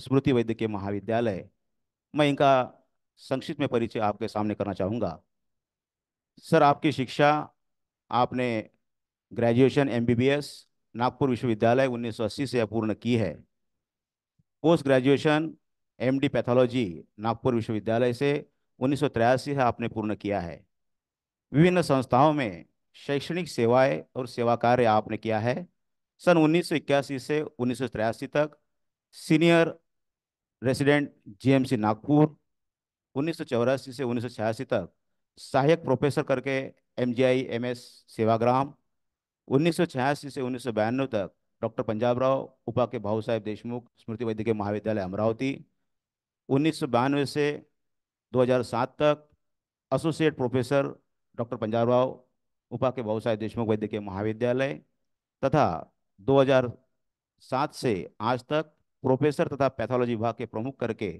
स्मृति वैद्यकीय महाविद्यालय मैं इनका संक्षिप्त में परिचय आपके सामने करना चाहूँगा सर आपकी शिक्षा आपने ग्रेजुएशन एमबीबीएस नागपुर विश्वविद्यालय 1980 से पूर्ण की है post graduation MD pathology Nagpur विश्वविद्यालय से उन्नीस से आपने पूर्ण किया है विभिन्न संस्थाओं में शैक्षणिक सेवाएं और सेवा कार्य आपने किया है सन उन्नीस से उन्नीस तक सीनियर रेसिडेंट जीएमसी नागपुर उन्नीस से उन्नीस तक सहायक प्रोफेसर करके M G I M S Sevagram उन्नीस से उन्नीस तक डॉक्टर पंजाब राव उपा के भाऊ साहेब देशमुख स्मृति वैद्यकीय महाविद्यालय अमरावती उन्नीस से 2007 तक associate professor doctor Punjab Panjabrao उपा के भाऊ साहेब देशमुख वैद्यकीय महाविद्यालय तथा 2007 से आज तक प्रोफेसर तथा पैथोलॉजी विभाग के प्रमुख करके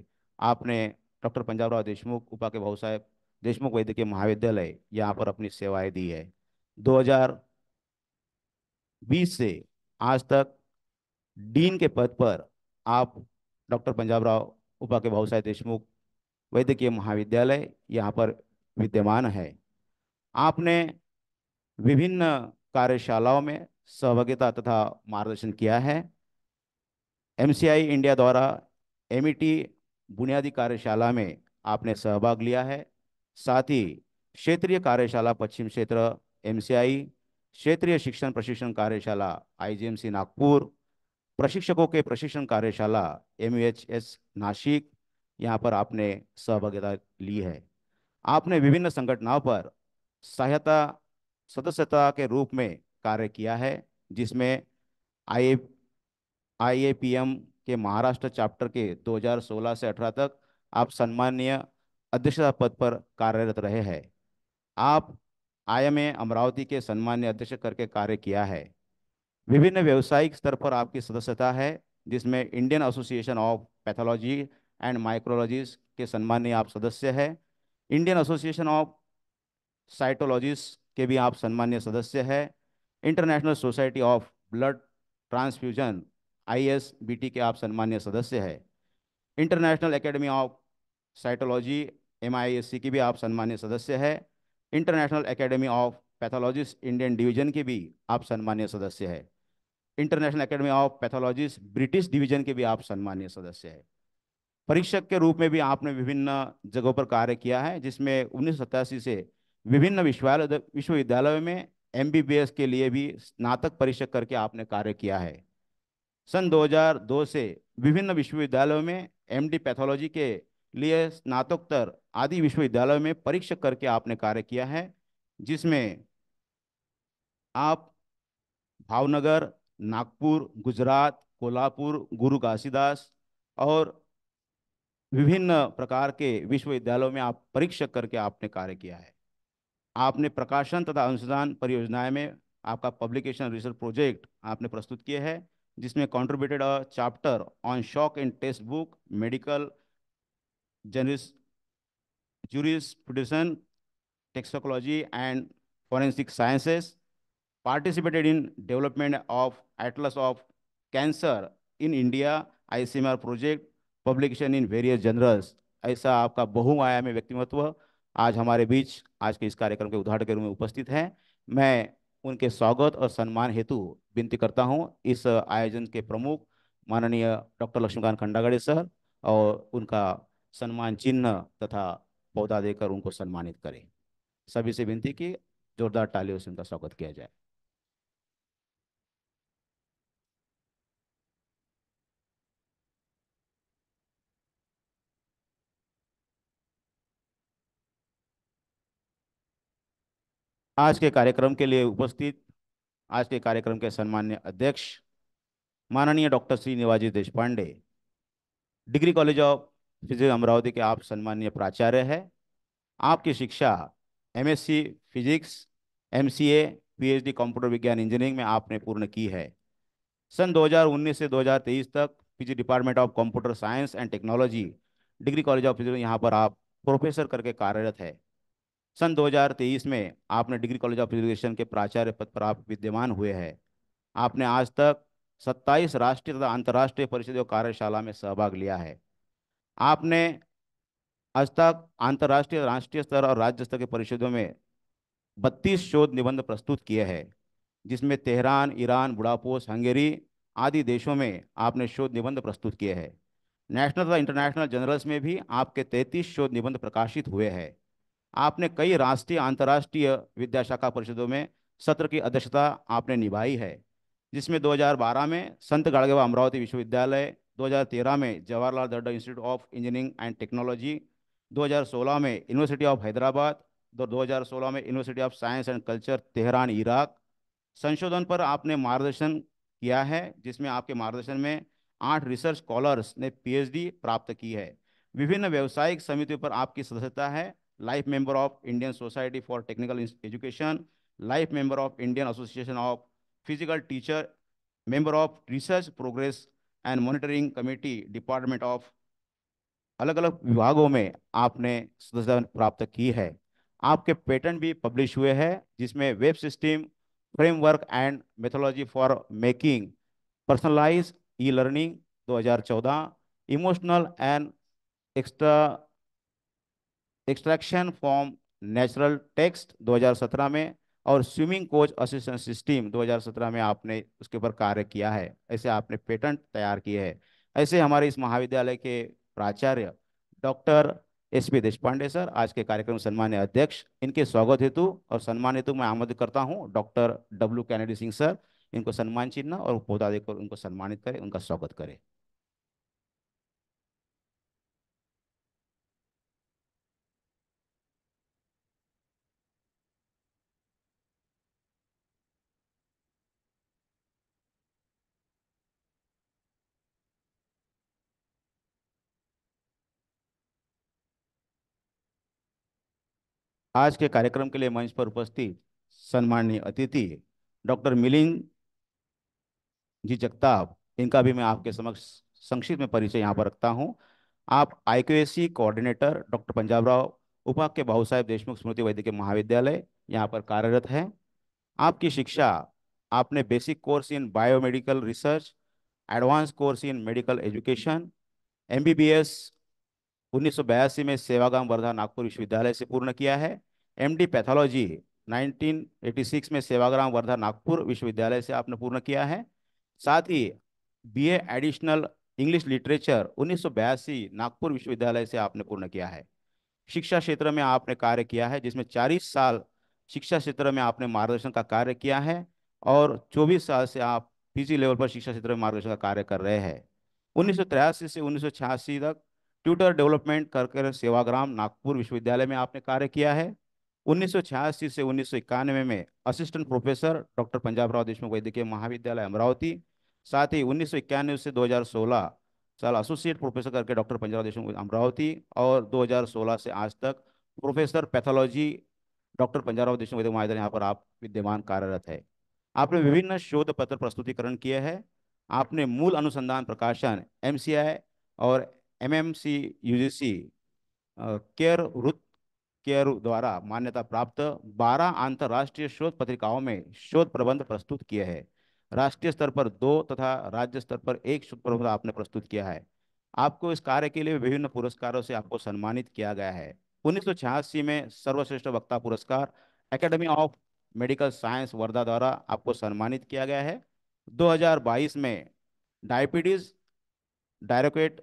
आपने डॉक्टर पंजाबराव देशमुख उपा के भाऊ साहेब देशमुख वैद्यकीय महाविद्यालय यहाँ पर अपनी सेवाएं दी है 2020 से आज तक डीन के पद पर आप डॉक्टर पंजाबराव के भाऊ साहेब देशमुख वैद्यकीय महाविद्यालय यहाँ पर विद्यमान है आपने विभिन्न कार्यशालाओं में सहभागिता तथा मार्गदर्शन किया है एमसीआई इंडिया द्वारा एमईटी e बुनियादी कार्यशाला में आपने सहभाग लिया है साथ ही क्षेत्रीय कार्यशाला पश्चिम क्षेत्र एमसीआई क्षेत्रीय शिक्षण प्रशिक्षण कार्यशाला आईजीएमसी नागपुर प्रशिक्षकों के प्रशिक्षण कार्यशाला एम नासिक यहाँ पर आपने सहभागिता ली है आपने विभिन्न संगठनाओं पर सहायता सदस्यता के रूप में कार्य किया है जिसमें आई आईएपीएम के महाराष्ट्र चैप्टर के 2016 से 18 तक आप सम्मान्य अध्यक्षता पद पर कार्यरत रहे हैं आप आईएमए अमरावती के सम्मान्य अध्यक्ष करके कार्य किया है विभिन्न व्यवसायिक स्तर पर आपकी सदस्यता है जिसमें Indian association of pathology and micrologist के सम्मान्य आप सदस्य है इंडियन एसोसिएशन ऑफ साइटोलॉजिस्ट के भी आप सम्मान्य सदस्य है international society of blood transfusion ISBT के आप सम्मान्य सदस्य है international academy of cytology MISC की भी आप सम्मान्य सदस्य है international academy of pathologist Indian division के भी आप सम्मान्य सदस्य है international academy of pathologist British division के भी आप सम्मान्य सदस्य है परीक्षक के रूप में भी आपने विभिन्न जगहों पर कार्य किया है जिसमें उन्नीस से विभिन्न विश्वविद्यालय विश्वविद्यालयों में एम के लिए भी स्नातक परीक्षक करके आपने कार्य किया है सन 2002 से विभिन्न विश्वविद्यालयों में एमडी पैथोलॉजी के लिए स्नातकोत्तर आदि विश्वविद्यालयों में परीक्षक करके आपने कार्य किया है जिसमें आप भावनगर नागपुर गुजरात कोल्हापुर गुरु घासीदास और विभिन्न प्रकार के विश्वविद्यालयों में आप परीक्षक करके आपने कार्य किया है आपने प्रकाशन तथा अनुसंधान परियोजनाएं में आपका पब्लिकेशन रिसर्च प्रोजेक्ट आपने प्रस्तुत किए हैं जिसमें contributed a chapter on shock in textbook medical जर्निस jurisprudence toxicology and forensic sciences participated in development of atlas of cancer in India ICMR project publication in various journals ऐसा आपका बहुआयामी व्यक्तिमत्व आज हमारे बीच आज के इस कार्यक्रम के उद्घाटन के रूप में उपस्थित हैं मैं उनके स्वागत और सम्मान हेतु विनती करता हूँ इस आयोजन के प्रमुख माननीय डॉक्टर लक्ष्मीकांत खंडागढ़ सर और उनका सम्मान चिन्ह तथा पौधा देकर उनको सम्मानित करें सभी से विनती की जोरदार तालियों से उनका स्वागत किया जाए आज के कार्यक्रम के लिए उपस्थित आज के कार्यक्रम के सम्मान्य अध्यक्ष माननीय doctor Shri Nivaji Deshpande degree college of physics Amravati के आप सम्मान्य प्राचार्य है आपकी शिक्षा MSc physics MCA PhD computer विज्ञान इंजीनियरिंग में आपने पूर्ण की है सन 2019 से 2023 तक PG department of computer science and technology degree college of physics यहाँ पर आप प्रोफेसर करके कार्यरत है सन 2023 में आपने डिग्री कॉलेज ऑफ एजुकेशन के प्राचार्य पद पर आप विद्यमान हुए हैं आपने आज तक 27 राष्ट्रीय तथा अंतर्राष्ट्रीय और कार्यशाला में सहभाग लिया है आपने आज तक अंतर्राष्ट्रीय राष्ट्रीय स्तर और राज्य स्तर के परिषदों में बत्तीस शोध निबंध प्रस्तुत किए हैं जिसमें तेहरान ईरान बुढ़ापोस हंगेरी आदि देशों में आपने शोध निबंध प्रस्तुत किए हैं नेशनल तथा इंटरनेशनल जर्नल्स में भी आपके 33 शोध निबंध प्रकाशित हुए हैं आपने कई राष्ट्रीय अंतर्राष्ट्रीय विद्याशाखा परिषदों में सत्र की अध्यक्षता आपने निभाई है जिसमें 2012 में संत गाड़गेवा अमरावती विश्वविद्यालय 2013 में जवाहरलाल दड्डा institute of engineering and technology 2016 में यूनिवर्सिटी ऑफ हैदराबाद दो हज़ार में university of science and culture Tehran Iraq संशोधन पर आपने मार्गदर्शन किया है जिसमें आपके मार्गदर्शन में आठ रिसर्च स्कॉलर्स ने पी प्राप्त की है विभिन्न व्यावसायिक समितियों पर आपकी सदस्यता है life member of Indian Society for Technical Education, life member of Indian Association of Physical Teacher, member of Research Progress and monitoring committee department of अलग अलग विभागों में आपने सदस्यता प्राप्त की है आपके पैटर्न भी पब्लिश हुए हैं जिसमें web system framework and methodology for making personalize E learning 2014 emotional and extra extraction form natural text 2017 में और स्विमिंग कोच असिस्टेंस सिस्टम 2017 में आपने उसके ऊपर कार्य किया है ऐसे आपने पेटेंट तैयार किए हैं ऐसे हमारे इस महाविद्यालय के प्राचार्य doctor S P Deshpande sir आज के कार्यक्रम सम्मान्य अध्यक्ष इनके स्वागत हेतु और सम्मान हेतु मैं आमंत्रित करता हूँ doctor W Kennedy Singh sir इनको सम्मान चिन्ह और पौधा देकर उनको सम्मानित करें उनका स्वागत करें आज के कार्यक्रम के लिए मंच पर उपस्थित सम्माननीय अतिथि डॉक्टर मिलिंद जी जगताप इनका भी मैं आपके समक्ष संक्षिप्त में परिचय यहाँ पर रखता हूँ आप I coordinator doctor Punjab Panjabrao उपाख्य के बाबू साहेब देशमुख स्मृति वैद्य महाविद्यालय यहाँ पर कार्यरत हैं आपकी शिक्षा आपने basic course in biomedical research advance course in medical education MBBS उन्नीस में सेवागाम वर्धा नागपुर विश्वविद्यालय से पूर्ण किया है एमडी पैथोलॉजी 1986 में सेवाग्राम वर्धा नागपुर विश्वविद्यालय से आपने पूर्ण किया है साथ ही बीए एडिशनल इंग्लिश लिटरेचर उन्नीस नागपुर विश्वविद्यालय से आपने पूर्ण किया है शिक्षा क्षेत्र में आपने कार्य किया है जिसमें चालीस साल शिक्षा क्षेत्र में आपने मार्गदर्शन का कार्य किया है और चौबीस साल से आप पीजी लेवल पर शिक्षा क्षेत्र में मार्गदर्शन का कार्य कर रहे हैं उन्नीस से उन्नीस तक ट्यूटर डेवलपमेंट कर सेवाग्राम नागपुर विश्वविद्यालय में आपने कार्य किया है उन्नीस से उन्नीस में assistant professor doctor Panjabrao Deshmukh वैद्यकीय महाविद्यालय अमरावती साथ ही उन्नीस से 2016 साल एसोसिएट प्रोफेसर करके डॉक्टर पंजाबराव देशमुख अमरावती और 2016 से आज तक professor pathology doctor Panjabrao Deshmukh वैद्य महाविद्यालय यहाँ पर आप विद्यमान कार्यरत है आपने विभिन्न शोध पत्र प्रस्तुतिकरण किए हैं आपने मूल अनुसंधान प्रकाशन एम और एमएमसी यूजीसी केयर रुत केयर द्वारा मान्यता प्राप्त 12 अंतर्राष्ट्रीय शोध पत्रिकाओं में शोध प्रबंध प्रस्तुत किए हैं राष्ट्रीय स्तर पर दो तथा राज्य स्तर पर एक शोध प्रबंध आपने प्रस्तुत किया है आपको इस कार्य के लिए विभिन्न पुरस्कारों से आपको सम्मानित किया गया है उन्नीस में सर्वश्रेष्ठ वक्ता पुरस्कार academy of medical science Wardha द्वारा आपको सम्मानित किया गया है 2022 में diabetes direct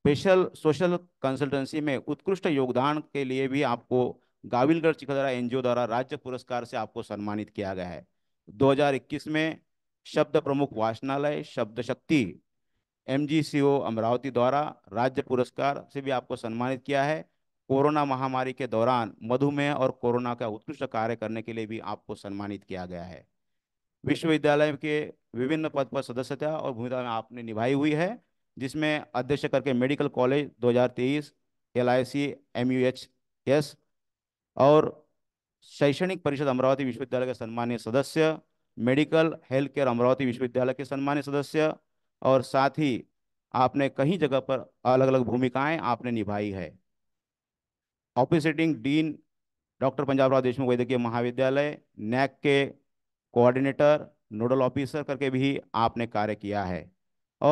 special social consultancy में उत्कृष्ट योगदान के लिए भी आपको गाविलगढ़ चिखलदरा एनजीओ द्वारा राज्य पुरस्कार से आपको सम्मानित किया गया है 2021 में शब्द प्रमुख वाचनालय शब्द शक्ति एम अमरावती द्वारा राज्य पुरस्कार से भी आपको सम्मानित किया है कोरोना महामारी के दौरान मधुमेह और कोरोना का उत्कृष्ट कार्य करने के लिए भी आपको सम्मानित किया गया है विश्वविद्यालय के विभिन्न पद पर सदस्यता और भूमिका में आपने निभाई हुई है जिसमें अध्यक्ष करके मेडिकल कॉलेज 2023 एलआईसी एमयूएचएस और शैक्षणिक परिषद अमरावती विश्वविद्यालय के सम्मान्य सदस्य मेडिकल हेल्थ केयर अमरावती विश्वविद्यालय के सम्मान्य सदस्य और साथ ही आपने कई जगह पर अलग अलग भूमिकाएं आपने निभाई है officiating dean doctor Panjabrao Deshmukh वैद्यकीय महाविद्यालय नैक के कोऑर्डिनेटर नोडल ऑफिसर करके भी आपने कार्य किया है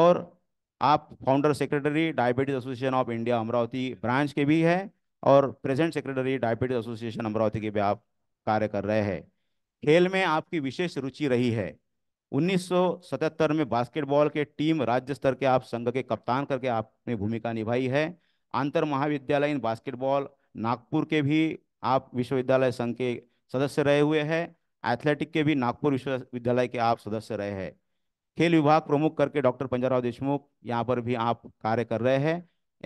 और आप founder secretary diabetes association of India Amravati branch के भी है और present secretary diabetes association Amravati के भी आप कार्य कर रहे हैं खेल में आपकी विशेष रुचि रही है 1977 में बास्केटबॉल के टीम राज्य स्तर के आप संघ के कप्तान करके आपने भूमिका निभाई है अंतर महाविद्यालय इन बास्केटबॉल नागपुर के भी आप विश्वविद्यालय संघ के सदस्य रहे हुए हैं एथलेटिक के भी नागपुर विश्वविद्यालय के आप सदस्य रहे हैं खेल विभाग प्रमुख करके डॉक्टर पंजाराव देशमुख यहाँ पर भी आप कार्य कर रहे हैं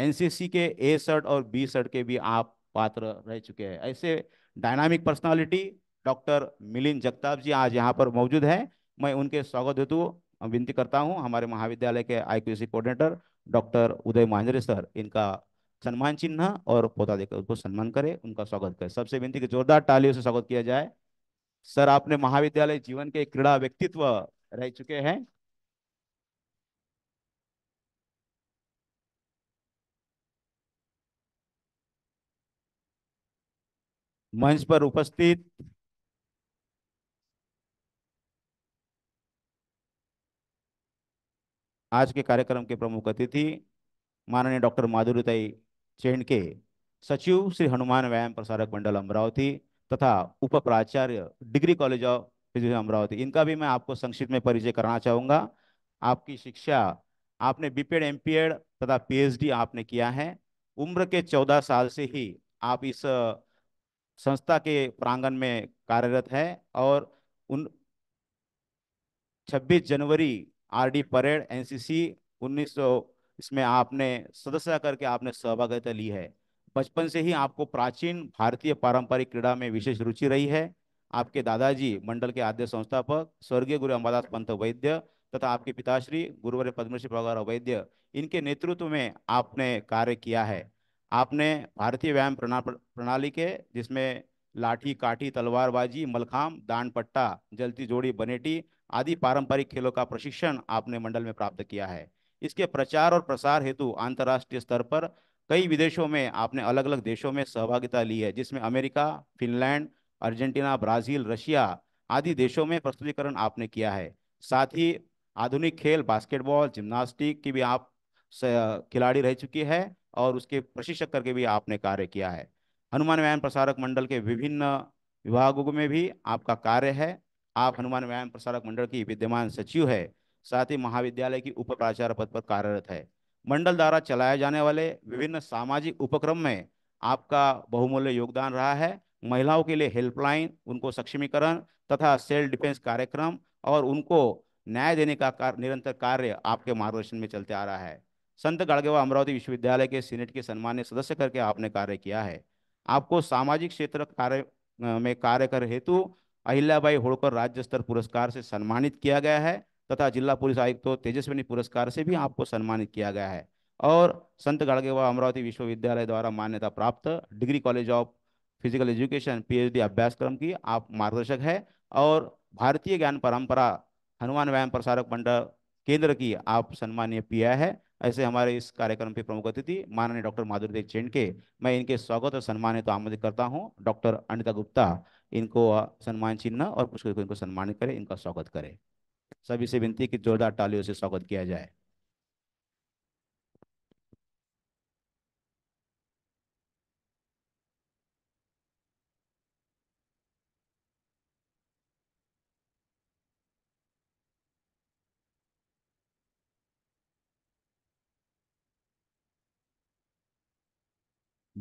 एनसीसी के ए सर्ट और बी सर्ट के भी आप पात्र रह चुके हैं ऐसे dynamic personality doctor Milind Jagtap ji आज यहाँ पर मौजूद है मैं उनके स्वागत हेतु विनती करता हूँ हमारे महाविद्यालय के IQC coordinator doctor Uday Manjre sir इनका सम्मान चिन्ह और पौधा देकर उनको सम्मान करें उनका स्वागत करें सबसे विनती जोरदार तालियों से स्वागत किया जाए सर आपने महाविद्यालय जीवन के क्रीड़ा व्यक्तित्व रह चुके हैं मंच पर उपस्थित आज के कार्यक्रम के प्रमुख अतिथि माननीय डॉक्टर माधुरीताई के सचिव श्री हनुमान व्यायाम प्रसारक मंडल अमरावती तथा उप प्राचार्य degree college of physics Amravati इनका भी मैं आपको संक्षिप्त में परिचय कराना चाहूँगा आपकी शिक्षा आपने बी बीपेड एमपीएड तथा पीएचडी आपने किया है उम्र के चौदह साल से ही आप इस संस्था के प्रांगण में कार्यरत है और उन 26 जनवरी आरडी परेड एनसीसी 1900 इसमें आपने सदस्य करके आपने सहभागिता ली है बचपन से ही आपको प्राचीन भारतीय पारंपरिक क्रीड़ा में विशेष रुचि रही है आपके दादाजी मंडल के आद्य संस्थापक स्वर्गीय गुरु अम्बादास पंत वैद्य तथा आपके पिताश्री गुरुवर पद्मश्री पगार वैद्य इनके नेतृत्व में आपने कार्य किया है आपने भारतीय व्यायाम प्रणाली के जिसमें लाठी काठी तलवारबाजी मलखाम दान पट्टा जलती जोड़ी बनेटी आदि पारंपरिक खेलों का प्रशिक्षण आपने मंडल में प्राप्त किया है इसके प्रचार और प्रसार हेतु अंतर्राष्ट्रीय स्तर पर कई विदेशों में आपने अलग अलग देशों में सहभागिता ली है जिसमें America Finland Argentina Brazil Russia आदि देशों में प्रस्तुतिकरण आपने किया है साथ ही आधुनिक खेल बास्केटबॉल जिम्नास्टिक की भी आप खिलाड़ी रह चुकी है और उसके प्रशिक्षक करके भी आपने कार्य किया है हनुमान व्यायाम प्रसारक मंडल के विभिन्न विभागों में भी आपका कार्य है आप हनुमान व्यायाम प्रसारक मंडल की विद्यमान सचिव है साथ ही महाविद्यालय की उप प्राचार्य पद पर कार्यरत है मंडल द्वारा चलाए जाने वाले विभिन्न सामाजिक उपक्रम में आपका बहुमूल्य योगदान रहा है महिलाओं के लिए हेल्पलाइन उनको सक्षमीकरण तथा सेल्फ डिफेंस कार्यक्रम और उनको न्याय देने का कार, निरंतर कार्य आपके मार्गदर्शन में चलते आ रहा है संत गाड़गेवा अमरावती विश्वविद्यालय के सीनेट के सम्मान्य सदस्य करके आपने कार्य किया है आपको सामाजिक क्षेत्र कार्य में कार्य कर हेतु अहिल्याबाई होड़कर राज्य स्तर पुरस्कार से सम्मानित किया गया है तथा जिला पुलिस आयुक्त तो तेजस्विनी पुरस्कार से भी आपको सम्मानित किया गया है और संत गाड़गेवा अमरावती विश्वविद्यालय द्वारा मान्यता प्राप्त degree college of physical education PhD अभ्यासक्रम की आप मार्गदर्शक है और भारतीय ज्ञान परंपरा हनुमान व्यायाम प्रसारक मंडल केंद्र की आप सम्मानीय पी है ऐसे हमारे इस कार्यक्रम के प्रमुख अतिथि माननीय डॉक्टर माधुरी देव चेंडके मैं इनके स्वागत और सम्मान तो आमंत्रित करता हूँ डॉक्टर अनिता गुप्ता इनको सम्मान चिन्ह और पुष्कर को इनको सम्मानित करें इनका स्वागत करें सभी से विनती की जोरदार तालियों से स्वागत किया जाए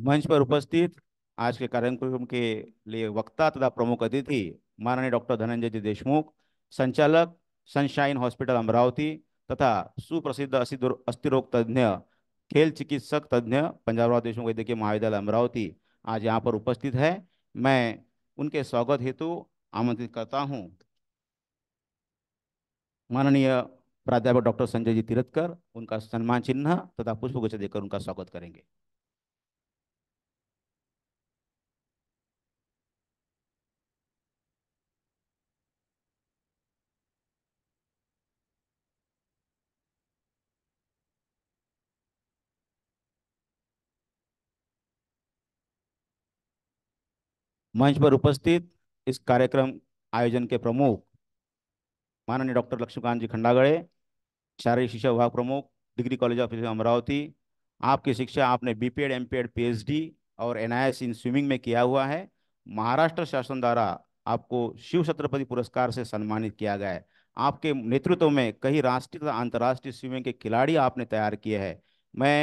मंच पर उपस्थित आज के कार्यक्रम के लिए वक्ता तथा प्रमुख अतिथि माननीय डॉक्टर धनंजय जी देशमुख संचालक सनशाइन हॉस्पिटल अमरावती तथा सुप्रसिद्ध अस्थिरोग तज्ञ खेल चिकित्सक तज्ञ पंजाबराव देशमुख वैद्यकीय महाविद्यालय अमरावती आज यहाँ पर उपस्थित है मैं उनके स्वागत हेतु आमंत्रित करता हूँ माननीय प्राध्यापक डॉक्टर संजय जी तीरथकर उनका सम्मान चिन्ह तथा पुष्पगुच्छ देकर उनका स्वागत करेंगे मंच पर उपस्थित इस कार्यक्रम आयोजन के प्रमुख माननीय डॉक्टर लक्ष्मीकांत जी खंडागड़े शारीरिक शिक्षा विभाग प्रमुख डिग्री कॉलेज ऑफ अमरावती आपकी शिक्षा आपने B P Ed M P Ed P H D और N I S in swimming में किया हुआ है महाराष्ट्र शासन द्वारा आपको शिव छत्रपति पुरस्कार से सम्मानित किया गया है आपके नेतृत्व में कई राष्ट्रीय तथा अंतर्राष्ट्रीय स्विमिंग के खिलाड़ी आपने तैयार किए हैं मैं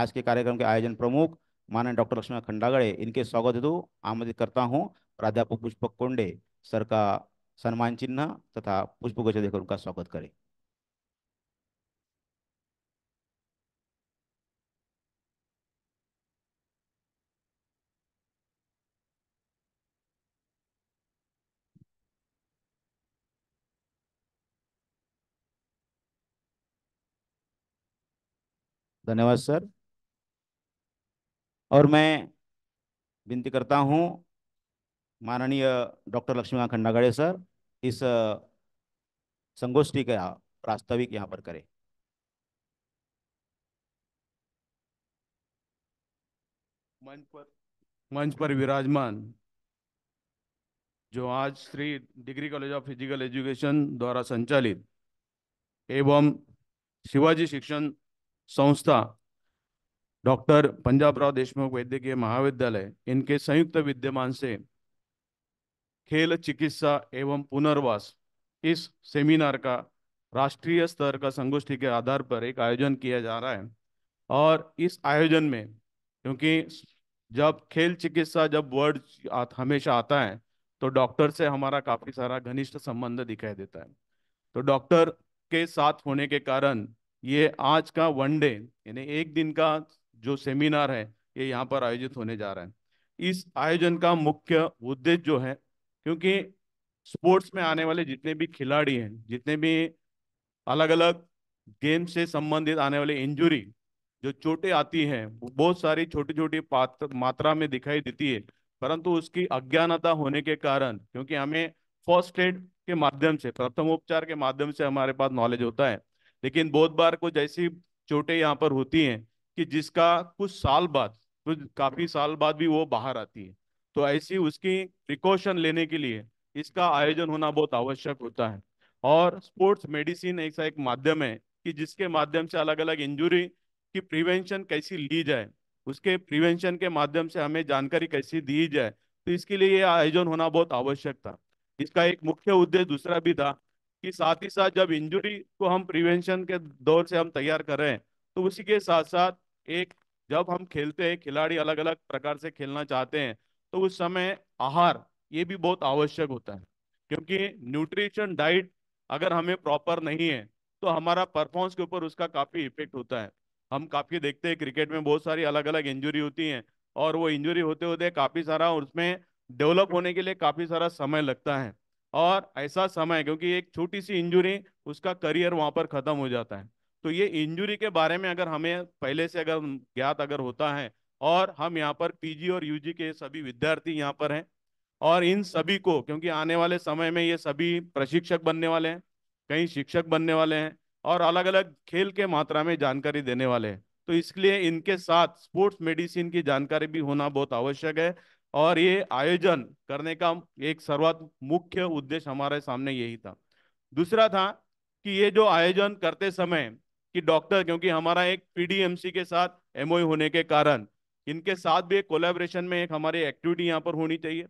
आज के कार्यक्रम के आयोजन प्रमुख माननीय डॉक्टर लक्ष्मण खंडागड़े इनके स्वागत हेतु आमंत्रित करता हूँ प्राध्यापक पुष्पक कोंडे सर का सम्मान चिन्ह तथा पुष्पगुच्छ देकर उनका स्वागत करें धन्यवाद सर और मैं विनती करता हूँ माननीय डॉक्टर लक्ष्मीकांत खंडागड़े सर इस संगोष्ठी का प्रास्ताविक यहाँ पर करें मंच पर मंच पर विराजमान जो आज Shri degree college of physical education द्वारा संचालित एवं शिवाजी शिक्षण संस्था डॉक्टर पंजाब राव देशमुख वैद्यकीय महाविद्यालय इनके संयुक्त विद्यमान से खेल चिकित्सा एवं पुनर्वास इस सेमिनार का राष्ट्रीय स्तर का संगोष्ठी के आधार पर एक आयोजन किया जा रहा है और इस आयोजन में क्योंकि जब खेल चिकित्सा जब वर्ड हमेशा आता है तो डॉक्टर से हमारा काफ़ी सारा घनिष्ठ संबंध दिखाई देता है तो डॉक्टर के साथ होने के कारण ये आज का वन डे यानी एक दिन का जो सेमिनार है ये यहाँ पर आयोजित होने जा रहा है इस आयोजन का मुख्य उद्देश्य जो है क्योंकि स्पोर्ट्स में आने वाले जितने भी खिलाड़ी हैं जितने भी अलग अलग गेम से संबंधित आने वाले इंजुरी जो चोटें आती हैं बहुत सारी छोटी छोटी मात्रा में दिखाई देती है परंतु उसकी अज्ञानता होने के कारण क्योंकि हमें फर्स्ट एड के माध्यम से प्रथम उपचार के माध्यम से हमारे पास नॉलेज होता है लेकिन बहुत बार कुछ ऐसी चोटें यहाँ पर होती हैं कि जिसका कुछ साल बाद कुछ काफ़ी साल बाद भी वो बाहर आती है तो ऐसी उसकी प्रिकॉशन लेने के लिए इसका आयोजन होना बहुत आवश्यक होता है और स्पोर्ट्स मेडिसिन ऐसा एक माध्यम है कि जिसके माध्यम से अलग अलग इंजुरी की प्रिवेंशन कैसी ली जाए उसके प्रिवेंशन के माध्यम से हमें जानकारी कैसी दी जाए तो इसके लिए ये आयोजन होना बहुत आवश्यक था इसका एक मुख्य उद्देश्य दूसरा भी था कि साथ ही साथ जब इंजुरी को हम प्रिवेंशन के दौर से हम तैयार कर रहे हैं तो उसी के साथ साथ एक जब हम खेलते हैं खिलाड़ी अलग अलग प्रकार से खेलना चाहते हैं तो उस समय आहार ये भी बहुत आवश्यक होता है क्योंकि न्यूट्रिशन डाइट अगर हमें प्रॉपर नहीं है तो हमारा परफॉर्मेंस के ऊपर उसका काफ़ी इफेक्ट होता है हम काफ़ी देखते हैं क्रिकेट में बहुत सारी अलग अलग इंजुरी होती हैं और वो इंजरी होते होते काफ़ी सारा उसमें डेवलप होने के लिए काफ़ी सारा समय लगता है और ऐसा समय क्योंकि एक छोटी सी इंजरी उसका करियर वहाँ पर ख़त्म हो जाता है तो ये इंजुरी के बारे में अगर हमें पहले से अगर ज्ञात अगर होता है और हम यहाँ पर पीजी और यूजी के सभी विद्यार्थी यहाँ पर हैं और इन सभी को क्योंकि आने वाले समय में ये सभी प्रशिक्षक बनने वाले हैं कई शिक्षक बनने वाले हैं और अलग अलग खेल के मात्रा में जानकारी देने वाले हैं तो इसलिए इनके साथ स्पोर्ट्स मेडिसिन की जानकारी भी होना बहुत आवश्यक है और ये आयोजन करने का एक सर्वात मुख्य उद्देश्य हमारे सामने यही था दूसरा था कि ये जो आयोजन करते समय कि डॉक्टर क्योंकि हमारा एक पीडीएमसी के साथ एमओयू e होने के कारण इनके साथ भी एक कोलेब्रेशन में एक हमारी एक्टिविटी यहाँ पर होनी चाहिए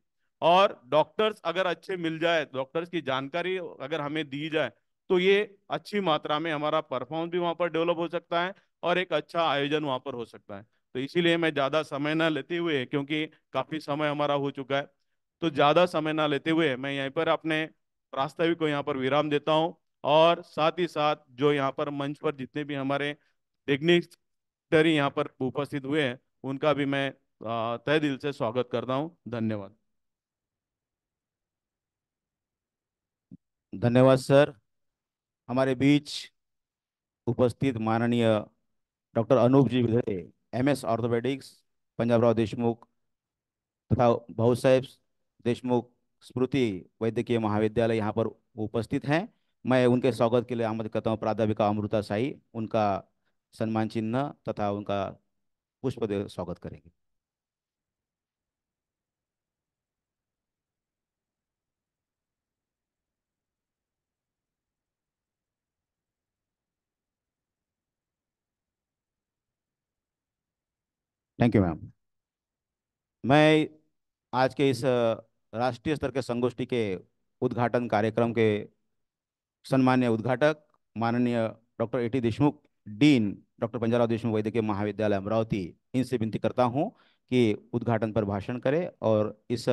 और डॉक्टर्स अगर अच्छे मिल जाए डॉक्टर्स की जानकारी अगर हमें दी जाए तो ये अच्छी मात्रा में हमारा परफॉर्मेंस भी वहाँ पर डेवलप हो सकता है और एक अच्छा आयोजन वहाँ पर हो सकता है तो इसीलिए मैं ज़्यादा समय ना लेते हुए क्योंकि काफ़ी समय हमारा हो चुका है तो ज़्यादा समय ना लेते हुए मैं यहीं पर अपने प्रास्ताविक को यहाँ पर विराम देता हूँ और साथ ही साथ जो यहाँ पर मंच पर जितने भी हमारे डिग्निटरी यहाँ पर उपस्थित हुए हैं उनका भी मैं तय दिल से स्वागत करता हूँ धन्यवाद धन्यवाद सर हमारे बीच उपस्थित माननीय doctor Anup ji Vidhe M S orthopaedics Panjabrao Deshmukh तथा भाऊ साहेब देशमुख स्मृति वैद्यकीय महाविद्यालय यहाँ पर उपस्थित हैं मैं उनके स्वागत के लिए आमंत्रित करता हूँ प्राध्यापिका अमृता साई उनका सम्मान चिन्ह तथा उनका पुष्प स्वागत करेंगे थैंक यू मैम मैं आज के इस राष्ट्रीय स्तर के संगोष्ठी के उद्घाटन कार्यक्रम के सन्मान्य उद्घाटक माननीय doctor A T Deshmukh dean doctor Panjarao Deshmukh वैद्यकीय महाविद्यालय अमरावती इनसे विनती करता हूँ कि उद्घाटन पर भाषण करें और इस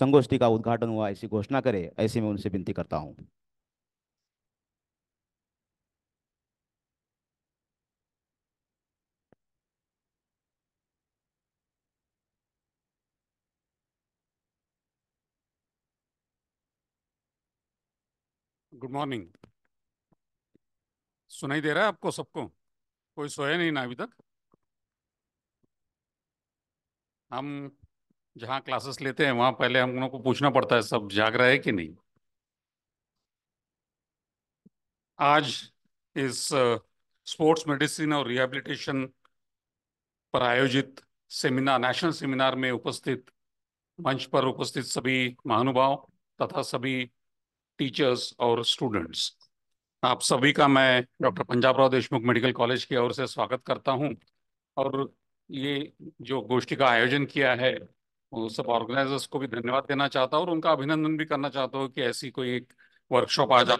संगोष्ठी का उद्घाटन हुआ ऐसी घोषणा करें ऐसी में उनसे विनती करता हूँ गुड मॉर्निंग सुनाई दे रहा है आपको सबको कोई सोया नहीं ना अभी तक हम जहाँ क्लासेस लेते हैं वहाँ पहले हम लोगों को पूछना पड़ता है सब जाग रहा है कि नहीं आज इस स्पोर्ट्स मेडिसिन और रिहेबिलिटेशन पर आयोजित सेमिनार नेशनल सेमिनार में उपस्थित मंच पर उपस्थित सभी महानुभाव तथा सभी टीचर्स और स्टूडेंट्स आप सभी का मैं doctor Punjab Rao Deshmukh medical college की ओर से स्वागत करता हूं और ये जो गोष्ठी का आयोजन किया है उन सब ऑर्गेनाइजर्स को भी धन्यवाद देना चाहता हूं और उनका अभिनंदन भी करना चाहता हूं कि ऐसी कोई एक वर्कशॉप आज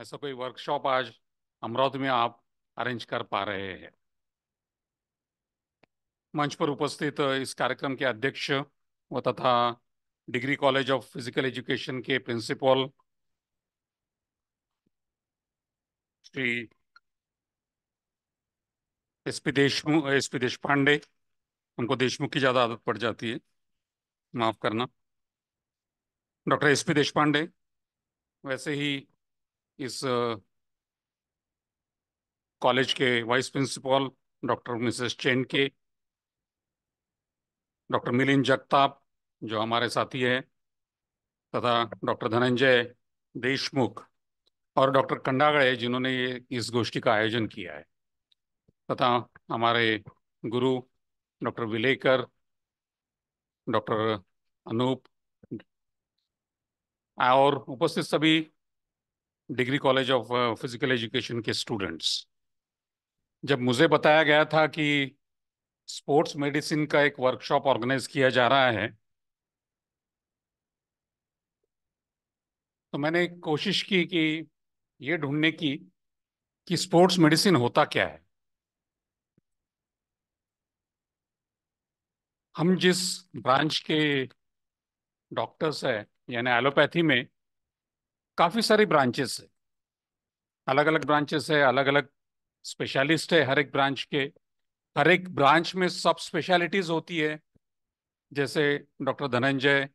ऐसा कोई वर्कशॉप आज अमरावती में आप अरेंज कर पा रहे हैं मंच पर उपस्थित इस कार्यक्रम के अध्यक्ष व तथा degree college of physical education के principal Shri S P Deshmukh S P Deshpande उनको देशमुख की ज़्यादा आदत पड़ जाती है माफ़ करना डॉक्टर एस पी देश पांडे वैसे ही इस कॉलेज के vice principal doctor Mrs Chain के डॉक्टर मिलिंद जगताप जो हमारे साथी हैं तथा डॉक्टर धनंजय देशमुख और डॉक्टर कंडागड़े जिन्होंने ये इस गोष्ठी का आयोजन किया है तथा हमारे गुरु डॉक्टर विलेकर डॉक्टर अनूप और उपस्थित सभी degree college of physical education के स्टूडेंट्स जब मुझे बताया गया था कि स्पोर्ट्स मेडिसिन का एक वर्कशॉप ऑर्गेनाइज किया जा रहा है तो मैंने कोशिश की कि ये ढूंढने की कि स्पोर्ट्स मेडिसिन होता क्या है हम जिस ब्रांच के डॉक्टर्स हैं यानी एलोपैथी में काफ़ी सारी ब्रांचेस है अलग अलग ब्रांचेस है अलग अलग स्पेशलिस्ट है हर एक ब्रांच के हर एक ब्रांच में सब स्पेशलिटीज़ होती है जैसे डॉक्टर धनंजय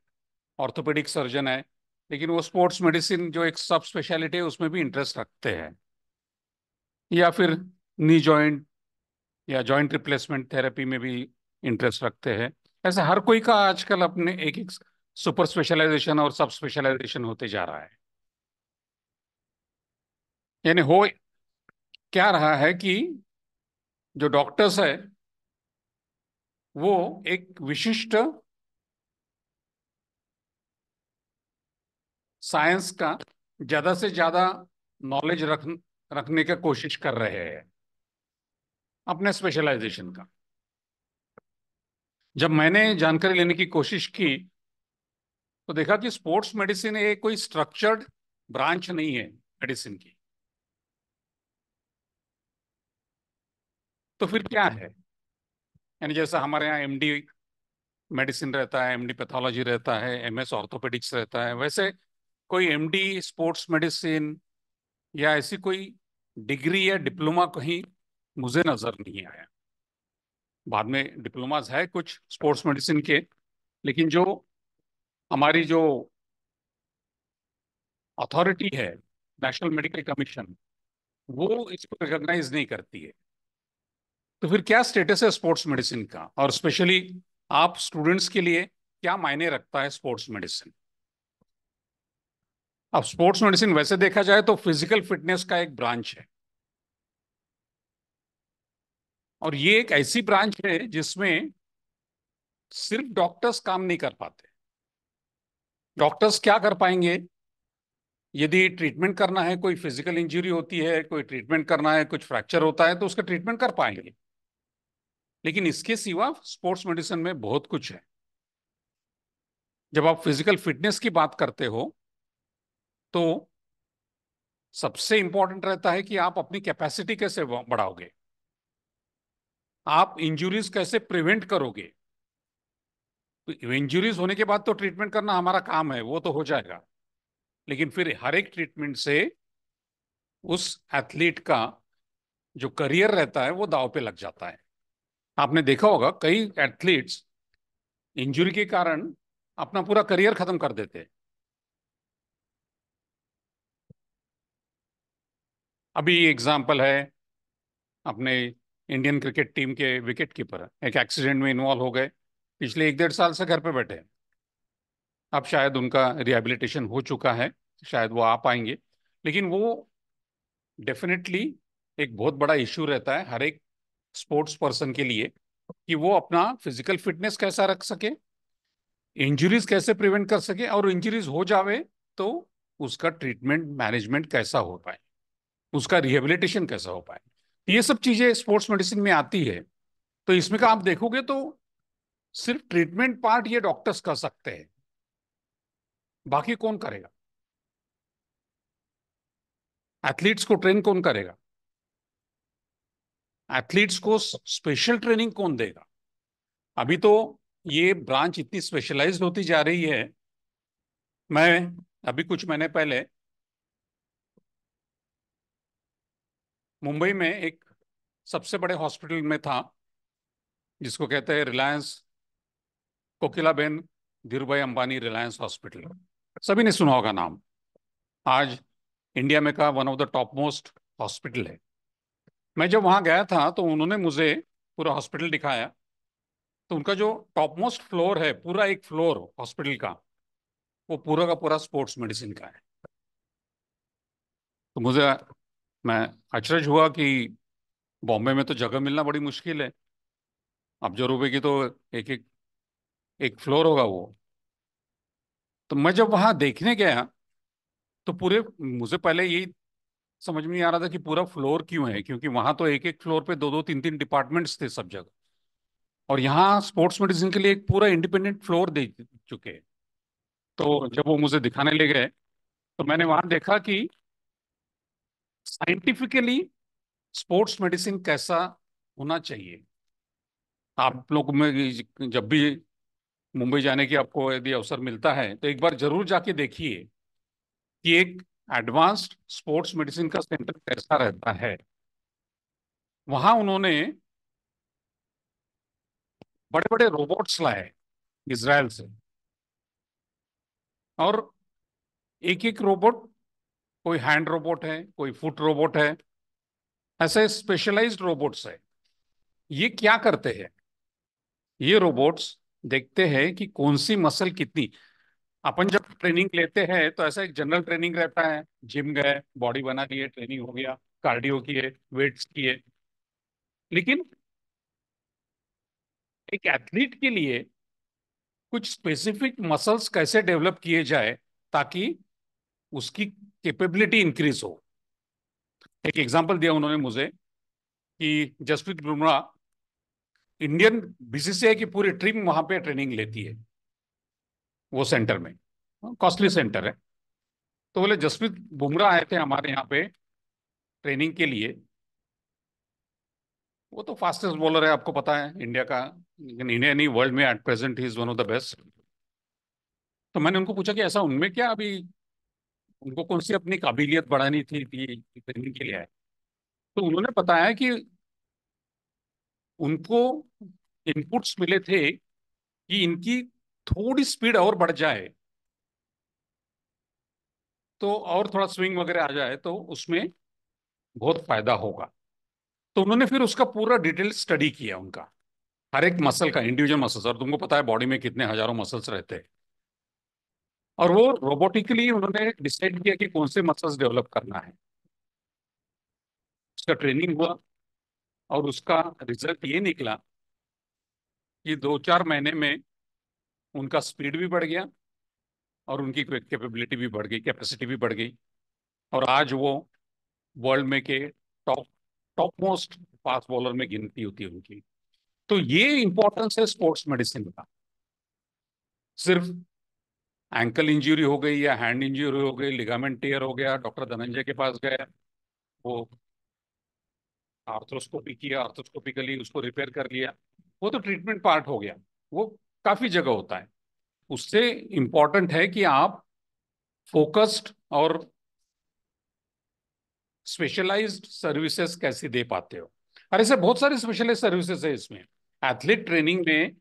ऑर्थोपेडिक सर्जन है लेकिन वो स्पोर्ट्स मेडिसिन जो एक सब स्पेशलिटी है उसमें भी इंटरेस्ट रखते हैं या फिर नी जॉइंट या जॉइंट रिप्लेसमेंट थेरेपी में भी इंटरेस्ट रखते हैं ऐसे हर कोई का आजकल अपने एक एक सुपर स्पेशलाइजेशन और सब स्पेशलाइजेशन होते जा रहा है यानी हो क्या रहा है कि जो डॉक्टर्स है वो एक विशिष्ट साइंस का ज़्यादा से ज़्यादा नॉलेज रख रखने की कोशिश कर रहे हैं अपने स्पेशलाइजेशन का जब मैंने जानकारी लेने की कोशिश की तो देखा कि स्पोर्ट्स मेडिसिन एक कोई स्ट्रक्चर्ड ब्रांच नहीं है मेडिसिन की तो फिर क्या है यानी जैसा हमारे यहाँ एमडी मेडिसिन रहता है एमडी पैथोलॉजी रहता है एमएस ऑर्थोपेडिक्स रहता है वैसे कोई एमडी स्पोर्ट्स मेडिसिन या ऐसी कोई डिग्री या डिप्लोमा कहीं मुझे नज़र नहीं आया बाद में डिप्लोमाज है कुछ स्पोर्ट्स मेडिसिन के लेकिन जो हमारी जो अथॉरिटी है नेशनल मेडिकल कमीशन वो इसको रिकॉग्नाइज नहीं करती है तो फिर क्या स्टेटस है स्पोर्ट्स मेडिसिन का और स्पेशली आप स्टूडेंट्स के लिए क्या मायने रखता है स्पोर्ट्स मेडिसिन अब स्पोर्ट्स मेडिसिन वैसे देखा जाए तो फिजिकल फिटनेस का एक ब्रांच है और ये एक ऐसी ब्रांच है जिसमें सिर्फ डॉक्टर्स काम नहीं कर पाते डॉक्टर्स क्या कर पाएंगे यदि ट्रीटमेंट करना है कोई फिजिकल इंजरी होती है कोई ट्रीटमेंट करना है कुछ फ्रैक्चर होता है तो उसका ट्रीटमेंट कर पाएंगे लेकिन इसके सिवा स्पोर्ट्स मेडिसिन में बहुत कुछ है जब आप फिजिकल फिटनेस की बात करते हो तो सबसे इंपॉर्टेंट रहता है कि आप अपनी कैपेसिटी कैसे बढ़ाओगे आप इंजुरीज कैसे प्रिवेंट करोगे तो इंजुरीज होने के बाद तो ट्रीटमेंट करना हमारा काम है वो तो हो जाएगा लेकिन फिर हर एक ट्रीटमेंट से उस एथलीट का जो करियर रहता है वो दाव पे लग जाता है आपने देखा होगा कई एथलीट्स इंजुरी के कारण अपना पूरा करियर खत्म कर देते हैं अभी एग्जाम्पल है अपने इंडियन क्रिकेट टीम के विकेट कीपर एक एक्सीडेंट में इन्वॉल्व हो गए पिछले एक डेढ़ साल से घर पे बैठे हैं अब शायद उनका रिहेबिलिटेशन हो चुका है शायद वो आ पाएंगे लेकिन वो डेफिनेटली एक बहुत बड़ा इशू रहता है हर एक स्पोर्ट्स पर्सन के लिए कि वो अपना फिजिकल फिटनेस कैसा रख सके इंजरीज कैसे प्रिवेंट कर सके और इंजरीज हो जावे तो उसका ट्रीटमेंट मैनेजमेंट कैसा हो पाए उसका रिहेबिलिटेशन कैसा हो पाए तो ये सब चीज़ें स्पोर्ट्स मेडिसिन में आती है तो इसमें का आप देखोगे तो सिर्फ ट्रीटमेंट पार्ट ये डॉक्टर्स कर सकते हैं बाकी कौन करेगा एथलीट्स को ट्रेन कौन करेगा एथलीट्स को स्पेशल ट्रेनिंग कौन देगा अभी तो ये ब्रांच इतनी स्पेशलाइज्ड होती जा रही है मैं अभी कुछ महीने पहले मुंबई में एक सबसे बड़े हॉस्पिटल में था जिसको कहते हैं Reliance Kokilaben Dhirubhai Ambani Reliance hospital सभी ने सुना होगा नाम आज इंडिया में का one of the top most hospital है मैं जब वहाँ गया था तो उन्होंने मुझे पूरा हॉस्पिटल दिखाया तो उनका जो टॉप मोस्ट फ्लोर है पूरा एक फ्लोर हॉस्पिटल का वो पूरा का पूरा स्पोर्ट्स मेडिसिन का है तो मुझे मैं अचरज हुआ कि बॉम्बे में तो जगह मिलना बड़ी मुश्किल है जो रुपये की तो एक एक एक फ्लोर होगा वो तो मैं जब वहाँ देखने गया तो पूरे मुझे पहले यही समझ में नहीं आ रहा था कि पूरा फ्लोर क्यों है क्योंकि वहाँ तो एक एक फ्लोर पे दो दो तीन तीन डिपार्टमेंट्स थे सब जगह और यहाँ स्पोर्ट्स मेडिसिन के लिए एक पूरा इंडिपेंडेंट फ्लोर दे चुके हैं तो जब वो मुझे दिखाने ले गए तो मैंने वहाँ देखा कि साइंटिफिकली स्पोर्ट्स मेडिसिन कैसा होना चाहिए आप लोग में जब भी मुंबई जाने की आपको यदि अवसर मिलता है तो एक बार जरूर जाके देखिए कि एक एडवांस्ड स्पोर्ट्स मेडिसिन का सेंटर कैसा रहता है वहां उन्होंने बड़े बड़े रोबोट्स लाए इसराइल से और एक एक रोबोट कोई हैंड रोबोट है कोई फुट रोबोट है ऐसे स्पेशलाइज्ड रोबोट्स है ये क्या करते हैं ये रोबोट्स देखते हैं कि कौन सी मसल कितनी अपन जब ट्रेनिंग लेते हैं तो ऐसा एक जनरल ट्रेनिंग रहता है जिम गए बॉडी बना लिए ट्रेनिंग हो गया कार्डियो किए वेट्स किए लेकिन एक एथलीट के लिए कुछ स्पेसिफिक मसल्स कैसे डेवलप किए जाए ताकि उसकी कैपेबिलिटी इंक्रीज हो एक एग्जांपल दिया उन्होंने मुझे कि जसप्रीत बुमराह इंडियन बीसीसीआई की पूरी टीम वहां पे ट्रेनिंग लेती है वो सेंटर में कॉस्टली सेंटर है तो बोले जसप्रीत बुमराह आए थे हमारे यहाँ पे ट्रेनिंग के लिए वो तो फास्टेस्ट बॉलर है आपको पता है इंडिया का लेकिन इंडिया नहीं वर्ल्ड में एट प्रेजेंट ही is one of the best तो मैंने उनको पूछा कि ऐसा उनमें क्या अभी उनको कौन सी अपनी काबिलियत बढ़ानी थी करने के लिए आए तो उन्होंने बताया कि उनको इनपुट्स मिले थे कि इनकी थोड़ी स्पीड और बढ़ जाए तो और थोड़ा स्विंग वगैरह आ जाए तो उसमें बहुत फायदा होगा तो उन्होंने फिर उसका पूरा डिटेल स्टडी किया उनका हर एक मसल का इंडिविजुअल मसल्स और तुमको पता है बॉडी में कितने हजारों मसल्स रहते हैं और वो रोबोटिकली उन्होंने डिसाइड किया कि कौन से मसल्स डेवलप करना है उसका ट्रेनिंग हुआ और उसका रिजल्ट ये निकला कि दो चार महीने में उनका स्पीड भी बढ़ गया और उनकी कैपेबिलिटी भी बढ़ गई कैपेसिटी भी बढ़ गई और आज वो वर्ल्ड में के top top most fast bowler में गिनती होती है उनकी तो ये इंपॉर्टेंस है स्पोर्ट्स मेडिसिन का सिर्फ एंकल इंजरी हो गई या हैंड इंजरी हो गई लिगामेंट टेयर हो गया डॉक्टर धनंजय के पास गया वो आर्थ्रोस्कोपी किया आर्थ्रोस्कोपिकली उसको रिपेयर कर लिया वो तो ट्रीटमेंट पार्ट हो गया वो काफ़ी जगह होता है उससे इंपॉर्टेंट है कि आप फोकस्ड और स्पेशलाइज्ड सर्विसेज कैसे दे पाते हो अरे सर बहुत सारी स्पेशलाइज सर्विसेज है इसमें एथलीट ट्रेनिंग में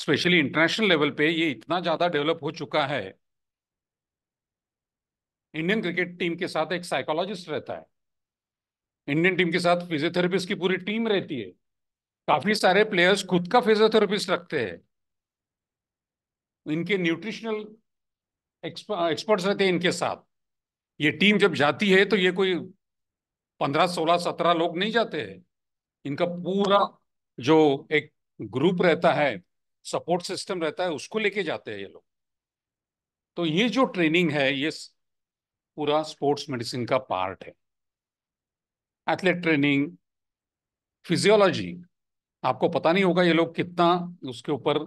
स्पेशली इंटरनेशनल लेवल पे ये इतना ज़्यादा डेवलप हो चुका है इंडियन क्रिकेट टीम के साथ एक साइकोलॉजिस्ट रहता है इंडियन टीम के साथ फिजियोथेरेपिस्ट की पूरी टीम रहती है काफ़ी सारे प्लेयर्स खुद का फिजियोथेरेपिस्ट रखते हैं इनके न्यूट्रिशनल एक्सपर्ट्स रहते हैं इनके साथ ये टीम जब जाती है तो ये कोई पंद्रह सोलह सत्रह लोग नहीं जाते हैं इनका पूरा जो एक ग्रुप रहता है सपोर्ट सिस्टम रहता है उसको लेके जाते हैं ये लोग तो ये जो ट्रेनिंग है ये पूरा स्पोर्ट्स मेडिसिन का पार्ट है एथलेट हम्म। ट्रेनिंग फिजियोलॉजी आपको पता नहीं होगा ये लोग कितना उसके ऊपर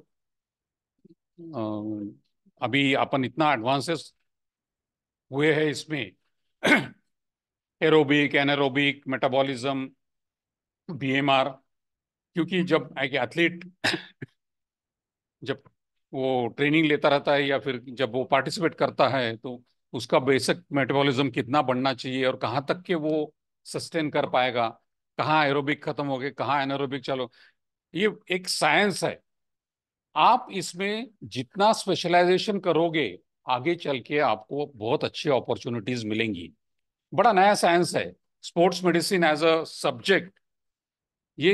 अभी अपन इतना एडवांसेस हुए हैं इसमें एरोबिक एनारोबिक मेटाबॉलिज्म बीएमआर क्योंकि जब एक एथलीट जब वो ट्रेनिंग लेता रहता है या फिर जब वो पार्टिसिपेट करता है तो उसका बेसिक मेटाबॉलिज्म कितना बढ़ना चाहिए और कहाँ तक के वो सस्टेन कर पाएगा कहाँ एरोबिक खत्म हो गए कहाँ एनरोबिक चलो ये एक साइंस है आप इसमें जितना स्पेशलाइजेशन करोगे आगे चल के आपको बहुत अच्छी अपॉर्चुनिटीज मिलेंगी बड़ा नया साइंस है sports medicine as a subject ये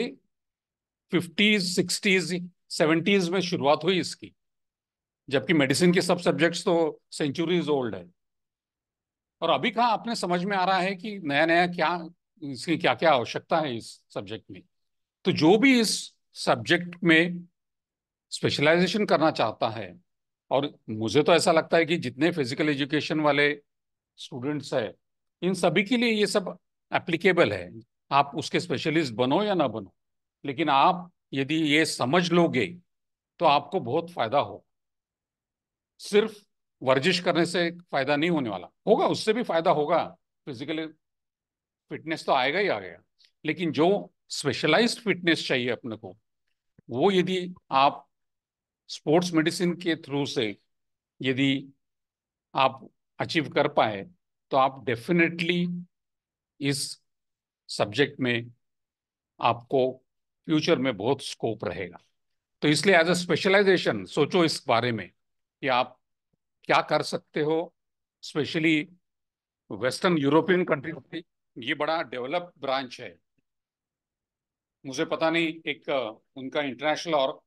फिफ्टीज सिक्सटीज सेवेंटीज में शुरुआत हुई इसकी जबकि मेडिसिन के सब सब्जेक्ट्स तो सेंचुरीज ओल्ड है और अभी कहा आपने समझ में आ रहा है कि नया नया क्या इसकी क्या क्या आवश्यकता है इस सब्जेक्ट में तो जो भी इस सब्जेक्ट में स्पेशलाइजेशन करना चाहता है और मुझे तो ऐसा लगता है कि जितने फिजिकल एजुकेशन वाले स्टूडेंट्स है इन सभी के लिए ये सब एप्लीकेबल है आप उसके स्पेशलिस्ट बनो या ना बनो लेकिन आप यदि ये समझ लोगे तो आपको बहुत फायदा हो सिर्फ वर्जिश करने से फायदा नहीं होने वाला होगा उससे भी फायदा होगा फिजिकली फिटनेस तो आएगा ही आ गया लेकिन जो स्पेशलाइज फिटनेस चाहिए अपने को वो यदि आप स्पोर्ट्स मेडिसिन के थ्रू से यदि आप अचीव कर पाए तो आप डेफिनेटली इस सब्जेक्ट में आपको फ्यूचर में बहुत स्कोप रहेगा तो इसलिए एज अ स्पेशलाइजेशन सोचो इस बारे में कि आप क्या कर सकते हो स्पेशली वेस्टर्न यूरोपियन कंट्री ये बड़ा डेवलप ब्रांच है मुझे पता नहीं एक उनका इंटरनेशनल और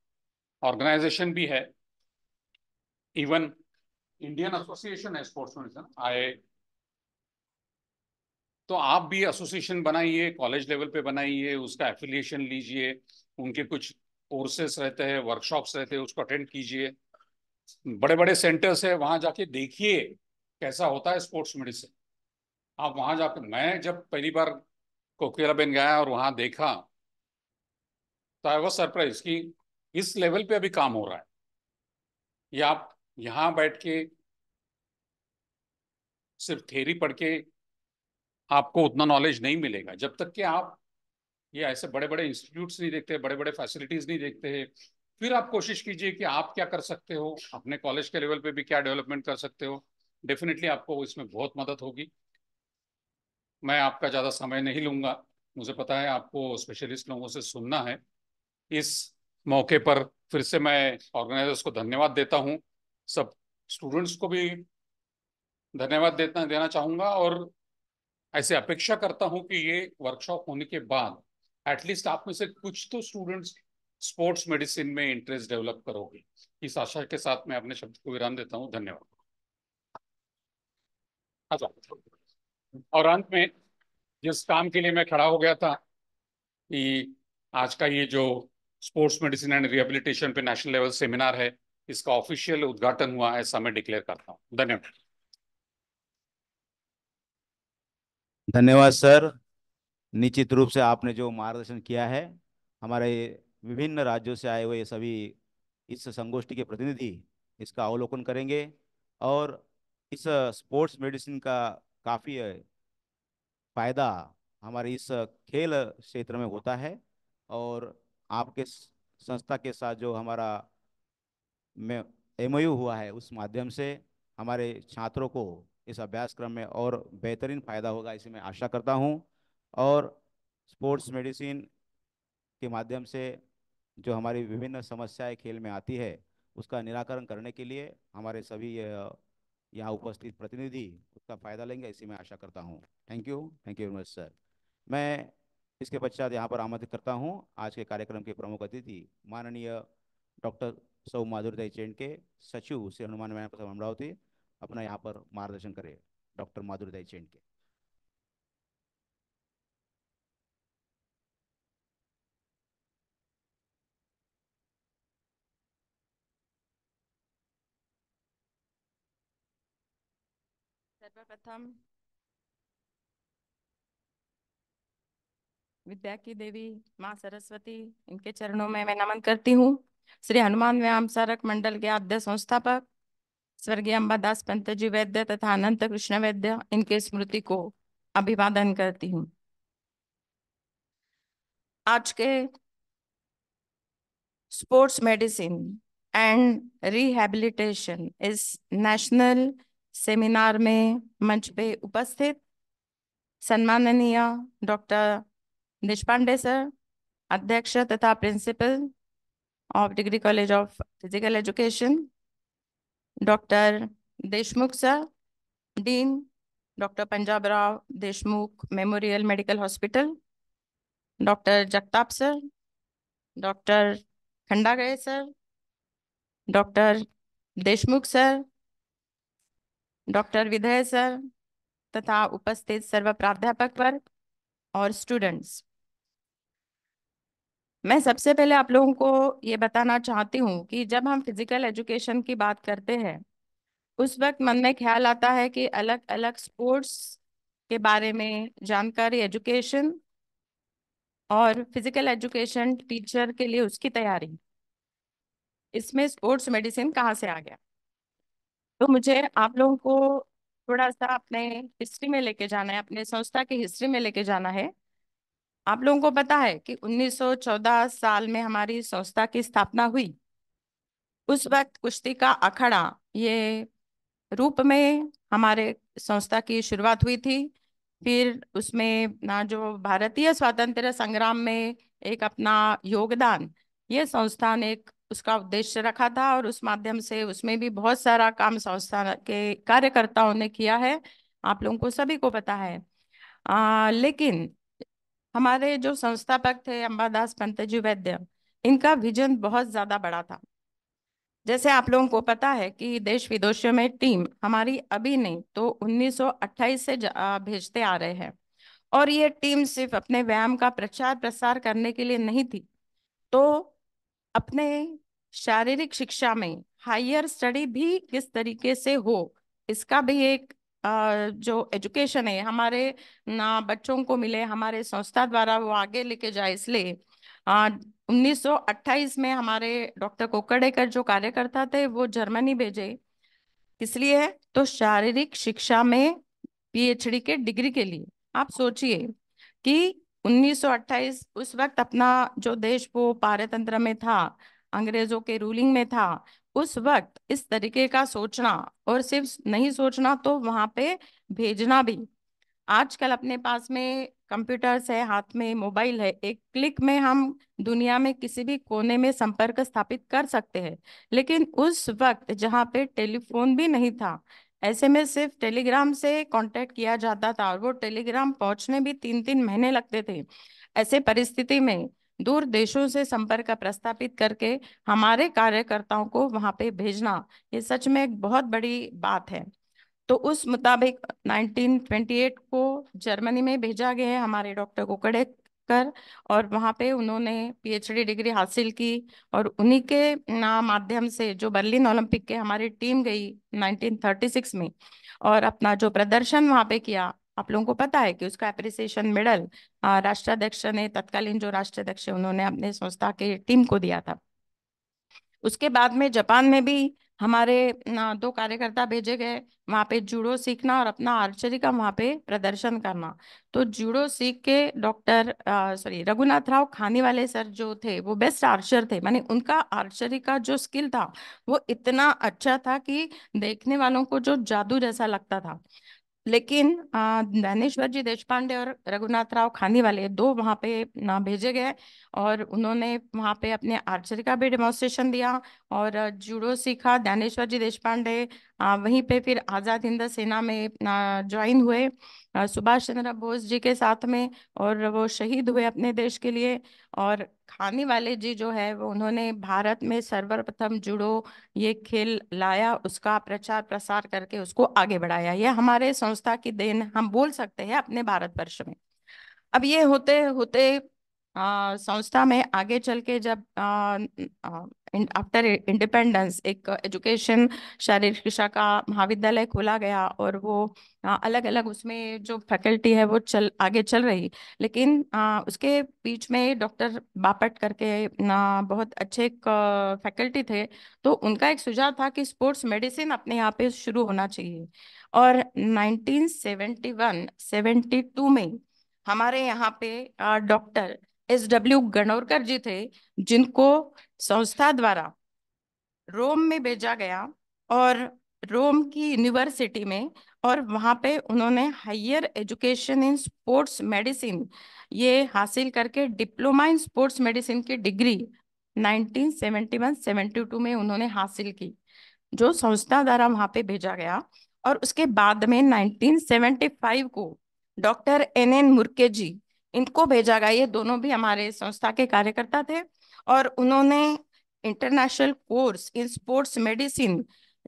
ऑर्गेनाइजेशन भी है इवन इंडियन एसोसिएशन है स्पोर्ट्स आई तो आप भी एसोसिएशन बनाइए कॉलेज लेवल पे बनाइए उसका एफिलिएशन लीजिए उनके कुछ कोर्सेस रहते हैं वर्कशॉप्स रहते हैं उसको अटेंड कीजिए बड़े बड़े सेंटर्स है वहां जाके देखिए कैसा होता है स्पोर्ट्स मेडिसिन आप वहां जाके मैं जब पहली बार कोकिलाबेन गया और वहां देखा तो आई वॉज सरप्राइज कि इस लेवल पे अभी काम हो रहा है या आप यहाँ बैठ के सिर्फ थेरी पढ़ के आपको उतना नॉलेज नहीं मिलेगा जब तक कि आप ये ऐसे बड़े बड़े इंस्टीट्यूट्स नहीं देखते बड़े बड़े फैसिलिटीज नहीं देखते फिर आप कोशिश कीजिए कि आप क्या कर सकते हो अपने कॉलेज के लेवल पे भी क्या डेवलपमेंट कर सकते हो डेफिनेटली आपको इसमें बहुत मदद होगी मैं आपका ज़्यादा समय नहीं लूँगा मुझे पता है आपको स्पेशलिस्ट लोगों से सुनना है इस मौके पर फिर से मैं ऑर्गेनाइजर्स को धन्यवाद देता हूँ सब स्टूडेंट्स को भी धन्यवाद देना देना चाहूँगा और ऐसे अपेक्षा करता हूं कि ये वर्कशॉप होने के बाद एटलीस्ट आप में से कुछ तो स्टूडेंट्स स्पोर्ट्स मेडिसिन में इंटरेस्ट डेवलप करोगे इस आशा के साथ मैं अपने शब्द को विराम देता हूं धन्यवाद अच्छा और अंत में जिस काम के लिए मैं खड़ा हो गया था कि आज का ये जो स्पोर्ट्स मेडिसिन एंड रिहेबिलिटेशन पे नेशनल लेवल सेमिनार है इसका ऑफिशियल उद्घाटन हुआ है ऐसा मैं डिक्लेयर करता हूँ धन्यवाद धन्यवाद सर निश्चित रूप से आपने जो मार्गदर्शन किया है हमारे विभिन्न राज्यों से आए हुए सभी इस संगोष्ठी के प्रतिनिधि इसका अवलोकन करेंगे और इस स्पोर्ट्स मेडिसिन का काफ़ी फ़ायदा हमारे इस खेल क्षेत्र में होता है और आपके संस्था के साथ जो हमारा एमओयू हुआ है उस माध्यम से हमारे छात्रों को इस अभ्यासक्रम में और बेहतरीन फ़ायदा होगा इसी में आशा करता हूँ और स्पोर्ट्स मेडिसिन के माध्यम से जो हमारी विभिन्न समस्याएं खेल में आती है उसका निराकरण करने के लिए हमारे सभी यहाँ उपस्थित प्रतिनिधि उसका फ़ायदा लेंगे इसी में आशा करता हूँ thank you thank you very much sir मैं इसके पश्चात यहाँ पर आमंत्रित करता हूँ आज के कार्यक्रम के प्रमुख अतिथि माननीय डॉक्टर सौ माधुरदाई चैन के सचिव श्री हनुमान मैना प्रसाद अमरावती अपना यहाँ पर मार्गदर्शन करे डॉक्टर माधुरीदाई चैन के सर्वप्रथम विद्या की देवी माँ सरस्वती इनके चरणों में मैं नमन करती हूँ श्री हनुमान व्यायाम सारक मंडल के आद्य संस्थापक स्वर्गीय अम्बादास पंत जी वैद्य तथा अनंत कृष्ण वैद्य इनके स्मृति को अभिवादन करती हूँ आज के स्पोर्ट्स मेडिसिन एंड रिहेबिलिटेशन इस नेशनल सेमिनार में मंच पे उपस्थित सम्माननीय डॉक्टर देशपांडे सर अध्यक्ष तथा principal of degree college of physical education doctor Deshmukh sir dean doctor Punjab Rao Deshmukh memorial medical hospital doctor Jagtap sir doctor Khandagale sir doctor Deshmukh sir doctor Vidhey sir तथा उपस्थित सर्व प्राध्यापक वर्ग और स्टूडेंट्स मैं सबसे पहले आप लोगों को ये बताना चाहती हूँ कि जब हम फिजिकल एजुकेशन की बात करते हैं उस वक्त मन में ख्याल आता है कि अलग अलग स्पोर्ट्स के बारे में जानकारी एजुकेशन और फिजिकल एजुकेशन टीचर के लिए उसकी तैयारी इसमें स्पोर्ट्स मेडिसिन कहाँ से आ गया तो मुझे आप लोगों को थोड़ा सा अपने हिस्ट्री में लेके जाना है अपने संस्था की हिस्ट्री में लेके जाना है आप लोगों को पता है कि 1914 साल में हमारी संस्था की स्थापना हुई उस वक्त कुश्ती का अखाड़ा ये रूप में हमारे संस्था की शुरुआत हुई थी फिर उसमें ना जो भारतीय स्वातंत्र संग्राम में एक अपना योगदान ये संस्था ने एक उसका उद्देश्य रखा था और उस माध्यम से उसमें भी बहुत सारा काम संस्था के कार्यकर्ताओं ने किया है आप लोगों को सभी को पता है आ, लेकिन हमारे जो संस्थापक थे अम्बादास पंत जी वैद्य इनका विजन बहुत ज़्यादा बड़ा था जैसे आप लोगों को पता है कि देश विदेशों में टीम हमारी अभी नहीं तो 1928 से भेजते आ रहे हैं और ये टीम सिर्फ अपने व्यायाम का प्रचार प्रसार करने के लिए नहीं थी तो अपने शारीरिक शिक्षा में हायर स्टडी भी किस तरीके से हो इसका भी एक जो एजुकेशन है हमारे ना बच्चों को मिले हमारे संस्था द्वारा वो आगे लेके जाए इसलिए उन्नीस में हमारे डॉक्टर कोकड़ेकर जो कार्यकर्ता थे वो जर्मनी भेजे इसलिए तो शारीरिक शिक्षा में पीएचडी के डिग्री के लिए आप सोचिए कि 1928 उस वक्त अपना जो देश वो पारतंत्र में था अंग्रेजों के रूलिंग में था उस वक्त इस तरीके का सोचना और सिर्फ नहीं सोचना तो वहां पे भेजना भी आजकल अपने पास में कंप्यूटर्स है हाथ में मोबाइल है एक क्लिक में हम दुनिया में किसी भी कोने में संपर्क स्थापित कर सकते हैं लेकिन उस वक्त जहाँ पे टेलीफोन भी नहीं था ऐसे में सिर्फ टेलीग्राम से कांटेक्ट किया जाता था और वो टेलीग्राम पहुंचने भी तीन तीन महीने लगते थे ऐसे परिस्थिति में दूर देशों से संपर्क प्रस्तापित करके हमारे कार्यकर्ताओं को वहां पे भेजना ये सच में एक बहुत बड़ी बात है तो उस मुताबिक 1928 को जर्मनी में भेजा गया है हमारे डॉक्टर कोकड़े कर और वहां पे उन्होंने पीएचडी डिग्री हासिल की और उन्हीं के माध्यम से जो बर्लिन ओलंपिक के हमारी टीम गई 1936 में और अपना जो प्रदर्शन वहाँ पे किया आप लोगों को पता है कि उसका अप्रिसिएशन मेडल राष्ट्राध्यक्ष ने तत्कालीन जो राष्ट्राध्यक्ष उन्होंने अपने संस्था के टीम को दिया था उसके बाद में जापान में भी हमारे दो कार्यकर्ता भेजे गए वहाँ पे जूडो सीखना और अपना आर्चरी का वहाँ पे प्रदर्शन करना तो जूडो सीख के डॉक्टर सॉरी रघुनाथ राव खाने वाले सर जो थे वो बेस्ट आर्चर थे माने उनका आर्चरी का जो स्किल था वो इतना अच्छा था कि देखने वालों को जो जादू जैसा लगता था लेकिन ज्ञानेश्वर जी देश पांडे और रघुनाथ राव खानी वाले दो वहां पे ना भेजे गए और उन्होंने वहाँ पे अपने आर्चरी का भी डेमोन्स्ट्रेशन दिया और जूडो सीखा ज्ञानेश्वर जी देश पांडे वहीं पे फिर आज़ाद हिंद सेना में ज्वाइन हुए सुभाष चंद्र बोस जी के साथ में और वो शहीद हुए अपने देश के लिए और खानी वाले जी जो है वो उन्होंने भारत में सर्वप्रथम जुड़ो ये खेल लाया उसका प्रचार प्रसार करके उसको आगे बढ़ाया ये हमारे संस्था की देन हम बोल सकते हैं अपने वर्ष में अब ये होते होते संस्था में आगे चल के जब आफ्टर इंडिपेंडेंस एक एजुकेशन शारीरिक शिक्षा का महाविद्यालय खोला गया और वो अलग अलग उसमें जो फैकल्टी है वो चल आगे चल रही लेकिन आ, उसके बीच में डॉक्टर बापट करके ना बहुत अच्छे एक फैकल्टी थे तो उनका एक सुझाव था कि स्पोर्ट्स मेडिसिन अपने यहाँ पे शुरू होना चाहिए और नाइनटीन सेवेंटी में हमारे यहाँ पे doctor S W Ganorkar ji थे जिनको संस्था द्वारा रोम में भेजा गया और रोम की यूनिवर्सिटी में और वहाँ पे उन्होंने higher education in sports medicine ये हासिल करके डिप्लोमा इन स्पोर्ट्स मेडिसिन की डिग्री 1971-72 में उन्होंने हासिल की जो संस्था द्वारा वहाँ पे भेजा गया और उसके बाद में 1975 को doctor N N Murke ji इनको भेजा गया ये दोनों भी हमारे संस्था के कार्यकर्ता थे और उन्होंने international course in sports medicine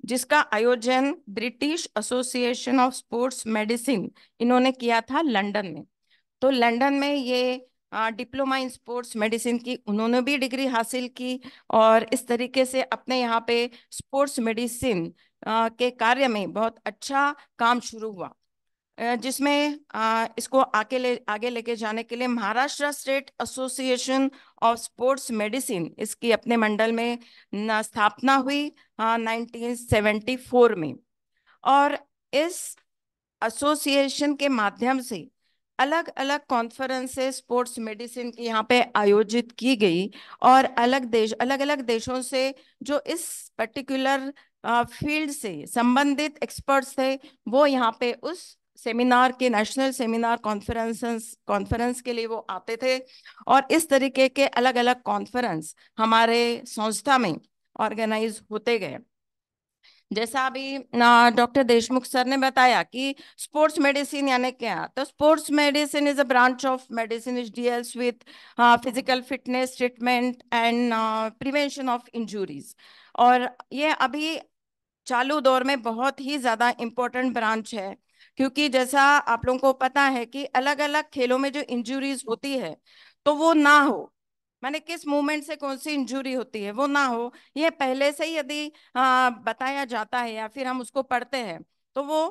जिसका आयोजन British association of sports medicine इन्होंने किया था लंदन में तो लंदन में ये डिप्लोमा इन स्पोर्ट्स मेडिसिन की उन्होंने भी डिग्री हासिल की और इस तरीके से अपने यहाँ पे स्पोर्ट्स मेडिसिन के कार्य में बहुत अच्छा काम शुरू हुआ जिसमें इसको आके ले आगे लेके जाने के लिए Maharashtra state association of sports medicine इसकी अपने मंडल में स्थापना हुई 1974 में और इस एसोसिएशन के माध्यम से अलग अलग कॉन्फ्रेंसेस स्पोर्ट्स मेडिसिन की यहाँ पे आयोजित की गई और अलग देश अलग अलग देशों से जो इस पर्टिकुलर फील्ड से संबंधित एक्सपर्ट्स थे वो यहाँ पे उस सेमिनार के नेशनल सेमिनार कॉन्फ्रेंस कॉन्फ्रेंस के लिए वो आते थे और इस तरीके के अलग अलग कॉन्फ्रेंस हमारे संस्था में ऑर्गेनाइज होते गए जैसा अभी डॉक्टर देशमुख सर ने बताया कि स्पोर्ट्स मेडिसिन यानी क्या तो sports medicine is a branch of medicine is deals with physical fitness treatment and prevention of injuries और ये अभी चालू दौर में बहुत ही ज़्यादा इम्पोर्टेंट ब्रांच है क्योंकि जैसा आप लोगों को पता है कि अलग अलग खेलों में जो इंजुरीज होती है तो वो ना हो मैंने किस मूवमेंट से कौन सी इंजुरी होती है वो ना हो ये पहले से ही यदि बताया जाता है या फिर हम उसको पढ़ते हैं तो वो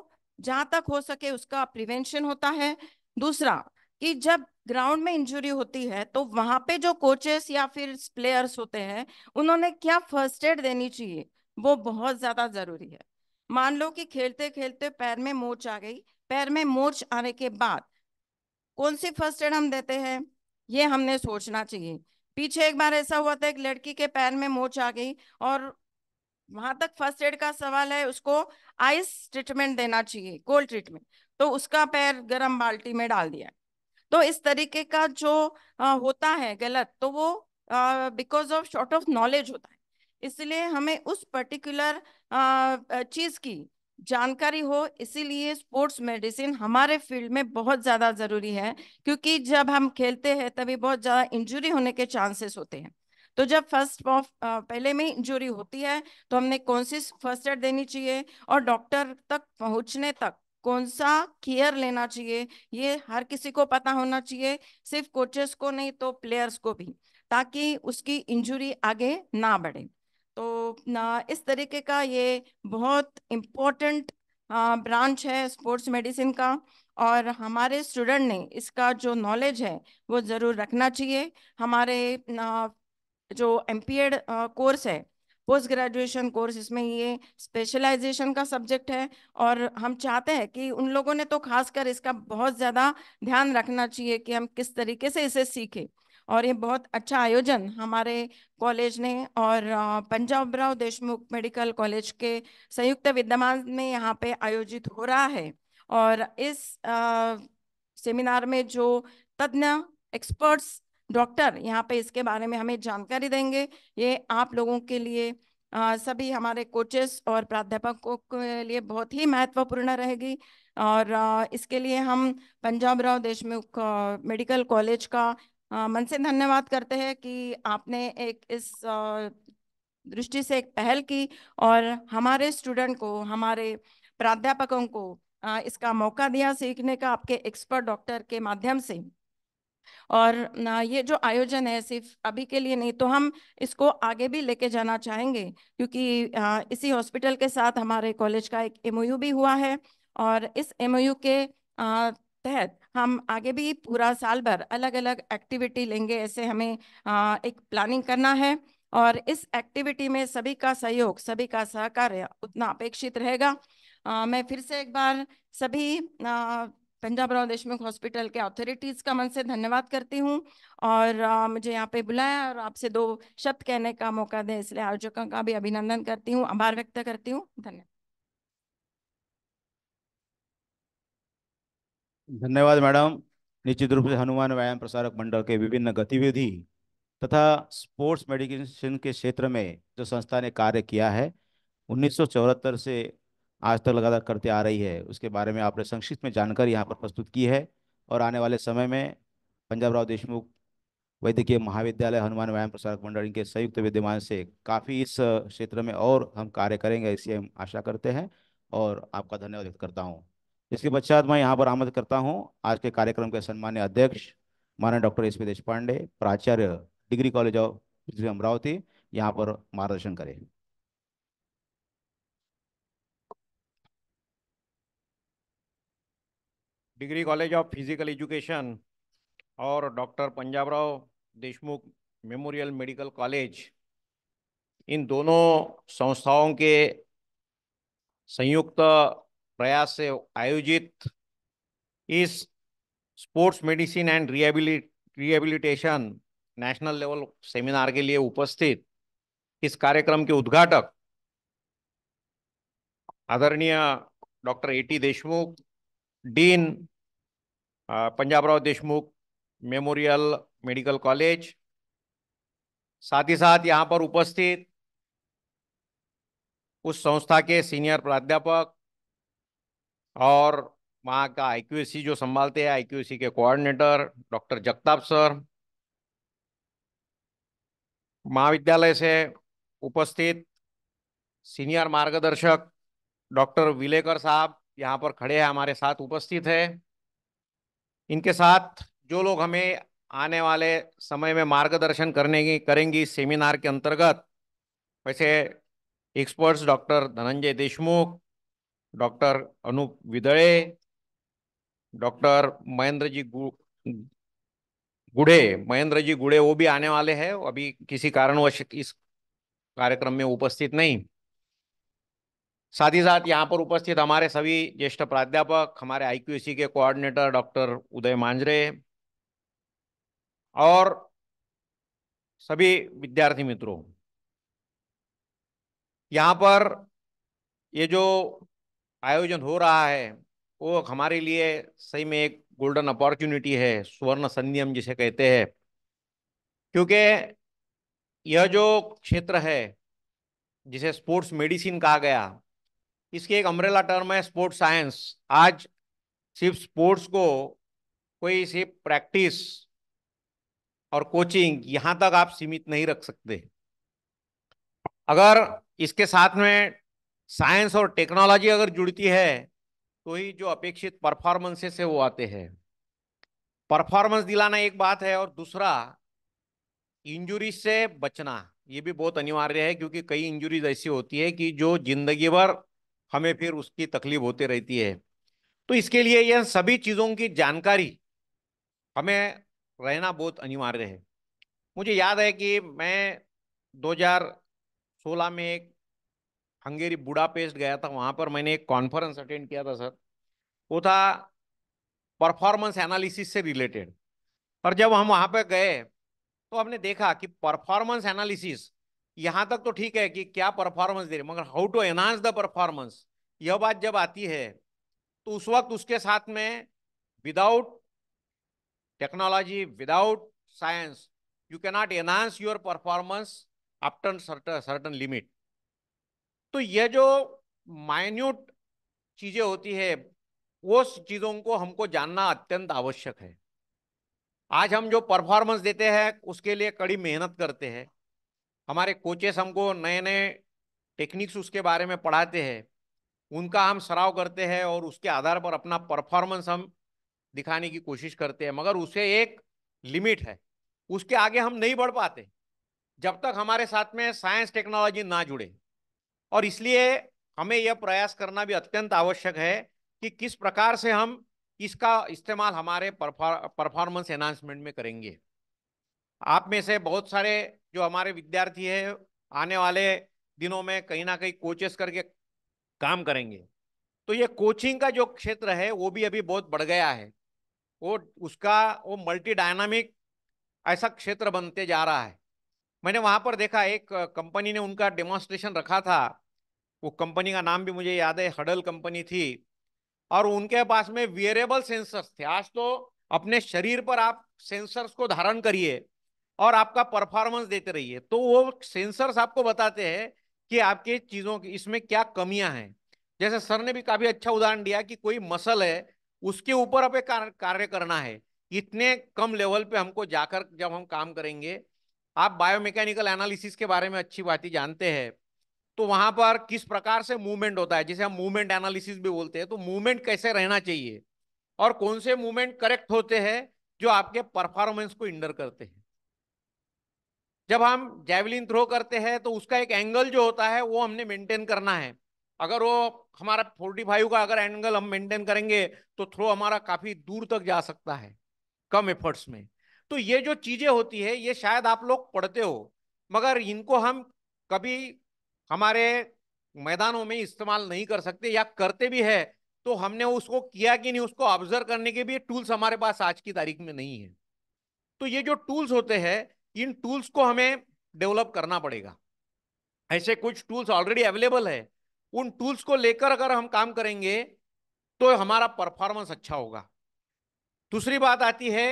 जहां तक हो सके उसका प्रिवेंशन होता है दूसरा कि जब ग्राउंड में इंजुरी होती है तो वहां पे जो कोचेस या फिर प्लेयर्स होते हैं उन्होंने क्या फर्स्ट एड देनी चाहिए वो बहुत ज्यादा जरूरी है मान लो कि खेलते खेलते पैर में मोच आ गई पैर में मोच आने के बाद कौन सी फर्स्ट एड हम देते हैं ये हमने सोचना चाहिए पीछे एक बार ऐसा हुआ था एक लड़की के पैर में मोच आ गई और वहां तक फर्स्ट एड का सवाल है उसको आइस ट्रीटमेंट देना चाहिए कोल्ड ट्रीटमेंट तो उसका पैर गर्म बाल्टी में डाल दिया तो इस तरीके का जो आ, होता है गलत तो वो because of short of knowledge होता है इसलिए हमें उस पर्टिकुलर चीज़ की जानकारी हो इसीलिए स्पोर्ट्स मेडिसिन हमारे फील्ड में बहुत ज़्यादा ज़रूरी है क्योंकि जब हम खेलते हैं तभी बहुत ज़्यादा इंजुरी होने के चांसेस होते हैं तो जब फर्स्ट ऑफ पहले में इंजुरी होती है तो हमने कौन सी फर्स्ट एड देनी चाहिए और डॉक्टर तक पहुंचने तक कौन सा केयर लेना चाहिए ये हर किसी को पता होना चाहिए सिर्फ कोचेस को नहीं तो प्लेयर्स को भी ताकि उसकी इंजुरी आगे ना बढ़े तो ना इस तरीके का ये बहुत इम्पोर्टेंट ब्रांच है स्पोर्ट्स मेडिसिन का और हमारे स्टूडेंट ने इसका जो नॉलेज है वो ज़रूर रखना चाहिए हमारे जो एम कोर्स है पोस्ट ग्रेजुएशन कोर्स इसमें ये स्पेशलाइजेशन का सब्जेक्ट है और हम चाहते हैं कि उन लोगों ने तो खासकर इसका बहुत ज़्यादा ध्यान रखना चाहिए कि हम किस तरीके से इसे सीखें और ये बहुत अच्छा आयोजन हमारे कॉलेज ने और पंजाब राव देशमुख मेडिकल कॉलेज के संयुक्त विद्यमान में यहाँ पे आयोजित हो रहा है और इस आ, सेमिनार में जो तज्ञ एक्सपर्ट्स डॉक्टर यहाँ पे इसके बारे में हमें जानकारी देंगे ये आप लोगों के लिए आ, सभी हमारे कोचेस और प्राध्यापकों के लिए बहुत ही महत्वपूर्ण रहेगी और आ, इसके लिए हम पंजाब राव देशमुख मेडिकल कॉलेज का मन से धन्यवाद करते हैं कि आपने एक इस दृष्टि से एक पहल की और हमारे स्टूडेंट को हमारे प्राध्यापकों को इसका मौका दिया सीखने का आपके एक्सपर्ट डॉक्टर के माध्यम से और ये जो आयोजन है सिर्फ अभी के लिए नहीं तो हम इसको आगे भी लेके जाना चाहेंगे क्योंकि इसी हॉस्पिटल के साथ हमारे कॉलेज का एक एमओयू भी हुआ है और इस एमओयू के तहत हम आगे भी पूरा साल भर अलग अलग एक्टिविटी लेंगे ऐसे हमें आ, एक प्लानिंग करना है और इस एक्टिविटी में सभी का सहयोग सभी का सहकार्य उतना अपेक्षित रहेगा आ, मैं फिर से एक बार सभी आ, पंजाब राव देशमुख हॉस्पिटल के अथॉरिटीज का मन से धन्यवाद करती हूँ और आ, मुझे यहाँ पे बुलाया और आपसे दो शब्द कहने का मौका दें इसलिए आयोजकों का भी अभिनंदन करती हूँ आभार व्यक्त करती हूँ धन्यवाद धन्यवाद मैडम निश्चित रूप से हनुमान व्यायाम प्रसारक मंडल के विभिन्न गतिविधि तथा स्पोर्ट्स मेडिकेशन के क्षेत्र में जो संस्था ने कार्य किया है उन्नीस से आज तक लगातार करते आ रही है उसके बारे में आपने संक्षिप्त में जानकारी यहाँ पर प्रस्तुत की है और आने वाले समय में पंजाब राव देशमुख वैद्यकीय महाविद्यालय हनुमान व्यायाम प्रसारक मंडल के संयुक्त विद्यमान से काफ़ी इस क्षेत्र में और हम कार्य करेंगे इसी हम आशा करते हैं और आपका धन्यवाद व्यक्त करता हूँ इसके पश्चात मैं यहाँ पर आमद करता हूँ आज के कार्यक्रम के सम्मान्य अध्यक्ष माननीय डॉक्टर एस पी देशपांडे प्राचार्य डिग्री कॉलेज ऑफ अमरावती यहाँ पर मार्गदर्शन करें degree college of physical education और doctor Panjabrao Deshmukh memorial medical college इन दोनों संस्थाओं के संयुक्त प्रयास से आयोजित इस sports medicine and rehabilit rehabilitation national level seminar के लिए उपस्थित इस कार्यक्रम के उद्घाटक आदरणीय doctor A T Deshmukh dean Panjabrao Deshmukh memorial medical college साथ ही साथ यहाँ पर उपस्थित उस संस्था के सीनियर प्राध्यापक और वहाँ का आईक्यूएसी जो संभालते हैं आईक्यूएसी के कोऑर्डिनेटर डॉक्टर जगताप सर महाविद्यालय से उपस्थित सीनियर मार्गदर्शक डॉक्टर विलेकर साहब यहाँ पर खड़े हैं हमारे साथ उपस्थित है इनके साथ जो लोग हमें आने वाले समय में मार्गदर्शन करने की करेंगी सेमिनार के अंतर्गत वैसे experts doctor Dhananjay Deshmukh doctor Anup Vide doctor Mahendra ji गु, गुड़े महेंद्र जी गुड़े वो भी आने वाले हैं अभी किसी कारणवश इस कार्यक्रम में उपस्थित नहीं साथ ही साथ यहाँ पर उपस्थित हमारे सभी ज्येष्ठ प्राध्यापक हमारे आईक्यूसी के कोऑर्डिनेटर डॉक्टर उदय मांजरे और सभी विद्यार्थी मित्रों यहाँ पर ये जो आयोजन हो रहा है वो हमारे लिए सही में एक गोल्डन अपॉर्चुनिटी है सुवर्ण संयम जिसे कहते हैं क्योंकि यह जो क्षेत्र है जिसे स्पोर्ट्स मेडिसिन कहा गया इसके एक अमरेला टर्म है स्पोर्ट्स साइंस आज सिर्फ स्पोर्ट्स को कोई सिर्फ प्रैक्टिस और कोचिंग यहाँ तक आप सीमित नहीं रख सकते अगर इसके साथ में साइंस और टेक्नोलॉजी अगर जुड़ती है तो ही जो अपेक्षित परफॉर्मेंसेस है वो आते हैं परफॉर्मेंस दिलाना एक बात है और दूसरा इंजुरी से बचना ये भी बहुत अनिवार्य है क्योंकि कई इंजुरीज ऐसी होती है कि जो जिंदगी भर हमें फिर उसकी तकलीफ होती रहती है तो इसके लिए यह सभी चीज़ों की जानकारी हमें रहना बहुत अनिवार्य है मुझे याद है कि मैं 2016 में एक हंगेरी बुडापेस्ट गया था वहाँ पर मैंने एक कॉन्फ्रेंस अटेंड किया था सर वो था परफॉर्मेंस एनालिसिस से रिलेटेड और जब हम वहाँ पर गए तो हमने देखा कि परफॉर्मेंस एनालिसिस यहाँ तक तो ठीक है कि क्या परफॉर्मेंस दे रही मगर how to enhance the performance यह बात जब आती है तो उस वक्त उसके साथ में without technology without science you cannot enhance your performance up to certain limit तो ये जो माइन्यूट चीजें होती है वो चीजों को हमको जानना अत्यंत आवश्यक है आज हम जो परफॉर्मेंस देते हैं उसके लिए कड़ी मेहनत करते हैं हमारे कोचेस हमको नए नए टेक्निक्स उसके बारे में पढ़ाते हैं उनका हम सराव करते हैं और उसके आधार पर अपना परफॉर्मेंस हम दिखाने की कोशिश करते हैं मगर उसे एक लिमिट है उसके आगे हम नहीं बढ़ पाते जब तक हमारे साथ में साइंस टेक्नोलॉजी ना जुड़े और इसलिए हमें यह प्रयास करना भी अत्यंत आवश्यक है कि किस प्रकार से हम इसका इस्तेमाल हमारे परफॉर्मेंस एनहांसमेंट में करेंगे आप में से बहुत सारे जो हमारे विद्यार्थी हैं आने वाले दिनों में कहीं ना कहीं कोचेस करके काम करेंगे तो ये कोचिंग का जो क्षेत्र है वो भी अभी बहुत बढ़ गया है वो उसका वो मल्टी डायनामिक ऐसा क्षेत्र बनते जा रहा है मैंने वहाँ पर देखा एक कंपनी ने उनका डेमोन्स्ट्रेशन रखा था वो कंपनी का नाम भी मुझे याद है हडल कंपनी थी और उनके पास में वियरेबल सेंसर्स थे आज तो अपने शरीर पर आप सेंसर्स को धारण करिए और आपका परफॉर्मेंस देते रहिए तो वो सेंसर्स आपको बताते हैं कि आपके चीज़ों की इसमें क्या कमियां हैं जैसे सर ने भी काफ़ी अच्छा उदाहरण दिया कि कोई मसल है उसके ऊपर हमें कार्य करना है इतने कम लेवल पे हमको जाकर जब हम काम करेंगे आप बायोमेकेनिकल एनालिसिस के बारे में अच्छी बात ही जानते हैं तो वहां पर किस प्रकार से मूवमेंट होता है जिसे हम मूवमेंट एनालिसिस भी बोलते हैं तो मूवमेंट कैसे रहना चाहिए और कौन से मूवमेंट करेक्ट होते हैं जो आपके परफॉर्मेंस को इंडर करते हैं जब हम जैवलिन थ्रो करते हैं तो उसका एक एंगल जो होता है वो हमने मेंटेन करना है अगर वो हमारा फोर्टी फाइव का अगर एंगल हम मेंटेन करेंगे तो थ्रो हमारा काफी दूर तक जा सकता है कम एफर्ट्स में तो ये जो चीजें होती है ये शायद आप लोग पढ़ते हो मगर इनको हम कभी हमारे मैदानों में इस्तेमाल नहीं कर सकते या करते भी है तो हमने उसको किया कि नहीं उसको ऑब्जर्व करने के भी टूल्स हमारे पास आज की तारीख में नहीं है तो ये जो टूल्स होते हैं इन टूल्स को हमें डेवलप करना पड़ेगा ऐसे कुछ टूल्स ऑलरेडी अवेलेबल है उन टूल्स को लेकर अगर हम काम करेंगे तो हमारा परफॉर्मेंस अच्छा होगा दूसरी बात आती है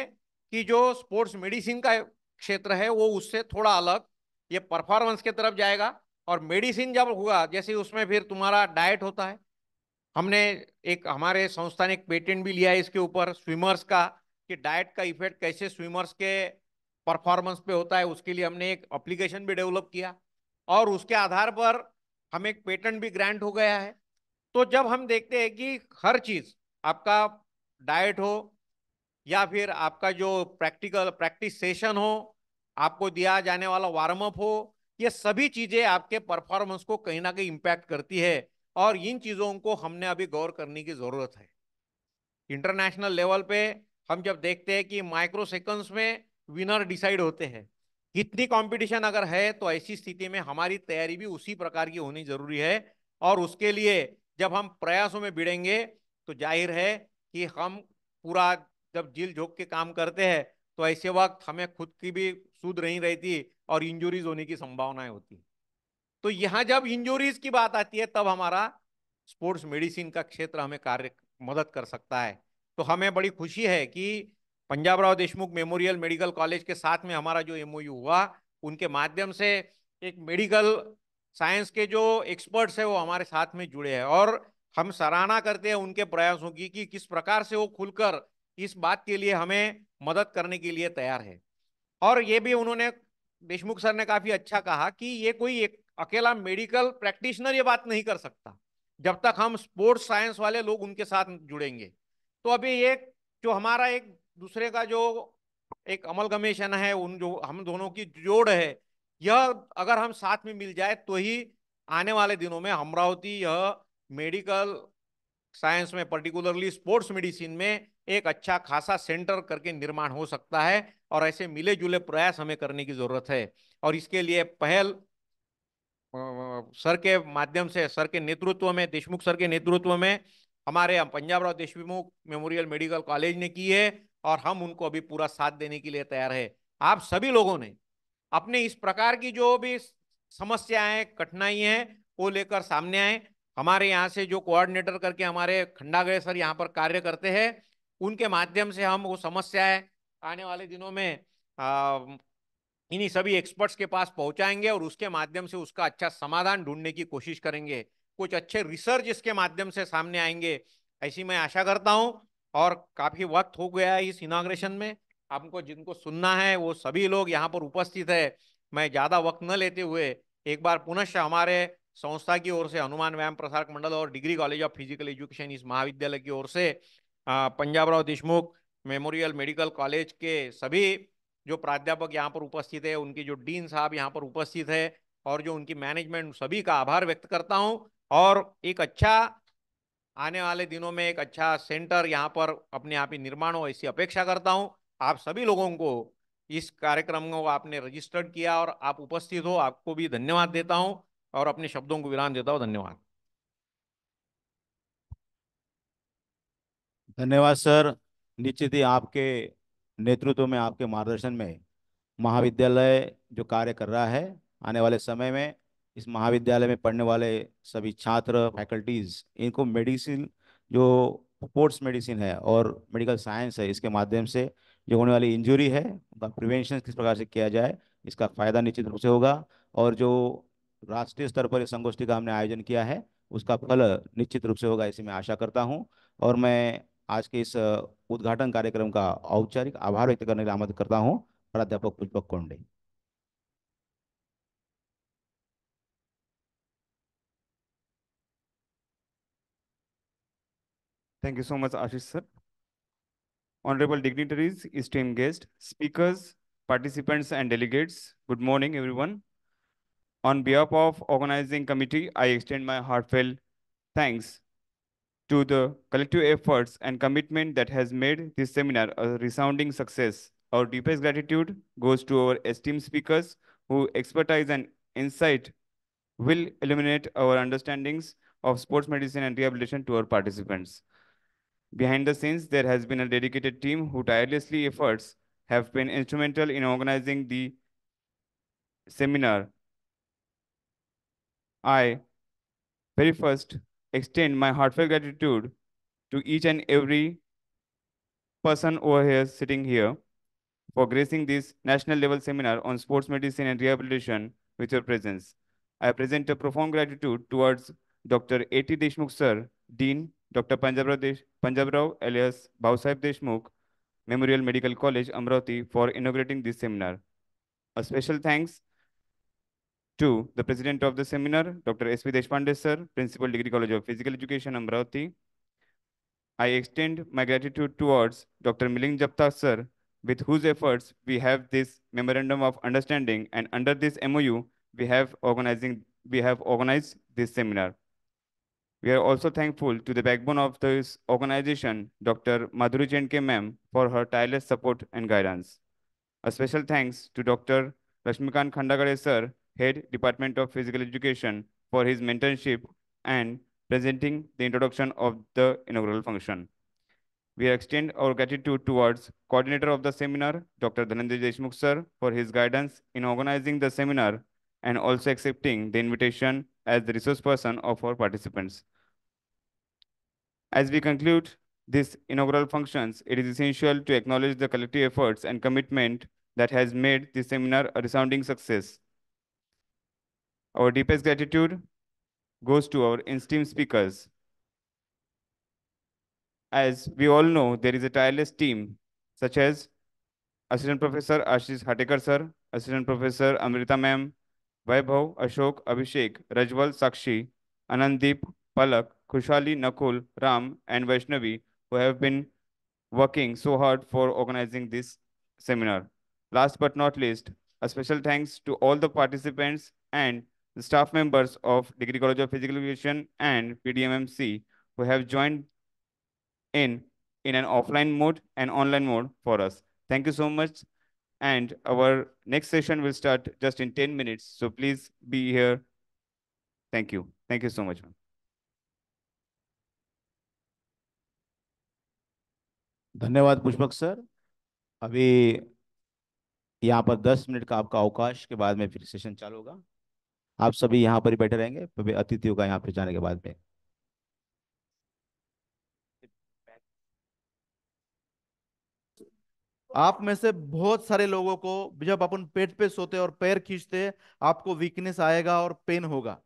कि जो स्पोर्ट्स मेडिसिन का क्षेत्र है वो उससे थोड़ा अलग ये परफॉर्मेंस के तरफ जाएगा और मेडिसिन जब हुआ जैसे उसमें फिर तुम्हारा डाइट होता है हमने एक हमारे संस्था ने एक पेटेंट भी लिया है इसके ऊपर स्विमर्स का कि डाइट का इफेक्ट कैसे स्विमर्स के परफॉर्मेंस पे होता है उसके लिए हमने एक अप्लीकेशन भी डेवलप किया और उसके आधार पर हमें एक पेटेंट भी ग्रांट हो गया है तो जब हम देखते हैं कि हर चीज़ आपका डाइट हो या फिर आपका जो प्रैक्टिकल प्रैक्टिस सेशन हो आपको दिया जाने वाला वार्म अप हो ये सभी चीजें आपके परफॉर्मेंस को कहीं ना कहीं इंपैक्ट करती है और इन चीजों को हमने अभी गौर करने की जरूरत है इंटरनेशनल लेवल पे हम जब देखते हैं कि माइक्रो सेकंड्स में विनर डिसाइड होते हैं कितनी कंपटीशन अगर है तो ऐसी स्थिति में हमारी तैयारी भी उसी प्रकार की होनी जरूरी है और उसके लिए जब हम प्रयासों में भिड़ेंगे तो जाहिर है कि हम पूरा जब झील झोंक के काम करते हैं तो ऐसे वक्त हमें खुद की भी सुध नहीं रहती और इंजुरीज होने की संभावनाएं होती तो यहां जब इंजुरीज की बात आती है तब हमारा स्पोर्ट्स मेडिसिन का क्षेत्र हमें कार्य मदद कर सकता है तो हमें बड़ी खुशी है कि Panjab Rao Deshmukh memorial medical college के साथ में हमारा जो एम हुआ उनके माध्यम से एक मेडिकल साइंस के जो एक्सपर्ट्स है वो हमारे साथ में जुड़े हैं और हम सराहना करते हैं उनके प्रयासों की कि किस प्रकार से वो खुलकर इस बात के लिए हमें मदद करने के लिए तैयार है और ये भी उन्होंने देशमुख सर ने काफी अच्छा कहा कि ये कोई एक अकेला मेडिकल प्रैक्टिशनर ये बात नहीं कर सकता जब तक हम स्पोर्ट्स साइंस वाले लोग उनके साथ जुड़ेंगे तो अभी ये जो हमारा एक दूसरे का जो एक अमल अमलगमेशन है उन जो हम दोनों की जोड़ है यह अगर हम साथ में मिल जाए तो ही आने वाले दिनों में अमरावती यह मेडिकल साइंस में पर्टिकुलरली स्पोर्ट्स मेडिसिन में एक अच्छा खासा सेंटर करके निर्माण हो सकता है और ऐसे मिले जुले प्रयास हमें करने की ज़रूरत है और इसके लिए पहल सर के माध्यम से सर के नेतृत्व में देशमुख सर के नेतृत्व में हमारे Panjab Rao Deshmukh memorial medical college ने की है और हम उनको अभी पूरा साथ देने के लिए तैयार है आप सभी लोगों ने अपने इस प्रकार की जो भी समस्याएं कठिनाई है वो लेकर सामने आए हमारे यहाँ से जो कोऑर्डिनेटर करके हमारे खंडागढ़ सर यहाँ पर कार्य करते हैं उनके माध्यम से हम वो समस्याएं आने वाले दिनों में इन्हीं सभी एक्सपर्ट्स के पास पहुंचाएंगे और उसके माध्यम से उसका अच्छा समाधान ढूंढने की कोशिश करेंगे कुछ अच्छे रिसर्च इसके माध्यम से सामने आएंगे ऐसी मैं आशा करता हूं और काफ़ी वक्त हो गया है इस इनाग्रेशन में आपको जिनको सुनना है वो सभी लोग यहाँ पर उपस्थित है मैं ज़्यादा वक्त न लेते हुए एक बार पुनः हमारे संस्था की ओर से हनुमान व्यायाम प्रसारक मंडल और degree college of physical education इस महाविद्यालय की ओर से Panjabrao Deshmukh memorial medical college के सभी जो प्राध्यापक यहाँ पर उपस्थित है उनकी जो डीन साहब यहाँ पर उपस्थित है और जो उनकी मैनेजमेंट सभी का आभार व्यक्त करता हूँ और एक अच्छा आने वाले दिनों में एक अच्छा सेंटर यहाँ पर अपने आप ही निर्माण हो ऐसी अपेक्षा करता हूँ आप सभी लोगों को इस कार्यक्रम को आपने रजिस्टर्ड किया और आप उपस्थित हो आपको भी धन्यवाद देता हूँ और अपने शब्दों को विराम देता हूँ धन्यवाद धन्यवाद सर निश्चित ही आपके नेतृत्व में आपके मार्गदर्शन में महाविद्यालय जो कार्य कर रहा है आने वाले समय में इस महाविद्यालय में पढ़ने वाले सभी छात्र फैकल्टीज़ इनको मेडिसिन जो स्पोर्ट्स मेडिसिन है और मेडिकल साइंस है इसके माध्यम से जो होने वाली इंजरी है उनका प्रिवेंशन किस प्रकार से किया जाए इसका फ़ायदा निश्चित रूप से होगा और जो राष्ट्रीय स्तर पर इस संगोष्ठी का हमने आयोजन किया है उसका फल निश्चित रूप से होगा इसी मैं आशा करता हूँ और मैं आज के इस उद्घाटन कार्यक्रम का औपचारिक आभार व्यक्त करने के लिए आमंत्रित करता हूँ प्राध्यापक Pushpak Konde thank you so much Ashish sir honourable dignitaries esteemed guest speakers participants and delegates good morning everyone on behalf of organising committee I extend my heartfelt thanks to the collective efforts and commitment that has made this seminar a resounding success. Our deepest gratitude goes to our esteemed speakers whose expertise and insight will illuminate our understandings of sports medicine and rehabilitation to our participants. Behind the scenes, there has been a dedicated team who tirelessly efforts have been instrumental in organizing the seminar. I, very first, extend my heartfelt gratitude to each and every person over here sitting here for gracing this national level seminar on sports medicine and rehabilitation with your presence. I present a profound gratitude towards Dr. A.T. Deshmukh sir, Dean, Dr. Punjab Rao, Desh Punjab Rao alias Bausaib Deshmukh, Memorial Medical College, Amravati for inaugurating this seminar. A special thanks to the president of the seminar, Dr. S.V. Deshpande sir, Principal Degree College of Physical Education, Amravati. I extend my gratitude towards Dr. Miling Japta sir, with whose efforts we have this memorandum of understanding and under this MOU, we have organizing we have organized this seminar. We are also thankful to the backbone of this organization, Dr. Madhuri Jenke ma'am, for her tireless support and guidance. A special thanks to Dr. Rashmikant Khandagare sir Head Department of Physical Education, for his mentorship and presenting the introduction of the inaugural function. We extend our gratitude towards coordinator of the seminar, Dr. Dhananjay Deshmukh sir, for his guidance in organizing the seminar and also accepting the invitation as the resource person of our participants. As we conclude these inaugural functions, it is essential to acknowledge the collective efforts and commitment that has made this seminar a resounding success. Our deepest gratitude goes to our esteemed speakers. As we all know, there is a tireless team such as Assistant Professor Ashish Hatekar sir, Assistant Professor Amrita ma'am, Vaibhav, Ashok, Abhishek, Rajwal, Sakshi, Anandip, Palak, Kushali, Nakul, Ram, and Vaishnavi who have been working so hard for organizing this seminar. Last but not least, a special thanks to all the participants and the staff members of Degree College of Physical Education and PDMMC who have joined in in an offline mode and online mode for us. Thank you so much. And our next session will start just in 10 minutes. So please be here. Thank you. Thank you so much. धन्यवाद Pushpak sir अभी यहाँ पर 10 minute का आपका अवकाश के बाद में फिर सेशन चालू होगा आप सभी यहाँ पर ही बैठे रहेंगे अतिथियों का यहाँ पे जाने के बाद में आप में से बहुत सारे लोगों को जब अपन पेट पे सोते और पैर खींचते आपको वीकनेस आएगा और पेन होगा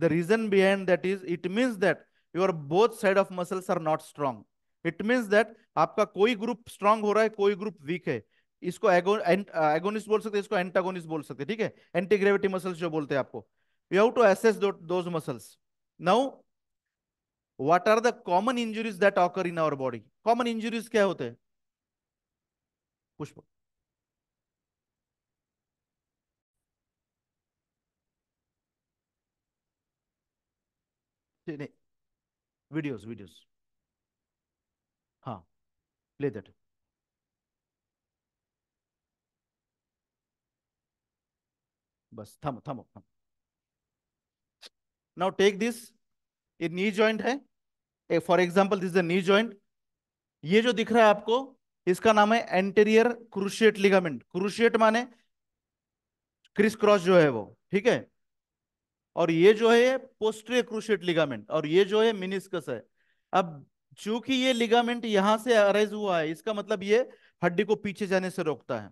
the reason behind that is it means that your both side of muscles are not strong it means that आपका कोई ग्रुप स्ट्रांग हो रहा है कोई ग्रुप वीक है इसको एगोनिस्ट uh, बोल सकते इसको एंटागोनिस्ट बोल सकते ठीक है एंटी ग्रेविटी मसल्स जो बोलते हैं आपको you have to assess those muscles now what are the common injuries that occur in our body common injuries क्या होते हैं पुष्प वीडियोस वीडियोस हाँ प्ले दैट बस थमो थमो थमो नाउ टेक दिस ये नी ज्वाइंट है for example this the knee joint ये जो दिख रहा है आपको इसका नाम है एंटेरियर क्रूशिएट लिगामेंट क्रूशिएट माने क्रिस क्रॉस जो है वो ठीक है और ये जो है पोस्ट्रियर क्रूशिएट लिगामेंट और ये जो है मिनिस्कस है अब चूंकि ये लिगामेंट यहां से अरेज हुआ है इसका मतलब ये हड्डी को पीछे जाने से रोकता है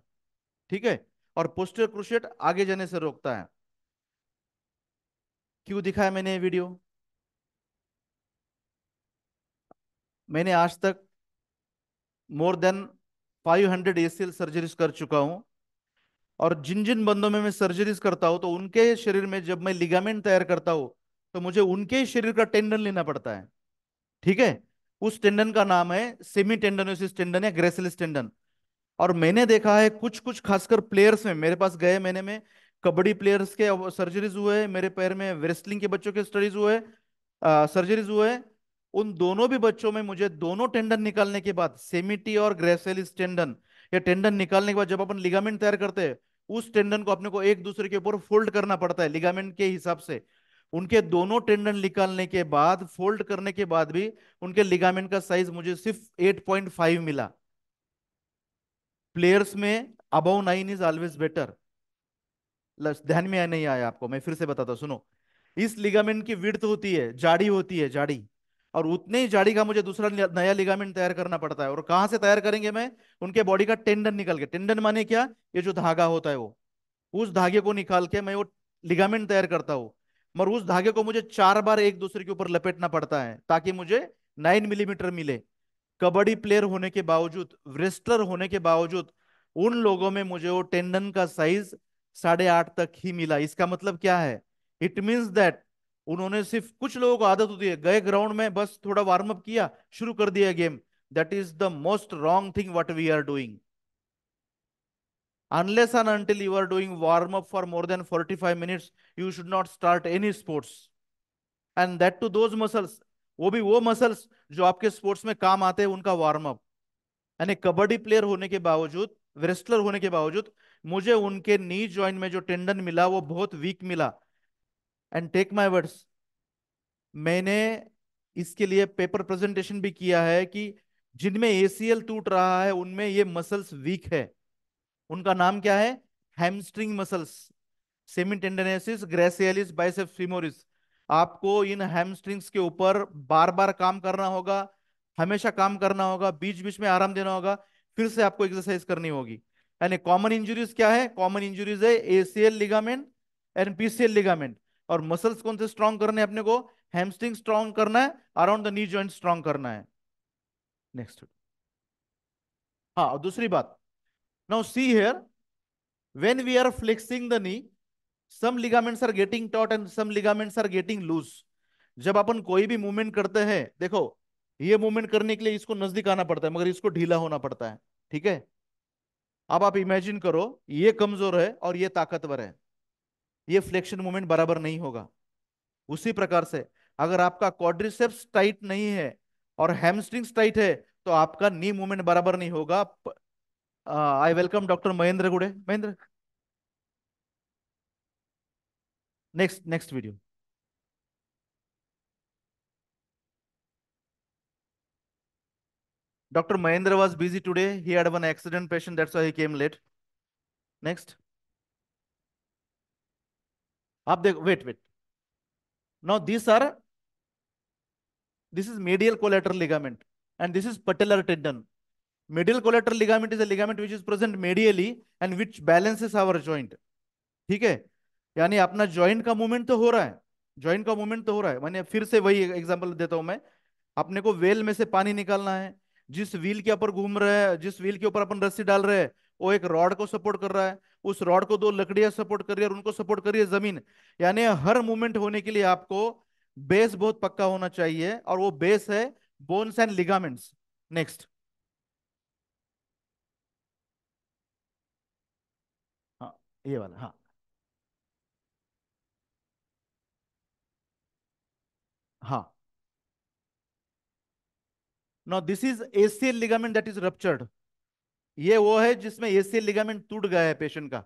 ठीक है और पोस्टर क्रूशिएट आगे जाने से रोकता है क्यों दिखाया मैंने ये वीडियो मैंने आज तक more than 500 hundred ACL surgeries कर चुका हूं और जिन जिन बंदों में मैं सर्जरीज करता हूं तो उनके शरीर में जब मैं लिगामेंट तैयार करता हूं तो मुझे उनके ही शरीर का टेंडन लेना पड़ता है ठीक है उस टेंडन का नाम है सेमी टेंडनोसिस टेंडन या ग्रेसलिस टेंडन और मैंने देखा है कुछ कुछ खासकर प्लेयर्स में मेरे पास गए महीने में कबड्डी प्लेयर्स के सर्जरीज हुए मेरे पैर में रेस्लिंग के बच्चों के स्टडीज हुए सर्जरीज हुए उन दोनों भी बच्चों में मुझे दोनों टेंडन निकालने के बाद सेमिटी और ग्रेसेलिस टेंडन ये टेंडन निकालने के बाद जब अपन लिगामेंट तैयार करते हैं उस टेंडन को अपने को एक दूसरे के ऊपर फोल्ड करना पड़ता है लिगामेंट के हिसाब से उनके दोनों टेंडन निकालने के बाद फोल्ड करने के बाद भी उनके लिगामेंट का साइज मुझे सिर्फ 8.5 मिला प्लेयर्स में above nine is always better ध्यान में नहीं आया आपको मैं फिर से बताता सुनो इस लिगामेंट की विड्थ होती है जाड़ी होती है जाड़ी और उतने ही जाड़ी का मुझे दूसरा नया लिगामेंट तैयार करना पड़ता है और कहाँ से तैयार करेंगे मैं उनके बॉडी का टेंडन निकल के टेंडन माने क्या ये जो धागा होता है वो उस धागे को निकाल के मैं वो लिगामेंट तैयार करता हूँ मगर उस धागे को मुझे चार बार एक दूसरे के ऊपर लपेटना पड़ता है ताकि मुझे नाइन मिलीमीटर मिले कबड्डी प्लेयर होने के बावजूद रेस्टलर होने के बावजूद उन लोगों में मुझे वो टेंडन का साइज साढ़े आठ तक ही मिला इसका मतलब क्या है इट मीन्स दैट उन्होंने सिर्फ कुछ लोगों को आदत होती है गए ग्राउंड में बस थोड़ा वार्म अप किया शुरू कर दिया game that is the most wrong thing what we are doing an until you are doing warm up for more than forty five minutes you should not start any sports and that too those muscles वो भी वो muscles जो आपके sports में काम आते हैं उनका वार्म अप यानी कबड्डी प्लेयर होने के बावजूद रेस्टलर होने के बावजूद मुझे उनके नी ज्वाइंट में जो टेंडन मिला वो बहुत वीक मिला एंड टेक माई वर्ड्स मैंने इसके लिए पेपर प्रेजेंटेशन भी किया है कि जिनमें एसीएल टूट रहा है उनमें ये मसल्स वीक है उनका नाम क्या है hamstring muscles semi gracilis biceps femoris आपको इन हैमस्ट्रिंग्स के ऊपर बार बार काम करना होगा हमेशा काम करना होगा बीच बीच में आराम देना होगा फिर से आपको एक्सरसाइज करनी होगी यानी कॉमन इंजुरीज क्या है कॉमन इंजुरीज है ACL ligament and PCL ligament और मसल्स कौन से स्ट्रॉन्ग करने अपने को हैमस्ट्रिंग स्ट्रॉन्ग करना है around the knee joint strong करना है नेक्स्ट हाँ दूसरी बात now see here when we are flexing the knee some ligaments are getting taut and some ligaments are getting loose जब अपन कोई भी मूवमेंट करते हैं देखो ये मूवमेंट करने के लिए इसको नजदीक आना पड़ता है मगर इसको ढीला होना पड़ता है ठीक है अब आप इमेजिन करो ये कमजोर है और ये ताकतवर है ये फ्लेक्शन मूवमेंट बराबर नहीं होगा उसी प्रकार से अगर आपका क्वाड्रिसेप्स टाइट नहीं है और हैमस्ट्रिंग्स टाइट है तो आपका नी मूवमेंट बराबर नहीं होगा आई वेलकम डॉक्टर महेंद्र गुड़े Mahendra Next, next video. Dr. Mahendra was busy today. He had one accident patient. That's why he came late. Next. Up wait, wait. Now these are, this is medial collateral ligament and this is patellar tendon. Medial collateral ligament is a ligament which is present medially and which balances our joint. Okay. यानी अपना joint का movement तो हो रहा है joint का movement तो हो रहा है मैंने फिर से वही एग्जाम्पल देता हूं मैं अपने को वेल में से पानी निकालना है जिस व्हील के ऊपर घूम रहे हैं जिस व्हील के ऊपर अपन रस्सी डाल रहे हैं वो एक रॉड को सपोर्ट कर रहा है उस रॉड को दो लकड़ियां सपोर्ट कर रही है और उनको सपोर्ट कर रही है जमीन यानी हर मूवमेंट होने के लिए आपको बेस बहुत पक्का होना चाहिए और वो बेस है बोन्स एंड लिगामेंट्स नेक्स्ट हाँ ये वाला हाँ हा no this is ACL ligament that is ruptured ये वो है जिसमें एसीएल लिगामेंट टूट गया है पेशेंट का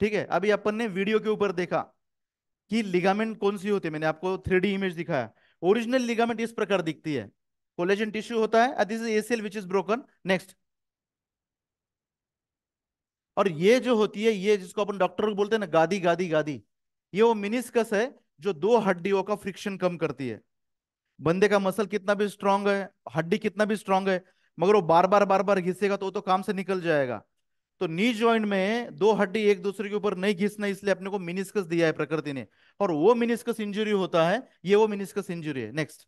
ठीक है अभी अपन ने वीडियो के ऊपर देखा कि लिगामेंट कौन सी होती है मैंने आपको थ्री इमेज दिखाया ओरिजिनल लिगामेंट इस प्रकार दिखती है कोलेजन टिश्यू होता है this is ACL which is broken next और ये जो होती है ये जिसको अपन डॉक्टर बोलते हैं ना गादी गादी गादी ये वो मिनिस्कस है जो दो हड्डियों का फ्रिक्शन कम करती है बंदे का मसल कितना भी स्ट्रांग है हड्डी कितना भी स्ट्रांग है मगर वो बार बार बार बार घिसेगा तो वो तो काम से निकल जाएगा तो नी ज्वाइंट में दो हड्डी एक दूसरे के ऊपर नहीं घिसना इसलिए अपने को मिनिस्कस दिया है प्रकृति ने और वो मिनिस्कस इंजुरी होता है ये वो मिनिस्कस इंजुरी है next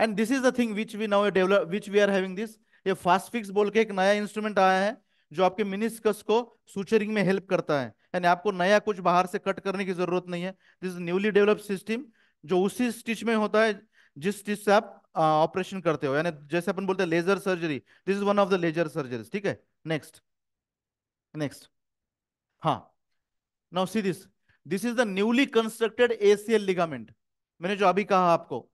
and this is the thing which we now develop which we are having this ये फास्ट फिक्स बोल के एक नया इंस्ट्रूमेंट आया है जो आपके मिनिस्कस को सुचरिंग में हेल्प करता है यानी आपको नया कुछ बाहर से कट करने की जरूरत नहीं है दिस न्यूली डेवलप सिस्टम जो उसी स्टिच में होता है जिस स्टिच से आप ऑपरेशन करते हो यानी जैसे अपन बोलते हैं laser surgery this is one of the laser surgeries ठीक है नेक्स्ट नेक्स्ट हाँ now see this this is the newly constructed ACL ligament मैंने जो अभी कहा आपको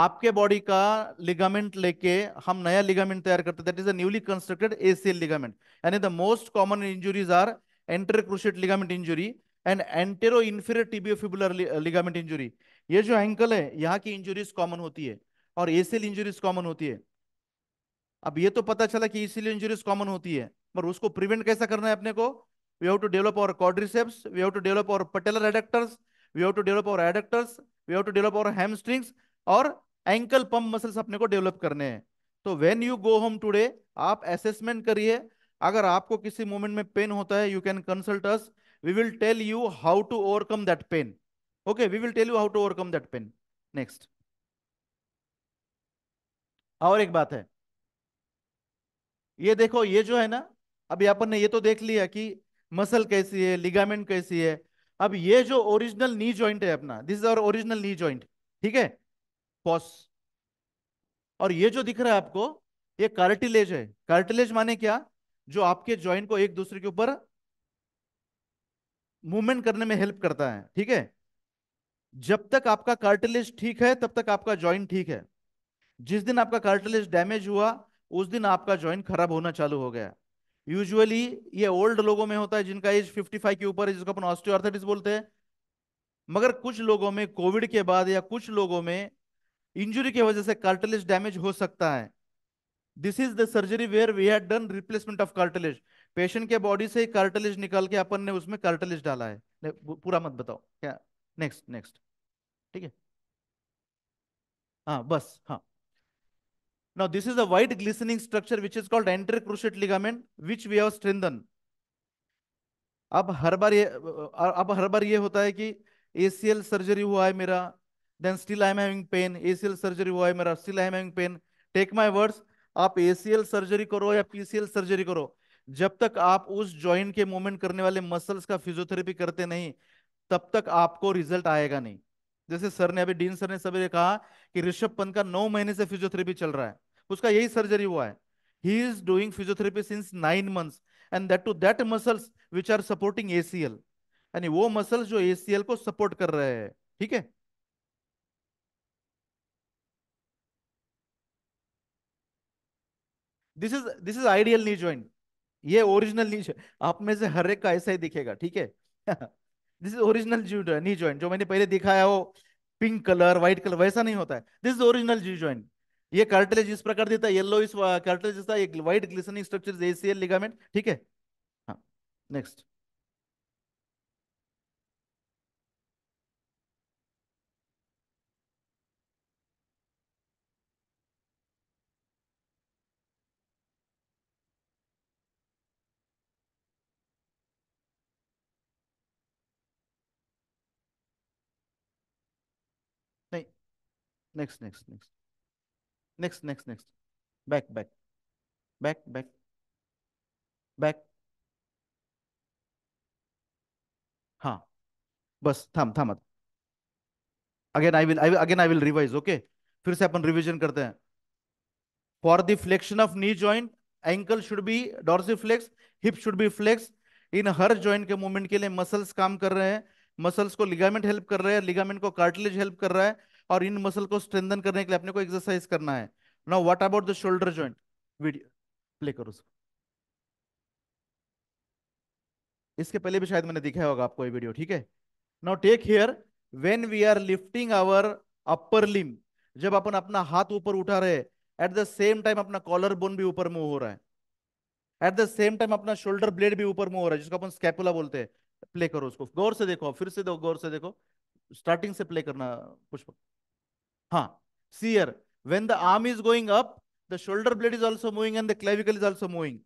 आपके बॉडी का लिगामेंट लेके हम नया लिगामेंट तैयार करते that is a newly constructed ACL ligament यानी the most common injuries are anterior cruciate ligament injury and antero inferior tibio fibular ligament injury ये जो एंकल है यहाँ की इंजुरीज कॉमन होती है और एसियल इंजुरीज कॉमन होती है अब ये तो पता चला कि एसियल इंजुरीज कॉमन होती है पर उसको प्रिवेंट कैसा करना है अपने को वी हैव टू डेवलप और quadriceps we have to develop और patellar adductors we have to develop और adductors we have to develop और हैमस्ट्रिंग्स और एंकल पंप मसल्स अपने को डेवलप करने हैं तो when you go home today आप असेसमेंट करिए अगर आपको किसी मोमेंट में पेन होता है you can consult us we will tell you how to overcome that pain Okay, we will tell you how to overcome that pain. Next. और एक बात है ये देखो ये जो है ना अभी अपन ने ये तो देख लिया कि मसल कैसी है लिगामेंट कैसी है अब ये जो ओरिजिनल नी जॉइंट है अपना this is our original knee joint ठीक है पॉस और ये जो दिख रहा है आपको ये कार्टिलेज है कार्टिलेज माने क्या जो आपके जॉइंट को एक दूसरे के ऊपर मूवमेंट करने में हेल्प करता है ठीक है जब तक आपका कार्टिलेज ठीक है तब तक आपका ज्वाइंट ठीक है जिस दिन आपका कार्टिलेज डैमेज हुआ उस दिन आपका ज्वाइंट खराब होना चालू हो गया यूजुअली ये ओल्ड लोगों में होता है जिनका एज 55 के ऊपर है जिसको अपन ऑस्टियोआर्थाइटिस बोलते हैं मगर कुछ लोगों में कोविड के बाद या कुछ लोगों में इंजुरी की वजह से कार्टिलेज डैमेज हो सकता है this is the surgery where we had done replacement of cartilage patient के बॉडी से कार्टिलेज निकाल के अपन ने उसमें कार्टिलेज डाला है पूरा मत बताओ क्या नेक्स्ट नेक्स्ट ठीक है हाँ बस हाँ now this is a white glistening structure which is called intercruciate ligament which we have strengthened अब हर बार ये अब हर बार ये होता है कि एसीएल सर्जरी हुआ है मेरा then still I am having pain ACL surgery हुआ है मेरा still I am having pain take my words आप एसीएल सर्जरी करो या पीसीएल सर्जरी करो जब तक आप उस जॉइंट के मूवमेंट करने वाले मसल्स का फिजियोथेरेपी करते नहीं तब तक आपको रिजल्ट आएगा नहीं जैसे सर ने अभी डीन सर ने सभी कहा कि ऋषभ पंत का नौ महीने से फिजियोथेरेपी चल रहा है उसका यही सर्जरी हुआ है he is doing physiotherapy since nine months and that too that muscles which are supporting ACL यानी वो मसल्स जो एसीएल को सपोर्ट कर रहे हैं ठीक है this is this is ideal knee joint ये ओरिजिनल नीच आप में से हर एक का ऐसा ही दिखेगा ठीक है दिस इज ओरिजिनल जी नी ज्वाइन जो मैंने पहले दिखाया वो पिंक कलर व्हाइट कलर वैसा नहीं होता है दिस इज ओरिजिनल जी ज्वाइन ये कार्टिलेज इस प्रकार देता है येलो इस कार्टिलेज जैसा white glistening structure ACL ligament ठीक है हाँ next next next next next next next back back back back back हाँ बस थाम थाम again I I again I will revise okay फिर से अपन रिविजन करते हैं for the flexion of knee joint ankle should be dorsiflex hip should be flex in हर जॉइंट के मूवमेंट के लिए मसल्स काम कर रहे हैं मसल्स को लिगामेंट हेल्प कर रहे हैं लिगामेंट को कार्टिलेज हेल्प कर रहा है और इन मसल को स्ट्रेंथन करने के लिए अपने को एक्सरसाइज करना है now what about the shoulder joint video play करो उसको इसके पहले भी शायद मैंने दिखाया होगा आपको ये वीडियो ठीक है now take here when we are lifting our upper limb जब अपन अपना हाथ ऊपर उठा रहे एट द सेम टाइम अपना कॉलर बोन भी ऊपर मूव हो रहा है एट द सेम टाइम अपना शोल्डर ब्लेड भी ऊपर मूव हो रहा है जिसको अपन स्कैपुला बोलते हैं प्ले करो उसको गौर से देखो फिर से देखो गौर से देखो स्टार्टिंग से प्ले करना Pushpak Huh. Seer. When the arm is going up, the shoulder blade is also moving and the clavicle is also moving.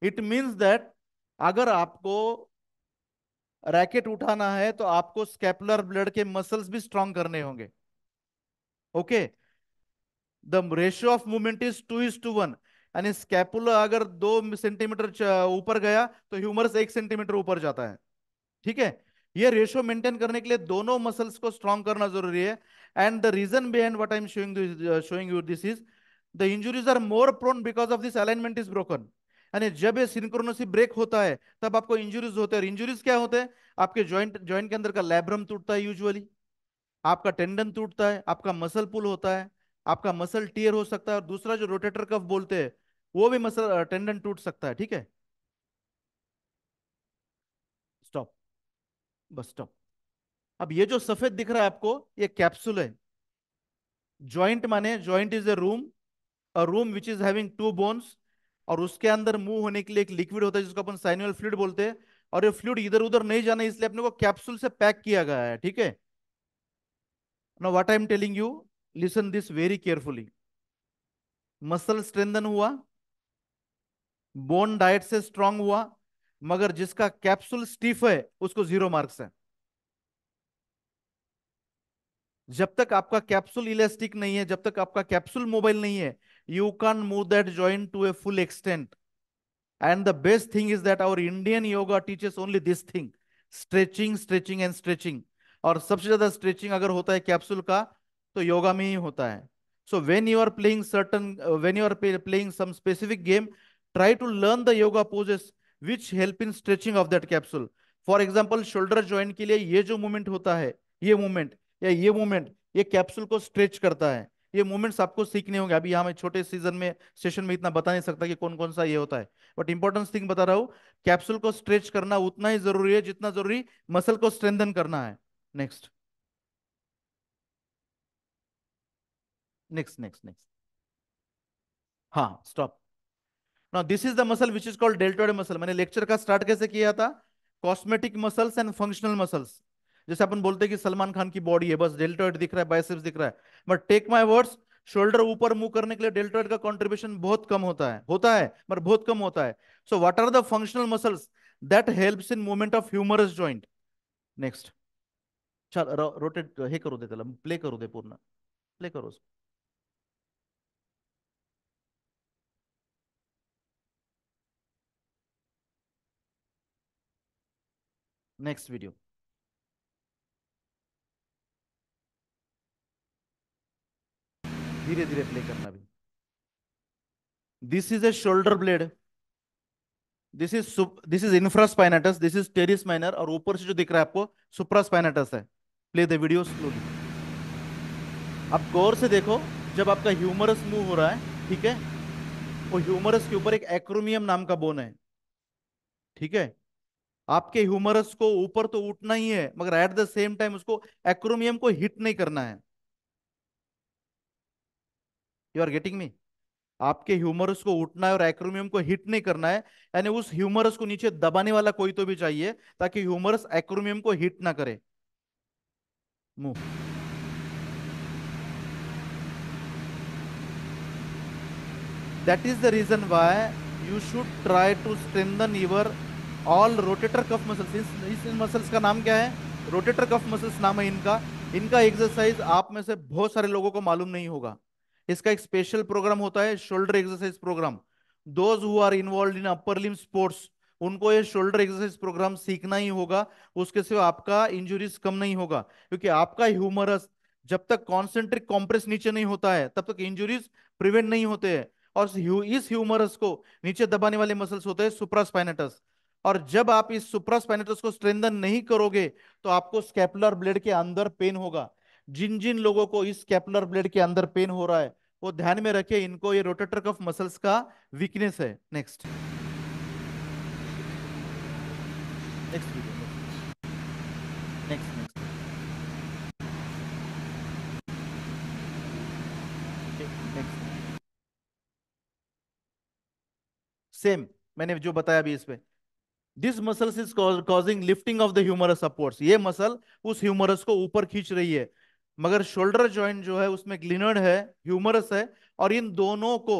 It means that अगर आपको रैकेट उठाना है तो आपको स्कैपुलर ब्लड के मसल्स भी स्ट्रांग करने होंगे okay the ratio of movement is two is two one यानी स्कैपुलर अगर दो सेंटीमीटर ऊपर गया तो ह्यूमरस एक सेंटीमीटर ऊपर जाता है ठीक है ये रेशियो मेंटेन करने के लिए दोनों मसल्स को स्ट्रांग करना जरूरी है And the reason behind what I'm showing, is uh, showing you this is the injuries are more prone because of this alignment is broken. यानी जब ये सिंक्रोनसी ब्रेक होता है तब आपको इंजुरीज होते हैं और इंजुरीज क्या होते हैं आपके जॉइंट जॉइंट के अंदर का लैब्रम टूटता है यूजुअली आपका टेंडन टूटता है आपका मसल पुल होता है आपका मसल टीयर हो सकता है और दूसरा जो रोटेटर कफ बोलते हैं वो भी मसल टेंडन uh, टूट सकता है ठीक है स्टॉप बस स्टॉप अब ये जो सफेद दिख रहा है आपको ये कैप्सूल है ज्वाइंट माने joint is a room a room which is having two bones और उसके अंदर मूव होने के लिए एक लिक्विड होता है जिसको अपन साइनुअल फ्लूड बोलते हैं और ये फ्लूड इधर उधर नहीं जाना इसलिए अपने को कैप्सूल से पैक किया गया है ठीक है no what I am telling you listen this very carefully muscle strengthen हुआ बोन डाइट से स्ट्रांग हुआ मगर जिसका कैप्सूल स्टीफ है उसको जीरो मार्क्स है जब तक आपका कैप्सूल इलास्टिक नहीं है जब तक आपका कैप्सूल मोबाइल नहीं है you can move that joint to a full extent and the best thing is that our Indian yoga teachers only this thing stretching stretching and stretching और सबसे ज्यादा स्ट्रेचिंग अगर होता है कैप्सूल का तो योगा में ही होता है so when you are playing certain when you are playing some specific game try to learn the yoga poses which help in stretching of that capsule for example shoulder joint के लिए ये जो मूवमेंट होता है ये मूवमेंट या ये movement ये कैप्सूल को स्ट्रेच करता है ये मूवमेंट्स आपको सीखने होंगे अभी यहाँ मैं छोटे सीजन में सेशन में इतना बता नहीं सकता कि कौन कौन सा ये होता है बट इंपॉर्टेंस थिंग बता रहा हूँ कैप्सूल को स्ट्रेच करना उतना ही जरूरी है जितना जरूरी मसल को स्ट्रेंथन करना है नेक्स्ट नेक्स्ट नेक्स्ट नेक्स्ट हाँ स्टॉप ना this is the muscle which is called deltoid muscle मैंने लेक्चर का स्टार्ट कैसे किया था cosmetic muscles and functional muscles जैसे अपन बोलते हैं कि सलमान खान की बॉडी है बस डेल्टॉइड दिख रहा है बाइसेप्स दिख रहा है but take my words shoulder ऊपर मूव करने के लिए डेल्टॉइड का कंट्रीब्यूशन बहुत कम होता है होता है पर बहुत कम होता है so what are the functional muscles that helps in movement of humerus joint next चल रोटेट हे करू दे त्याला प्ले करू दे पूर्ण प्ले करो नेक्स्ट वीडियो धीरे धीरे प्ले करना भी this is a shoulder blade this is this is infraspinatus this is teres minor और ऊपर से जो दिख रहा है आपको सुप्रास्पाइनाटस है प्ले द वीडियो स्लोली आप गौर से देखो जब आपका ह्यूमरस मूव हो रहा है ठीक है वो ह्यूमरस के ऊपर एक एक्रोमियम नाम का बोन है ठीक है आपके ह्यूमरस को ऊपर तो उठना ही है मगर एट द सेम टाइम उसको एक्रोमियम को हिट नहीं करना है यू आर गेटिंग मी आपके ह्यूमरस को उठना है और एक्रोमियम को हिट नहीं करना है यानी उस ह्यूमरस को नीचे दबाने वाला कोई तो भी चाहिए ताकि ह्यूमरस एक्रोमियम को हिट ना करे मुंह that is the reason why you should try to strengthen your all rotator cuff muscles इस मसल्स का नाम क्या है रोटेटर कफ मसल्स नाम है इनका इनका एक्सरसाइज आप में से बहुत सारे लोगों को मालूम नहीं होगा इसका एक स्पेशल प्रोग्राम होता है shoulder exercise program those who are involve in upper limb sports उनको ये शोल्डर एक्सरसाइज प्रोग्राम सीखना ही होगा उसके सिवा आपका इंजुरीज कम नहीं होगा क्योंकि आपका ह्यूमरस जब तक कॉन्सेंट्रिक कॉम्प्रेस नीचे नहीं होता है तब तक इंजुरीज प्रिवेंट नहीं होते हैं और इस ह्यूमरस को नीचे दबाने वाले मसल्स होते हैं सुप्रास्पाइनेटस और जब आप इस सुप्रास्पाइनेटस को स्ट्रेंदन नहीं करोगे तो आपको स्कैपुलर ब्लेड के अंदर पेन होगा जिन जिन लोगों को इस स्कैपुलर ब्लेड के अंदर पेन हो रहा है वो ध्यान में रखे इनको ये रोटेटर कफ मसल्स का वीकनेस है नेक्स्ट नेक्स्ट नेक्स्ट सेम मैंने जो बताया अभी इस पे this muscles is causing lifting of the humerus upwards ये मसल उस ह्यूमरस को ऊपर खींच रही है मगर शोल्डर ज्वाइंट जो है उसमें ग्लिनर्ड है ह्यूमरस है और इन दोनों को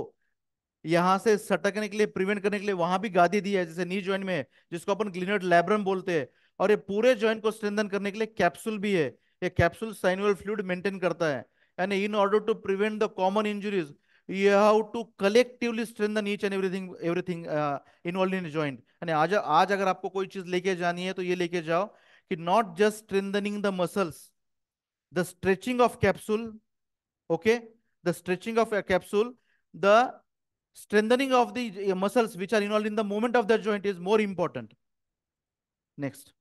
यहां से सटकने के लिए प्रिवेंट करने के लिए वहां भी गादी दी है जैसे नी ज्वाइंट में जिसको अपन ग्लिनर्ड लैब्रम बोलते हैं और ये पूरे ज्वाइंट को स्ट्रेंथन करने के लिए कैप्सूल भी है ये कैप्सूल साइनुअल फ्लूड मेंटेन करता है यानी in order to prevent the common injuries you have to collectively strengthen each and everything everything involve in in यानी uh, आज आज अगर आपको कोई चीज लेके जानी है तो ये लेके जाओ कि not just strengthening the muscles the stretching of capsule, okay, the stretching of a capsule, the strengthening of the muscles which are involved in the movement of the joint is more important. Next.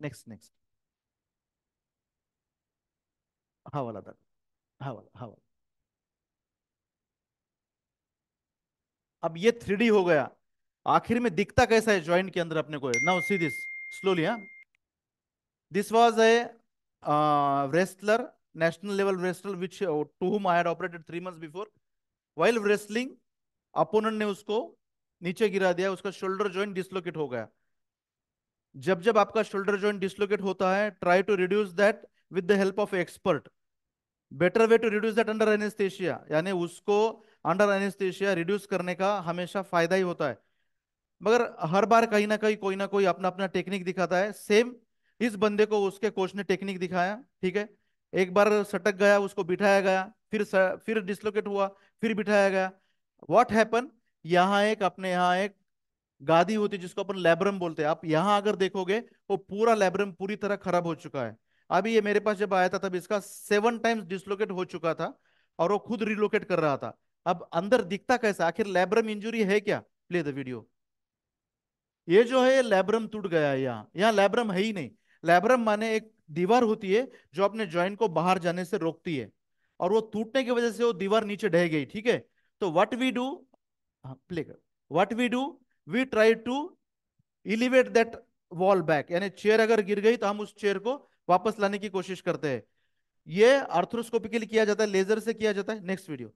Next, next. हा वाला था हा वाला हा वाला अब ये three हो गया आखिर में दिखता कैसा है ज्वाइंट के अंदर अपने को नाउ सी दिस स्लोली हाँ this was a wrestler national level wrestler which to to I I had operated three months before. While wrestling, ने उसको नीचे गिरा दिया उसका शोल्डर ज्वाइंट डिसलोकेट हो गया जब जब आपका शोल्डर ज्वाइंट डिसलोकेट होता है try to reduce that with the help of expert better way to reduce that under anaesthesia यानी उसको अंडर एनेस्थेशिया रिड्यूस करने का हमेशा फायदा ही होता है मगर हर बार कहीं ना कहीं कोई ना कोई अपना अपना टेक्निक दिखाता है सेम इस बंदे को उसके कोच ने टेक्निक दिखाया ठीक है एक बार सटक गया उसको बिठाया गया फिर फिर डिसलोकेट हुआ फिर बिठाया गया वॉट हैपन यहाँ एक अपने यहाँ एक गादी होती है जिसको अपन लेबरम बोलते हैं आप यहाँ अगर देखोगे वो पूरा लेबरम पूरी तरह खराब हो चुका है अभी ये मेरे पास जब आया था तब इसका सेवन टाइम्स डिसलोकेट हो चुका था और वो खुद रिलोकेट कर रहा था अब अंदर दिखता कैसा आखिर लेबरम इंजुरी है क्या प्ले द वीडियो ये जो है लेब्रम टूट गया है यहाँ यहाँ लेब्रम है ही नहीं लेब्रम माने एक दीवार होती है जो अपने ज्वाइंट को बाहर जाने से रोकती है और वो टूटने की वजह से वो दीवार नीचे ढह गई ठीक है तो वट वी डू प्ले कर what we do we try to elevate that wall back यानी चेयर अगर गिर गई तो हम उस चेयर को वापस लाने की कोशिश करते हैं ये आर्थ्रोस्कोपिकली किया जाता है लेजर से किया जाता है नेक्स्ट वीडियो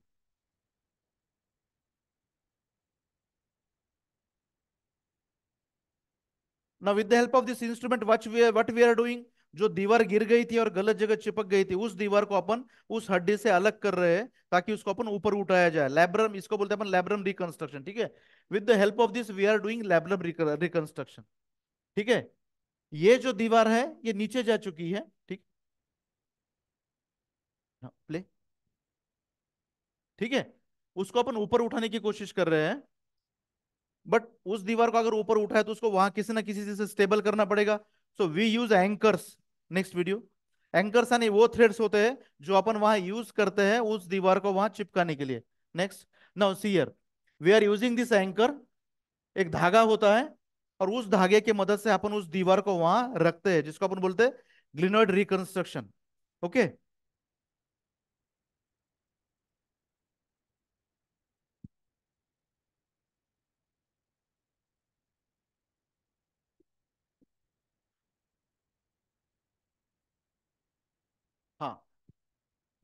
ना with the help of this instrument which we what we are doing जो दीवार गिर गई थी और गलत जगह चिपक गई थी उस दीवार को अपन उस हड्डी से अलग कर रहे हैं ताकि उसको अपन ऊपर उठाया जाए लैब्रम इसको बोलते हैं अपन लैब्रम रिकंस्ट्रक्शन ठीक है with the help of this we are doing labrum reconstruction ठीक है ये जो दीवार है ये नीचे जा चुकी है ठीक प्ले हाँ, ठीक है उसको अपन ऊपर उठाने की कोशिश कर रहे हैं बट उस दीवार को अगर ऊपर उठाए तो उसको वहां किसी ना किसी से स्टेबल करना पड़ेगा so we use anchors next video anchors यानी वो थ्रेड्स होते हैं जो अपन वहां यूज करते हैं उस दीवार को वहां चिपकाने के लिए next now see here we are using this anchor एक धागा होता है और उस धागे की मदद से अपन उस दीवार को वहां रखते हैं जिसको अपन बोलते हैं glenoid reconstruction okay okay?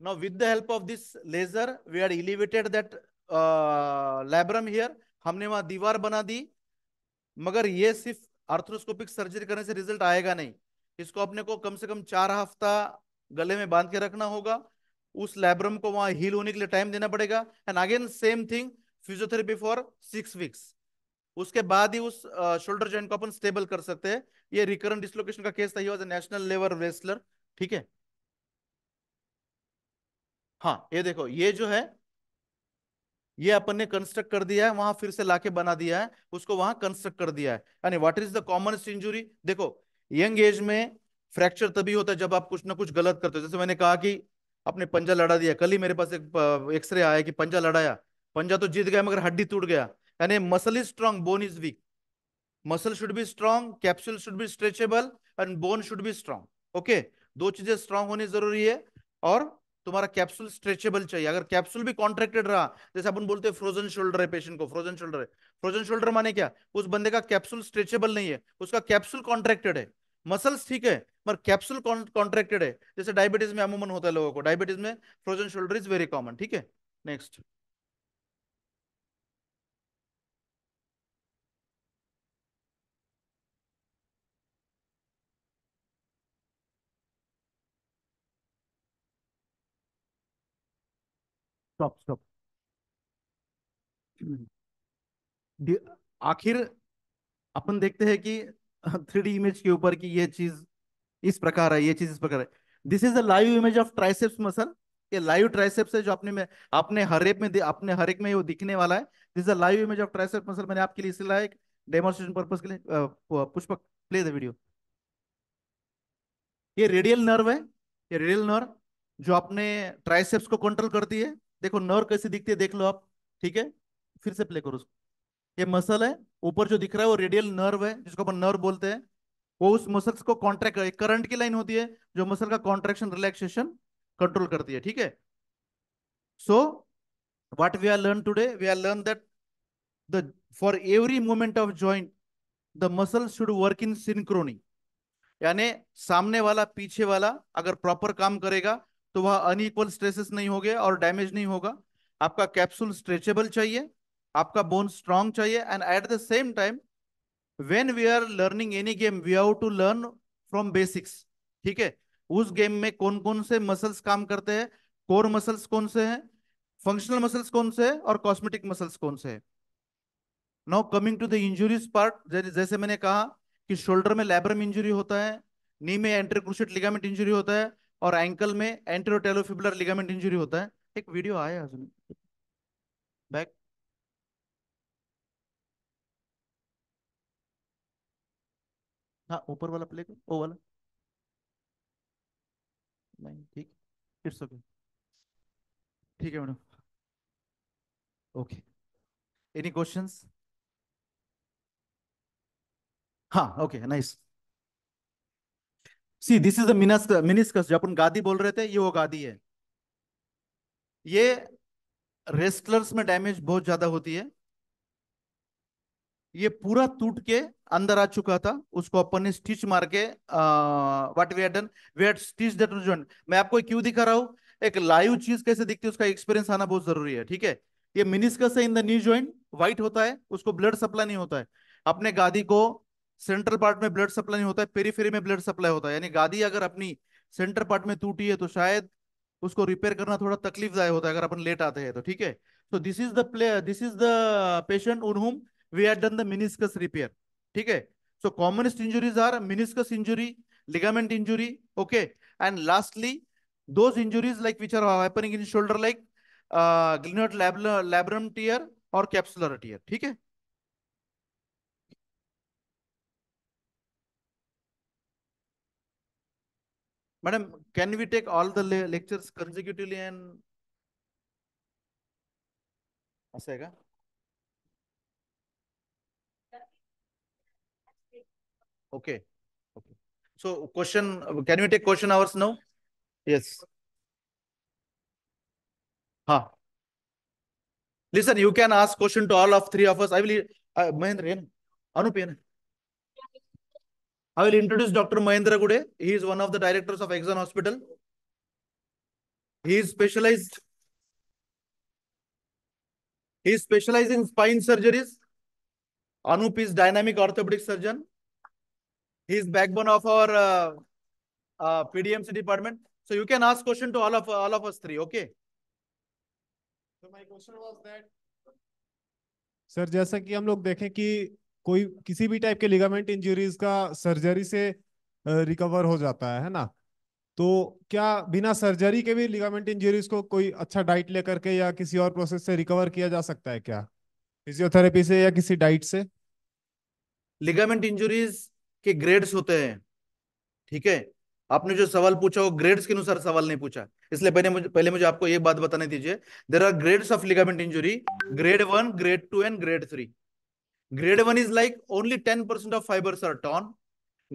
Now with the help of this laser, we had elevated that uh, labrum here. humne वहां deewar bana di magar ye सिर्फ arthroscopic surgery karne se result aayega nahi isko apne ko kam se kam 4 hafta गले में बांध के रखना होगा उस labrum को वहां हील होने के लिए टाइम देना पड़ेगा and again same thing physiotherapy for six weeks उसके बाद ही उस शोल्डर जॉइंट को अपन स्टेबल कर सकते हैं ये रिकरेंट डिस्लोकेशन का केस था he was national level wrestler ठीक है हाँ ये देखो ये जो है ये अपन ने कंस्ट्रक्ट कर दिया है वहां फिर से लाके बना दिया है उसको वहां कंस्ट्रक्ट कर दिया है यानी what is the commonest injury देखो यंग एज में फ्रैक्चर तभी होता है जब आप कुछ ना कुछ गलत करते हो जैसे मैंने कहा कि आपने पंजा लड़ा दिया कल ही मेरे पास एक एक्सरे आया कि पंजा लड़ाया पंजा तो जीत गया मगर हड्डी टूट गया यानी muscle is strong bone is weak muscle should be strong capsule should be stretchable and bone should be strong okay दो चीजें स्ट्रांग होनी जरूरी है और तुम्हारा कैप्सूल स्ट्रेचेबल चाहिए अगर कैप्सूल भी कॉन्ट्रेक्टेड रहा जैसे अपन बोलते हैं फ्रोजन शोल्डर है पेशेंट को फ्रोजन शोल्डर है फ्रोजन शोल्डर माने क्या उस बंदे का कैप्सूल स्ट्रेचेबल नहीं है उसका कैप्सूल कॉन्ट्रेक्टेड है मसल्स ठीक है पर कैप्सूल कॉन्ट्रेक्टेड है जैसे डायबिटीज में अमूमन होता है लोगों को डायबिटीज में frozen shoulder is very common ठीक है नेक्स्ट स्टॉप स्टॉप आखिर अपन देखते हैं कि थ्री इमेज के ऊपर की ये चीज इस प्रकार है ये चीज इस प्रकार है this is a live image of triceps muscle ये लाइव ट्राइसेप्स है जो अपने में अपने हर एक में अपने हर एक में वो दिखने वाला है this is a live image of triceps muscle मैंने आपके लिए इसलिए एक डेमोन्स्ट्रेशन पर्पज के लिए पुष्पक प्ले द वीडियो ये रेडियल नर्व है ये रेडियल नर्व जो अपने ट्राइसेप्स को कंट्रोल करती है देखो नर कैसे दिखती है देख लो आप ठीक है फिर से प्ले करो उसको ये मसल है ऊपर जो दिख रहा है वो रेडियल नर्व है जिसको अपन नर्व बोलते हैं वो उस मसल्स को कॉन्ट्रैक्ट करंट की लाइन होती है जो मसल का कॉन्ट्रेक्शन रिलैक्सेशन कंट्रोल करती है ठीक है so what we are learn today we are learn that the for every moment of joint the muscle should work in synchrony यानी सामने वाला पीछे वाला अगर प्रॉपर काम करेगा तो वह अनईक्वल स्ट्रेसेस नहीं होंगे और डैमेज नहीं होगा आपका कैप्सूल स्ट्रेचेबल चाहिए आपका बोन स्ट्रांग चाहिए and at the same time when we are learning any game we have to learn from basics ठीक है उस गेम में कौन कौन से मसल्स काम करते हैं कोर मसल्स कौन से हैं फंक्शनल मसल्स कौन से हैं और कॉस्मेटिक मसल्स कौन से हैं now coming to the injuries part जैसे मैंने कहा कि शोल्डर में लैब्रम इंजुरी होता है नी में एंट्री क्रूशेट लिगामेंट इंजुरी होता है और एंकल में एंट्रोटेलोफिबुलर लिगामेंट इंजरी होता है एक वीडियो आया उसमें बैक हाँ ऊपर वाला प्ले करो ओ वाला नहीं ठीक इट्स ओके ठीक है मैडम ओके एनी क्वेश्चंस हाँ okay nice see this is the meniscus जो अपन गादी बोल रहे थे ये वो गादी है ये रेस्टलर्स में डैमेज बहुत ज्यादा होती है ये पूरा टूट के अंदर आ चुका था उसको अपन ने स्टिच मार के व्हाट वी डन स्टिच मैं आपको क्यों दिखा रहा हूं एक लाइव चीज कैसे दिखती है उसका एक्सपीरियंस आना बहुत जरूरी है ठीक है ये मिनिस्कस है in the new joint white होता है उसको ब्लड सप्लाई नहीं होता है अपने गादी को सेंट्रल पार्ट में ब्लड सप्लाई नहीं होता है पेरीफेरी में ब्लड सप्लाई होता है यानी गादी अगर अपनी सेंटर पार्ट में टूटी है तो शायद उसको रिपेयर करना थोड़ा तकलीफ दायक होता है अगर अपन लेट आते हैं तो ठीक है तो this is the player this is the patient on whom we had done the meniscus repair ठीक है so commonest injuries are meniscus injury ligament injury okay and lastly those injuries like which are happening in shoulder like uh, tear labrum tear or ठीक है Madam, can we take all the lectures consecutively and Okay. Okay. So question can we take question hours now? Yes. Ha. Listen, you can ask question to all of three of us. I will uh Mahendra, Anupena. I will introduce Dr. Mahendra Gude. He is one of the directors of Exxon Hospital. He is specialized. He is specialized in spine surgeries. Anup is dynamic orthopedic surgeon. He is backbone of our uh, uh, PDMC department. So you can ask question to all of all of us three. Okay. So my question was that. Sir जैसा कि हम लोग देखें कि कोई किसी भी type के लिगामेंट इंजरीज का सर्जरी से रिकवर हो जाता है है ना तो क्या बिना सर्जरी के भी लिगामेंट इंजरीज को कोई अच्छा डाइट लेकर के या किसी और प्रोसेस से रिकवर किया जा सकता है क्या फिजियोथेरेपी से या किसी डाइट से लिगामेंट इंजरीज के ग्रेड्स होते हैं ठीक है आपने जो सवाल पूछा वो ग्रेड्स के अनुसार सवाल नहीं पूछा इसलिए पहले मुझे पहले मुझे आपको ये बात बताने दीजिए there are grades of ligament injury grade one grade two and grade three Grade 1 is like only 10% of fibers are torn.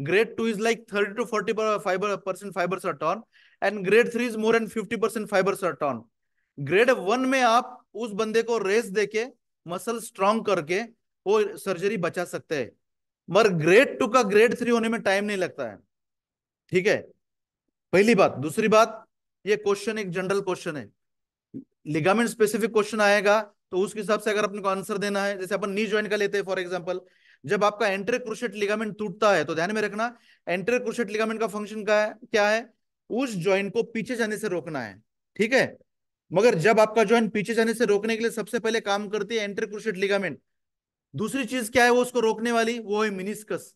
Grade 2 is like 30 to 40 fiber, percent fibers are torn. And grade three is more and fifty fibers are torn grade one में आप उस बंदे को race देके muscle strong करके वो surgery बचा सकते हैं मगर ग्रेड टू का ग्रेड थ्री होने में टाइम नहीं लगता है ठीक है पहली बात दूसरी बात ये क्वेश्चन एक जनरल क्वेश्चन है लिगामेंट स्पेसिफिक क्वेश्चन आएगा तो उसके हिसाब से अगर अपने को आंसर देना है जैसे अपन नी ज्वाइन का लेते हैं फॉर एग्जाम्पल जब आपका एंट्रे क्रोशेट लिगामेंट टूटता है तो ध्यान में रखना एंट्रे क्रोशेट लिगामेंट का फंक्शन क्या है क्या है उस ज्वाइंट को पीछे जाने से रोकना है ठीक है मगर जब आपका ज्वाइंट पीछे जाने से रोकने के लिए सबसे पहले काम करती है एंट्रे क्रोशेट लिगामेंट दूसरी चीज क्या है वो उसको रोकने वाली वो है मिनिस्कस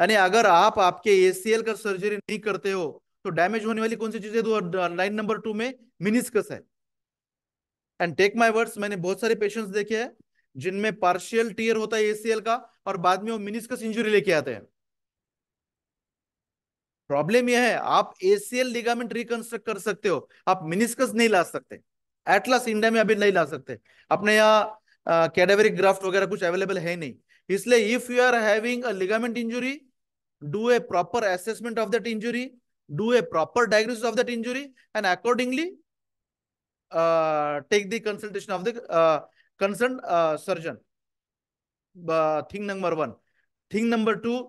यानी अगर आप आपके एसीएल का सर्जरी नहीं करते हो तो डैमेज होने वाली कौन सी चीज है लाइन नंबर टू में मिनिस्कस है एंड टेक माई वर्ड्स मैंने बहुत सारे पेशेंट्स देखे हैं जिनमें पार्शियल टीयर होता है एसीएल का और बाद में वो मिनिस्कस इंजुरी लेके आते हैं प्रॉब्लम यह है आप एसीएल लिगामेंट रिकंस्ट्रक्ट कर सकते हो आप मिनिस्कस नहीं ला सकते एटलास इंडिया में अभी नहीं ला सकते अपने यहाँ कैडेवरिक ग्राफ्ट वगैरह कुछ अवेलेबल है नहीं इसलिए if you are having a ligament injury do a proper assessment of that injury do a proper diagnosis of that injury and accordingly Uh, take the consultation of the uh, concerned uh, surgeon Uh, thing number one. Thing number two.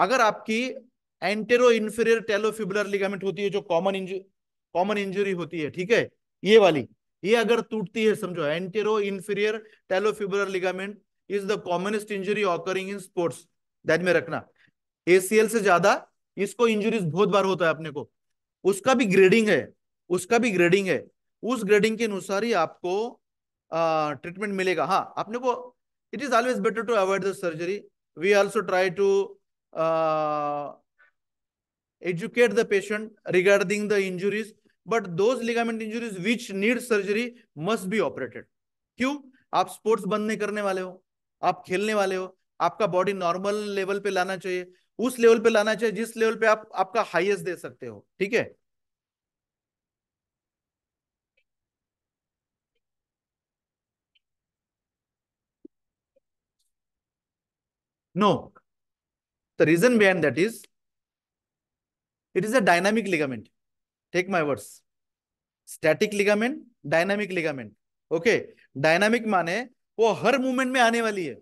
अगर आपकी entero inferior talofibular ligament होती है जो common injury common injury होती है ठीक है ये वाली ये अगर टूटती है समझो anterior inferior talofibular ligament is the commonest injury occurring in sports ध्यान में रखना एसीएल से ज्यादा इसको इंजरीज बहुत बार होता है अपने को उसका भी ग्रेडिंग है उसका भी ग्रेडिंग है उस ग्रेडिंग के अनुसार ही आपको ट्रीटमेंट मिलेगा हाँ आपने को it is always better to avoid the surgery we also try to educate the patient regarding the injuries but those ligament injuries which need surgery must be operated क्यों आप स्पोर्ट्स बंद नहीं करने वाले हो आप खेलने वाले हो आपका बॉडी नॉर्मल लेवल पे लाना चाहिए उस लेवल पे लाना चाहिए जिस लेवल पे आप आपका हाईएस्ट दे सकते हो ठीक है No. The reason behind that is it is a dynamic ligament. Take my words. Static ligament, dynamic ligament. Okay. Dynamic माने वो हर मूवमेंट में आने वाली है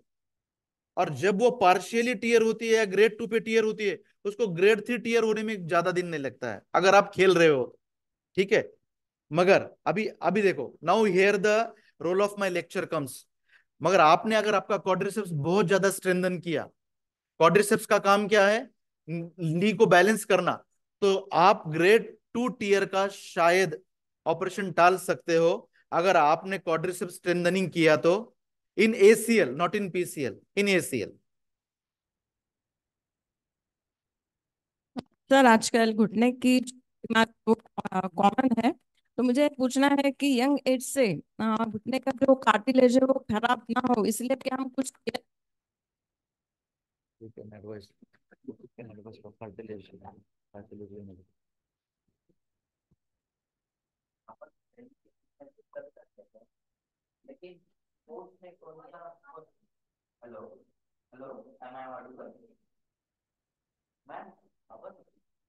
और जब वो पार्शियली टीयर होती है या ग्रेड टू पे टीयर होती है उसको ग्रेड थ्री टीयर होने में ज्यादा दिन नहीं लगता है अगर आप खेल रहे हो ठीक है मगर अभी अभी देखो now here the role of my lecture comes मगर आपने अगर आपका कॉड्रिसेप्स बहुत ज्यादा स्ट्रेंथन किया कॉड्रिसेप्स का काम क्या है नी को बैलेंस करना तो आप ग्रेड टू टीयर का शायद ऑपरेशन टाल सकते हो अगर आपने कॉड्रिसेप्स स्ट्रेंथनिंग किया तो in ACL not in PCL in ACL sir आजकल घुटने की कॉमन है तो मुझे पूछना है कि यंग एज से घुटने का जो कार्टिलेज है वो खराब ना हो इसलिए क्या हम कुछ हेलो हेलो मैम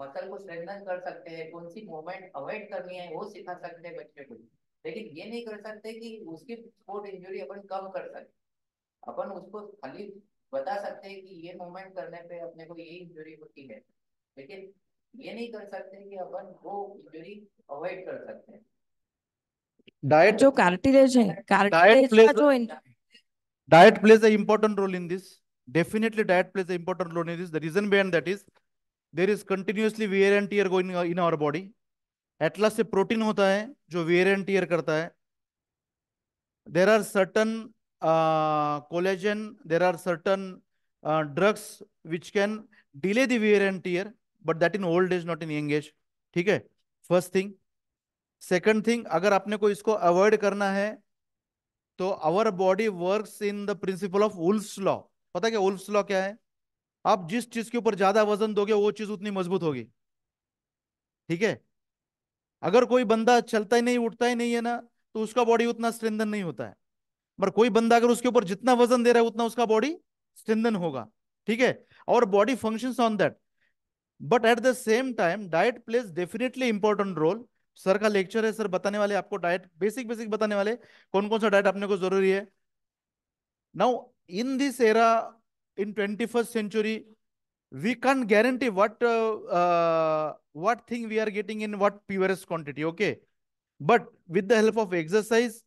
मसल को स्ट्रेंथन कर सकते हैं कौन सी मूवमेंट अवॉइड करनी है वो सिखा सकते हैं बच्चे को लेकिन ये नहीं कर सकते कि उसकी स्पोर्ट इंजरी अपन कम कर सकते अपन उसको खाली बता सकते हैं कि ये मूवमेंट करने पे अपने को ये इंजरी होती है लेकिन ये नहीं कर सकते कि अपन वो इंजरी अवॉइड कर सकते हैं डाइट जो कार्टिलेज है कार्टिलेज का जो diet plays a important role in this definitely diet plays a important role in this the reason behind that is there is continuously wear and tear going in our body एटलास से protein होता है जो wear and tear करता है there are certain collagen there are certain drugs which can delay the wear and tear but that in old age not in young age ठीक है first thing second thing अगर आपने को इसको अवॉइड करना है तो our body work in the principle of Wolff's law पता क्या उल्फ्स लॉ क्या है आप जिस चीज के ऊपर ज्यादा वजन दोगे वो चीज उतनी मजबूत होगी ठीक है अगर कोई बंदा चलता ही नहीं उठता ही नहीं है ना तो उसका बॉडी उतना स्ट्रेंथन नहीं होता है पर कोई बंदा अगर उसके ऊपर जितना वजन दे रहा है उतना उसका बॉडी स्ट्रेंथन होगा ठीक है और body function on that but at the same time diet plays definitely important role sir का लेक्चर है सर बताने वाले आपको डाइट बेसिक बेसिक बताने वाले कौन कौन सा डाइट अपने को जरूरी है now in this era in 21st century we can't guarantee what uh, uh, what thing we are getting in what purest quantity okay but with the help of exercise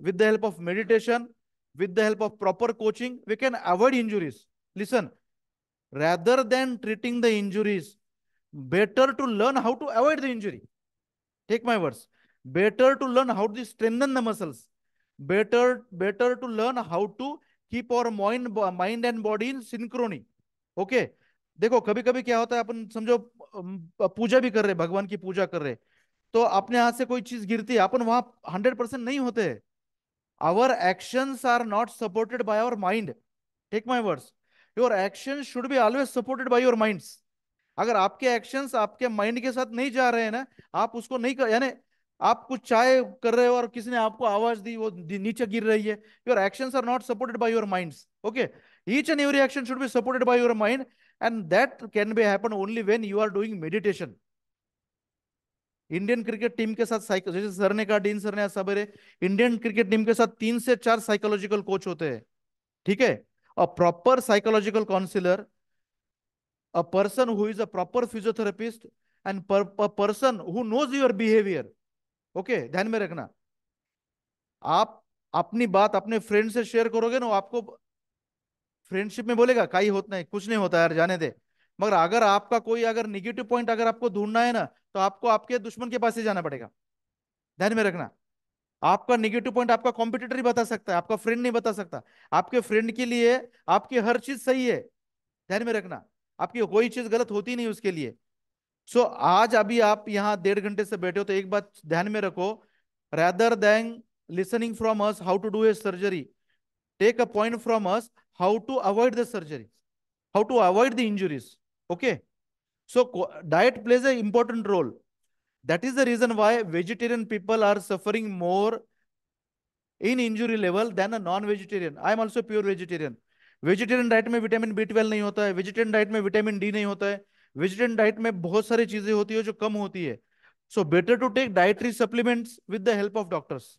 with the help of meditation with the help of proper coaching we can avoid injuries listen rather than treating the injuries better to learn how to avoid the injury take my words better to learn how to strengthen the muscles better better to learn how to keep our mind mind and body in synchrony okay देखो कभी कभी क्या होता है अपन समझो पूजा भी कर रहे भगवान की पूजा कर रहे तो अपने हाथ से कोई चीज गिरती है अपन वहां हंड्रेड परसेंट नहीं होते our action are not supported by our mind take my words your action should be always supported by your mind अगर आपके एक्शन आपके माइंड के साथ नहीं जा रहे हैं ना आप उसको नहीं कर यानी आप कुछ चाय कर रहे हो और किसी ने आपको आवाज दी वो नीचे गिर रही है your actions are not supported by your minds okay each and every action should be supported by your mind and that can be happen only when you are doing meditation Indian cricket team के साथ psycho जैसे sir ने कहा dean sir ने सब Indian cricket team के साथ तीन से चार साइकोलॉजिकल कोच होते हैं ठीक है a proper psychological counsellor a person who is a proper physiotherapist and person who knows your behaviour okay ध्यान में रखना आप अपनी बात अपने फ्रेंड से शेयर करोगे ना आपको फ्रेंडशिप में बोलेगा का ही होता नहीं कुछ नहीं होता यार जाने दे मगर अगर आपका कोई अगर निगेटिव पॉइंट अगर आपको ढूंढना है ना तो आपको आपके दुश्मन के पास ही जाना पड़ेगा ध्यान में रखना आपका निगेटिव पॉइंट आपका कॉम्पिटेटर ही बता सकता है आपका फ्रेंड नहीं बता सकता आपके फ्रेंड के लिए आपकी हर चीज सही है ध्यान में रखना आपकी कोई चीज गलत होती नहीं उसके लिए सो so, आज अभी आप यहाँ डेढ़ घंटे से बैठे हो तो एक बात ध्यान में रखो rather than listening from us how to do a surgery take a point from us how to avoid the surgery how to avoid the injuries okay so diet plays a important role that is the reason why vegetarian people are suffering more in injury level than a non vegetarian I am also pure vegetarian vegetarian diet में vitamin B twelve नहीं होता है vegetarian diet में vitamin D नहीं होता है vegetarian diet में बहुत सारी चीजें होती है जो कम होती है so better to take dietary supplements with the help of doctors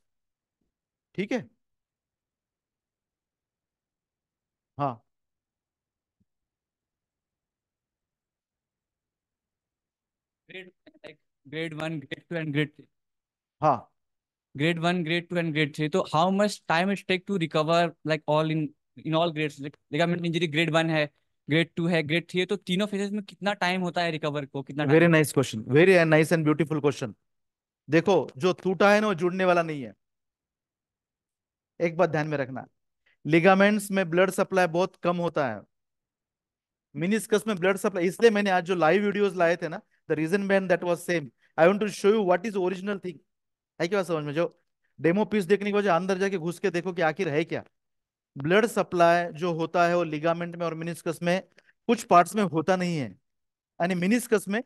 ठीक है हाँ grade one grade two and grade three हाँ grade one grade two and grade three तो how much time it take to recover like all in in all grades like injury grade one है grade two है grade three है तो तीनों phases में कितना time होता है रिकवर को कितना very nice question very nice and beautiful question देखो जो टूटा है ना वो जुड़ने वाला नहीं है एक बात ध्यान में रखना लिगामेंट्स में ब्लड सप्लाई बहुत कम होता है मिनिस्कस में ब्लड सप्लाई इसलिए मैंने आज जो लाइव वीडियोस लाए थे ना the reason being that was same I want to show you what is original thing है क्या समझ में जो डेमो पीस देखने के बजाय अंदर जाके घुस के देखो कि आखिर है क्या ब्लड सप्लाई जो होता है वो लिगामेंट में और मिनिस्कस में कुछ पार्ट्स में होता नहीं है यानी मिनिस्कस में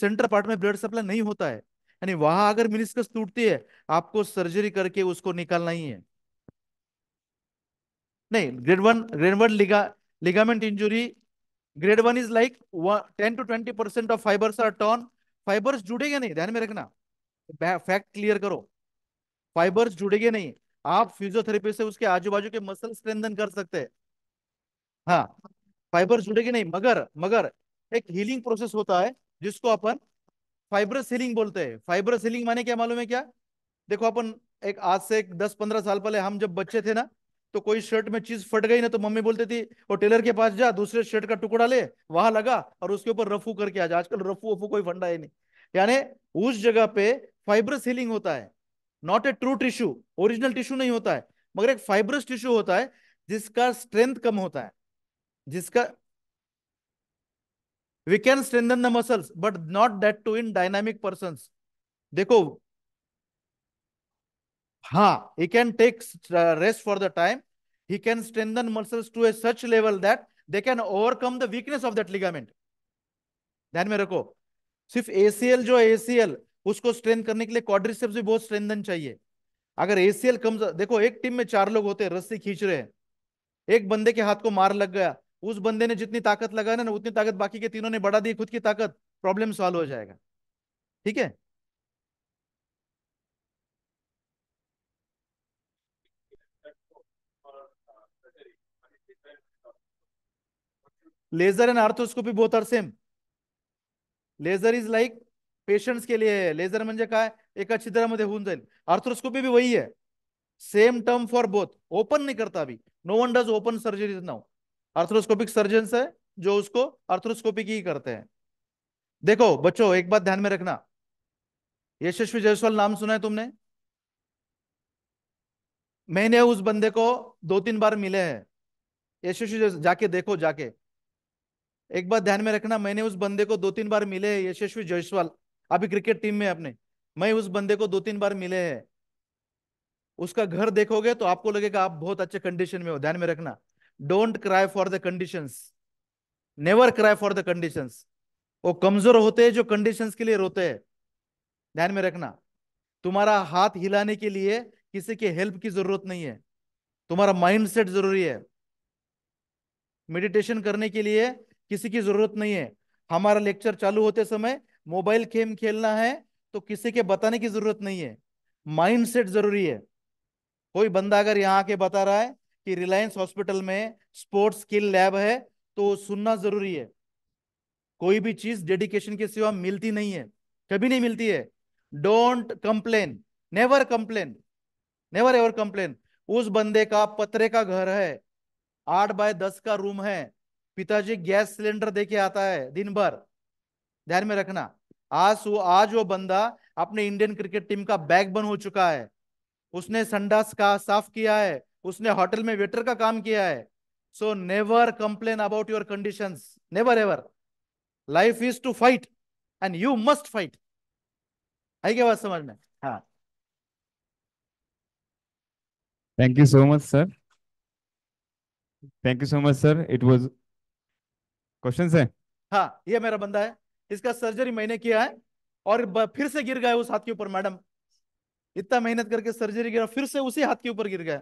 सेंटर पार्ट में ब्लड सप्लाई नहीं होता है यानी वहां अगर मिनिस्कस टूटती है आपको सर्जरी करके उसको निकालना ही है नहीं grade one grade one liga ligament injury grade one is like ten to twenty percent of fibres are torn fibres जुड़ेगा नहीं ध्यान में रखना फैक्ट क्लियर करो फाइबर्स जुड़ेगे नहीं आप फिजियोथेरेपी से उसके आजू बाजू के मसल स्ट्रेंथन कर सकते हैं हाँ फाइबर जुड़ेगी नहीं मगर मगर एक हीलिंग प्रोसेस होता है जिसको अपन फाइब्रस हीलिंग बोलते हैं फाइब्रस हीलिंग माने क्या मालूम है क्या देखो अपन एक आज से एक दस पंद्रह साल पहले हम जब बच्चे थे ना तो कोई शर्ट में चीज फट गई ना तो मम्मी बोलते थी वो टेलर के पास जा दूसरे शर्ट का टुकड़ा ले वहां लगा और उसके ऊपर रफू करके आ जा आजकल रफू वफू कोई फंडा ही नहीं यानी उस जगह पे फाइबर हीलिंग होता है not a true tissue original tissue नहीं होता है मगर एक फाइब्रस टिश्यू होता है जिसका स्ट्रेंथ कम होता है जिसका we can strengthen the muscles but not that to in dynamic person देखो हाँ he can take rest for the time he can strengthen muscles to a such level that they can overcome the weakness of that ligament ध्यान में रखो सिर्फ ACL जो ACL उसको strength करने के लिए क्वाड्रिसेप्स भी बहुत स्ट्रेंथन चाहिए अगर एसीएल कम देखो एक टीम में चार लोग होते हैं रस्सी खींच रहे हैं एक बंदे के हाथ को मार लग गया उस बंदे ने जितनी ताकत लगाया ना उतनी ताकत बाकी के तीनों ने बढ़ा दी खुद की ताकत प्रॉब्लम सॉल्व हो जाएगा ठीक है laser and arthroscopy both are same laser is like patients के लिए लेजर मे एक काय मे हो होऊन आर्थ्रोस्कोपी भी वही है same term for both open नहीं करता अभी no one does open surgery now arthroscopic surgeon है जो उसको आर्थ्रोस्कोपिक ही करते हैं देखो बच्चों एक बात ध्यान में रखना यशस्वी जयसवाल नाम सुना है तुमने मैंने उस बंदे को दो तीन बार मिले हैं यशस्वी जाके देखो जाके एक बात ध्यान में रखना मैंने उस बंदे को दो तीन बार मिले यशस्वी जयसवाल अभी क्रिकेट टीम में अपने मैं उस बंदे को दो तीन बार मिले हैं उसका घर देखोगे तो आपको लगेगा आप बहुत अच्छे कंडीशन में हो ध्यान में रखना don't cry for the condition never cry for the condition वो कमजोर होते हैं जो कंडीशन के लिए रोते हैं ध्यान में रखना तुम्हारा हाथ हिलाने के लिए किसी के हेल्प की जरूरत नहीं है तुम्हारा माइंड जरूरी है मेडिटेशन करने के लिए किसी की जरूरत नहीं है हमारा लेक्चर चालू होते समय मोबाइल गेम खेलना है तो किसी के बताने की जरूरत नहीं है माइंडसेट जरूरी है कोई बंदा अगर यहाँ आके बता रहा है कि रिलायंस हॉस्पिटल में स्पोर्ट्स स्किल लैब है तो सुनना जरूरी है कोई भी चीज डेडिकेशन के सिवा मिलती नहीं है कभी नहीं मिलती है don't complain never complain never ever complain उस बंदे का पतरे का घर है आठ बाय दस का रूम है पिताजी गैस सिलेंडर देके आता है दिन भर ध्यान में रखना आज वो आज वो बंदा अपने इंडियन क्रिकेट टीम का बन हो चुका है उसने संडास का साफ किया है उसने होटल में वेटर का काम किया है so never complain about your condition never ever life is to fight and you must fight आई क्या बात समझ में हाँ thank you so much sir thank you so much sir it was question है हाँ ये मेरा बंदा है इसका सर्जरी मैंने किया है और फिर से गिर गया उस हाथ के ऊपर मैडम इतना मेहनत करके सर्जरी किया फिर से उसी हाथ के ऊपर गिर गया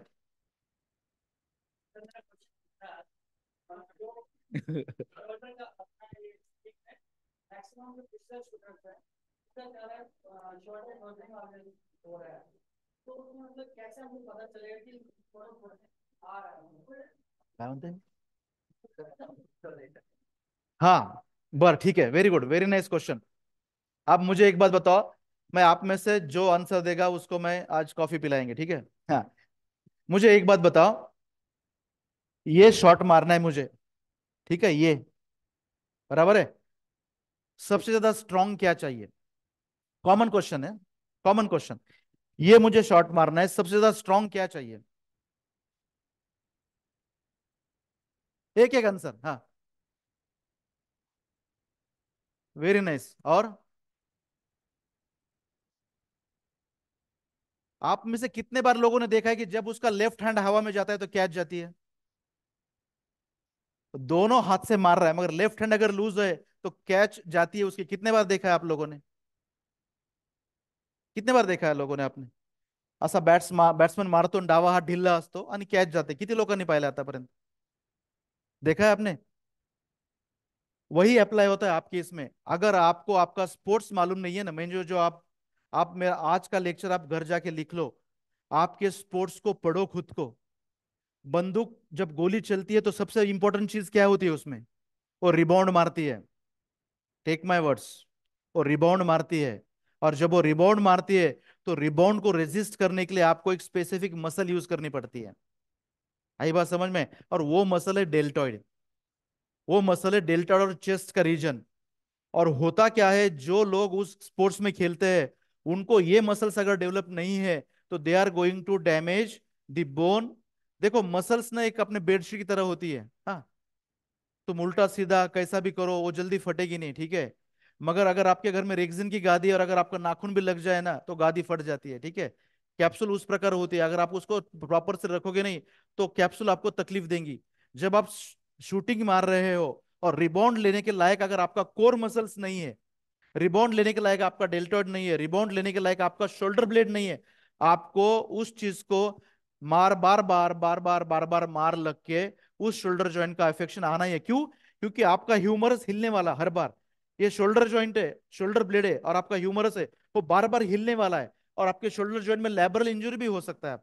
हाँ बर ठीक है very good very nice question आप मुझे एक बात बताओ मैं आप में से जो आंसर देगा उसको मैं आज कॉफी पिलाएंगे ठीक है हाँ मुझे एक बात बताओ ये शॉट मारना है मुझे ठीक है ये बराबर है सबसे ज्यादा स्ट्रांग क्या चाहिए कॉमन क्वेश्चन है कॉमन क्वेश्चन ये मुझे शॉट मारना है सबसे ज्यादा स्ट्रांग क्या चाहिए एक एक आंसर हाँ वेरी नाइस और आप में से कितने बार लोगों ने देखा है कि जब उसका लेफ्ट हैंड हवा में जाता है तो कैच जाती है तो दोनों हाथ से मार रहा है मगर लेफ्ट हैंड अगर लूज है तो कैच जाती है उसकी कितने बार देखा है आप लोगों ने कितने बार देखा है लोगों ने आपने असा बैट्स मा बॅट्समन मारतो डावा हाथ ढिल्ला कैच तो, जाते कितने लोगों ने पाला पाहिलं आतापर्यंत देखा है आपने वही अप्लाई होता है आपके इसमें अगर आपको आपका स्पोर्ट्स मालूम नहीं है ना मैं जो जो आप आप मेरा आज का लेक्चर आप घर जाके लिख लो आपके स्पोर्ट्स को पढ़ो खुद को बंदूक जब गोली चलती है तो सबसे इंपॉर्टेंट चीज क्या होती है उसमें वो रिबाउंड मारती है टेक माई वर्ड्स वो रिबाउंड मारती है और जब वो रिबाउंड मारती है तो रिबाउंड को रेजिस्ट करने के लिए आपको एक स्पेसिफिक मसल यूज करनी पड़ती है आई बात समझ में और वो मसल है डेल्टॉइड वो मसल है डेल्टा और चेस्ट का रीजन और होता क्या है जो लोग उस स्पोर्ट्स में खेलते हैं उनको ये मसल्स अगर डेवलप नहीं है तो they are going to damage bone देखो मसल्स ना एक अपने बेडशीट की तरह होती है हाँ तुम उल्टा सीधा कैसा भी करो वो जल्दी फटेगी नहीं ठीक है मगर अगर आपके घर में रेगजिन की गादी और अगर आपका नाखून भी लग जाए ना तो गादी फट जाती है ठीक है कैप्सूल उस प्रकार होती है अगर आप उसको प्रॉपर से रखोगे नहीं तो कैप्सूल आपको तकलीफ देंगी जब आप शूटिंग मार रहे हो और रिबाउंड लेने के लायक अगर आपका कोर मसल्स नहीं है रिबाउंड लेने के लायक आपका डेल्टॉइड नहीं है रिबाउंड लेने के लायक आपका शोल्डर ब्लेड नहीं है आपको उस चीज को मार बार बार बार बार बार बार मार लग के उस शोल्डर ज्वाइंट का इफेक्शन आना ही है क्यों क्योंकि आपका ह्यूमरस हिलने वाला हर बार ये शोल्डर ज्वाइंट है शोल्डर ब्लेड है और आपका ह्यूमरस है वो बार बार हिलने वाला है और आपके शोल्डर ज्वाइंट में लेबरल इंजुरी भी हो सकता है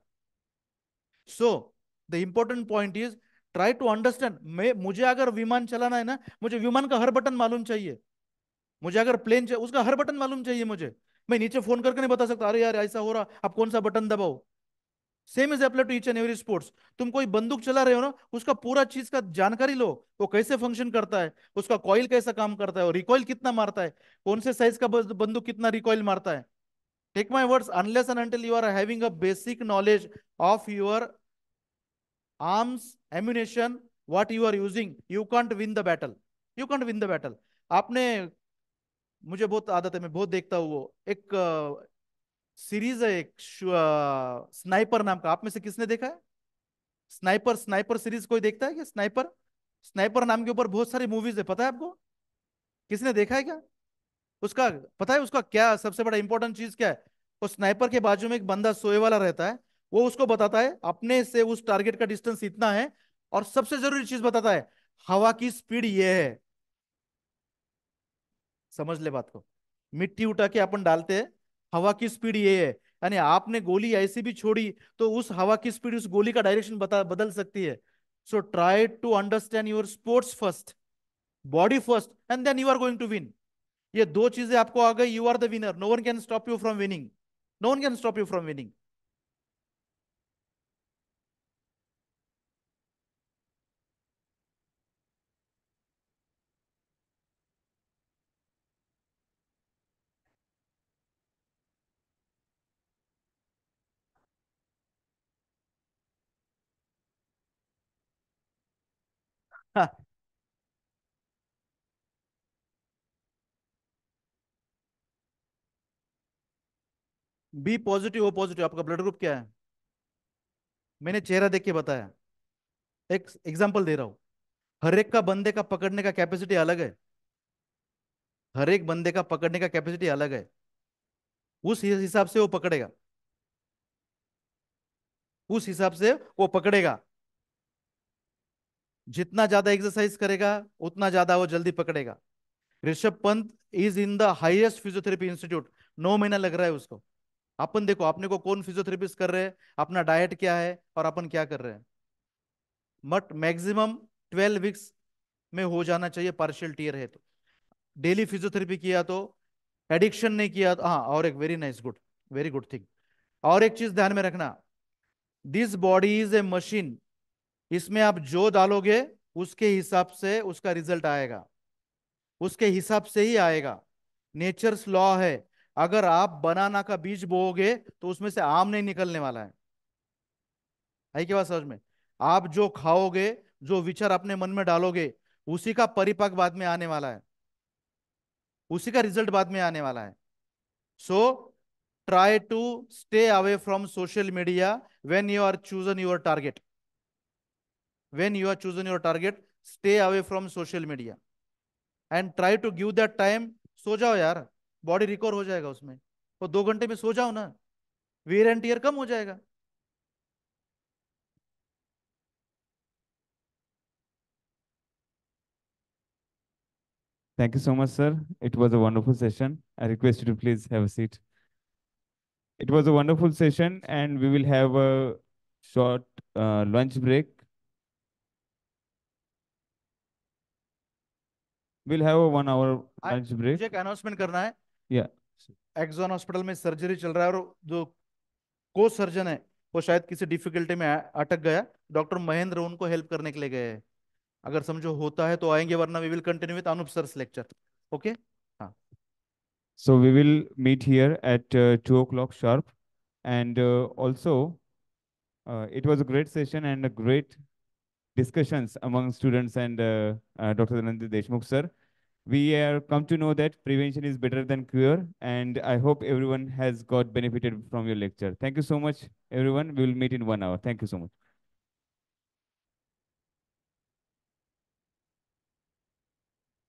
so the important point is try to understand मैं मुझे अगर विमान चलाना है ना मुझे विमान का हर बटन मालूम चाहिए मुझे अगर प्लेन चाहिए उसका हर बटन मालूम चाहिए मुझे मैं नीचे फोन करके नहीं बता सकता अरे यार ऐसा हो रहा आप कौन सा बटन दबाओ same is apply to each and every sports तुम कोई बंदूक चला रहे हो ना उसका पूरा चीज का जानकारी लो वो कैसे फंक्शन करता है उसका कॉइल कैसा काम करता है और रिकॉयल कितना मारता है कौन से साइज का बंदूक कितना रिकॉइल मारता है take my words unless and until you are having a basic knowledge of your arms ammunition what you are using you can't win the battle you can't win the battle आपने मुझे बहुत आदत है मैं बहुत देखता हूँ वो एक सीरीज है एक स्नाइपर नाम का आप में से किसने देखा है स्नाइपर स्नाइपर सीरीज कोई देखता है क्या स्नाइपर स्नाइपर नाम के ऊपर बहुत सारी मूवीज है पता है आपको किसने देखा है क्या उसका पता है उसका क्या सबसे बड़ा इंपॉर्टेंट चीज क्या है वो स्नाइपर के बाजू में एक बंदा सोए वाला रहता है वो उसको बताता है अपने से उस टारगेट का डिस्टेंस इतना है और सबसे जरूरी चीज बताता है हवा की स्पीड ये है समझ ले बात को मिट्टी उठा के अपन डालते हैं हवा की स्पीड ये है यानी आपने गोली ऐसी भी छोड़ी तो उस हवा की स्पीड उस गोली का डायरेक्शन बदल सकती है so try to understand your sports first body first and then you are going to win ये दो चीजें आपको आ गई you are the winner no one can stop you from winning no one can stop you from winning be positive O positive आपका blood group क्या है मैंने चेहरा देख के बताया एक एग्जाम्पल दे रहा हूं हर एक का बंदे का पकड़ने का कैपेसिटी अलग है हर एक बंदे का पकड़ने का कैपेसिटी अलग है उस हिसाब से वो पकड़ेगा उस हिसाब से वो पकड़ेगा जितना ज्यादा एक्सरसाइज करेगा उतना ज्यादा वो जल्दी पकड़ेगा Rishabh Pant is in the highest physiotherapy institute नौ महीना लग रहा है उसको अपन देखो अपने को कौन फिजियोथेरेपिस्ट कर रहे हैं अपना डाइट क्या है और अपन क्या कर रहे हैं बट मैक्सिमम ट्वेल्व वीक्स में हो जाना चाहिए पार्शियल टीयर है तो डेली फिजियोथेरेपी किया तो एडिक्शन नहीं किया तो हाँ और एक very nice good very good thing और एक चीज ध्यान में रखना this body is a machine इसमें आप जो डालोगे उसके हिसाब से उसका रिजल्ट आएगा उसके हिसाब से ही आएगा नेचर्स लॉ है अगर आप बनाना का बीज बोओगे तो उसमें से आम नहीं निकलने वाला है आई क्या बात समझ में आप जो खाओगे जो विचार अपने मन में डालोगे उसी का परिपक् बाद में आने वाला है उसी का रिजल्ट बाद में आने वाला है so try to stay away from social media when you are chosen your target when you are choosing your target stay away from social media and try to give that time so jao yaar body recover ho jayega usme aur 2 ghante mein so jao na wear and tear kam ho jayega Thank you so much, sir. It was a wonderful session. I request you to please have a seat. It was a wonderful session, and we will have a short uh, lunch break. We'll have a one hour lunch break. मुझे एक announcement करना है. Yeah. Axon hospital में surgery चल रहा है और जो को सर्जन है वो शायद किसी डिफिकल्टी में अटक गया डॉक्टर महेंद्र उनको हेल्प करने के लिए गए हैं अगर समझो होता है तो आएंगे वरना we will continue with Anup sir lecture okay हां so we will meet here at two o sharp and also it was a great session and a great discussions among students and uh, uh, Dr. Dhananjay Deshmukh sir. We have come to know that prevention is better than cure, and I hope everyone has got benefited from your lecture. Thank you so much, everyone. We will meet in one hour. Thank you so much.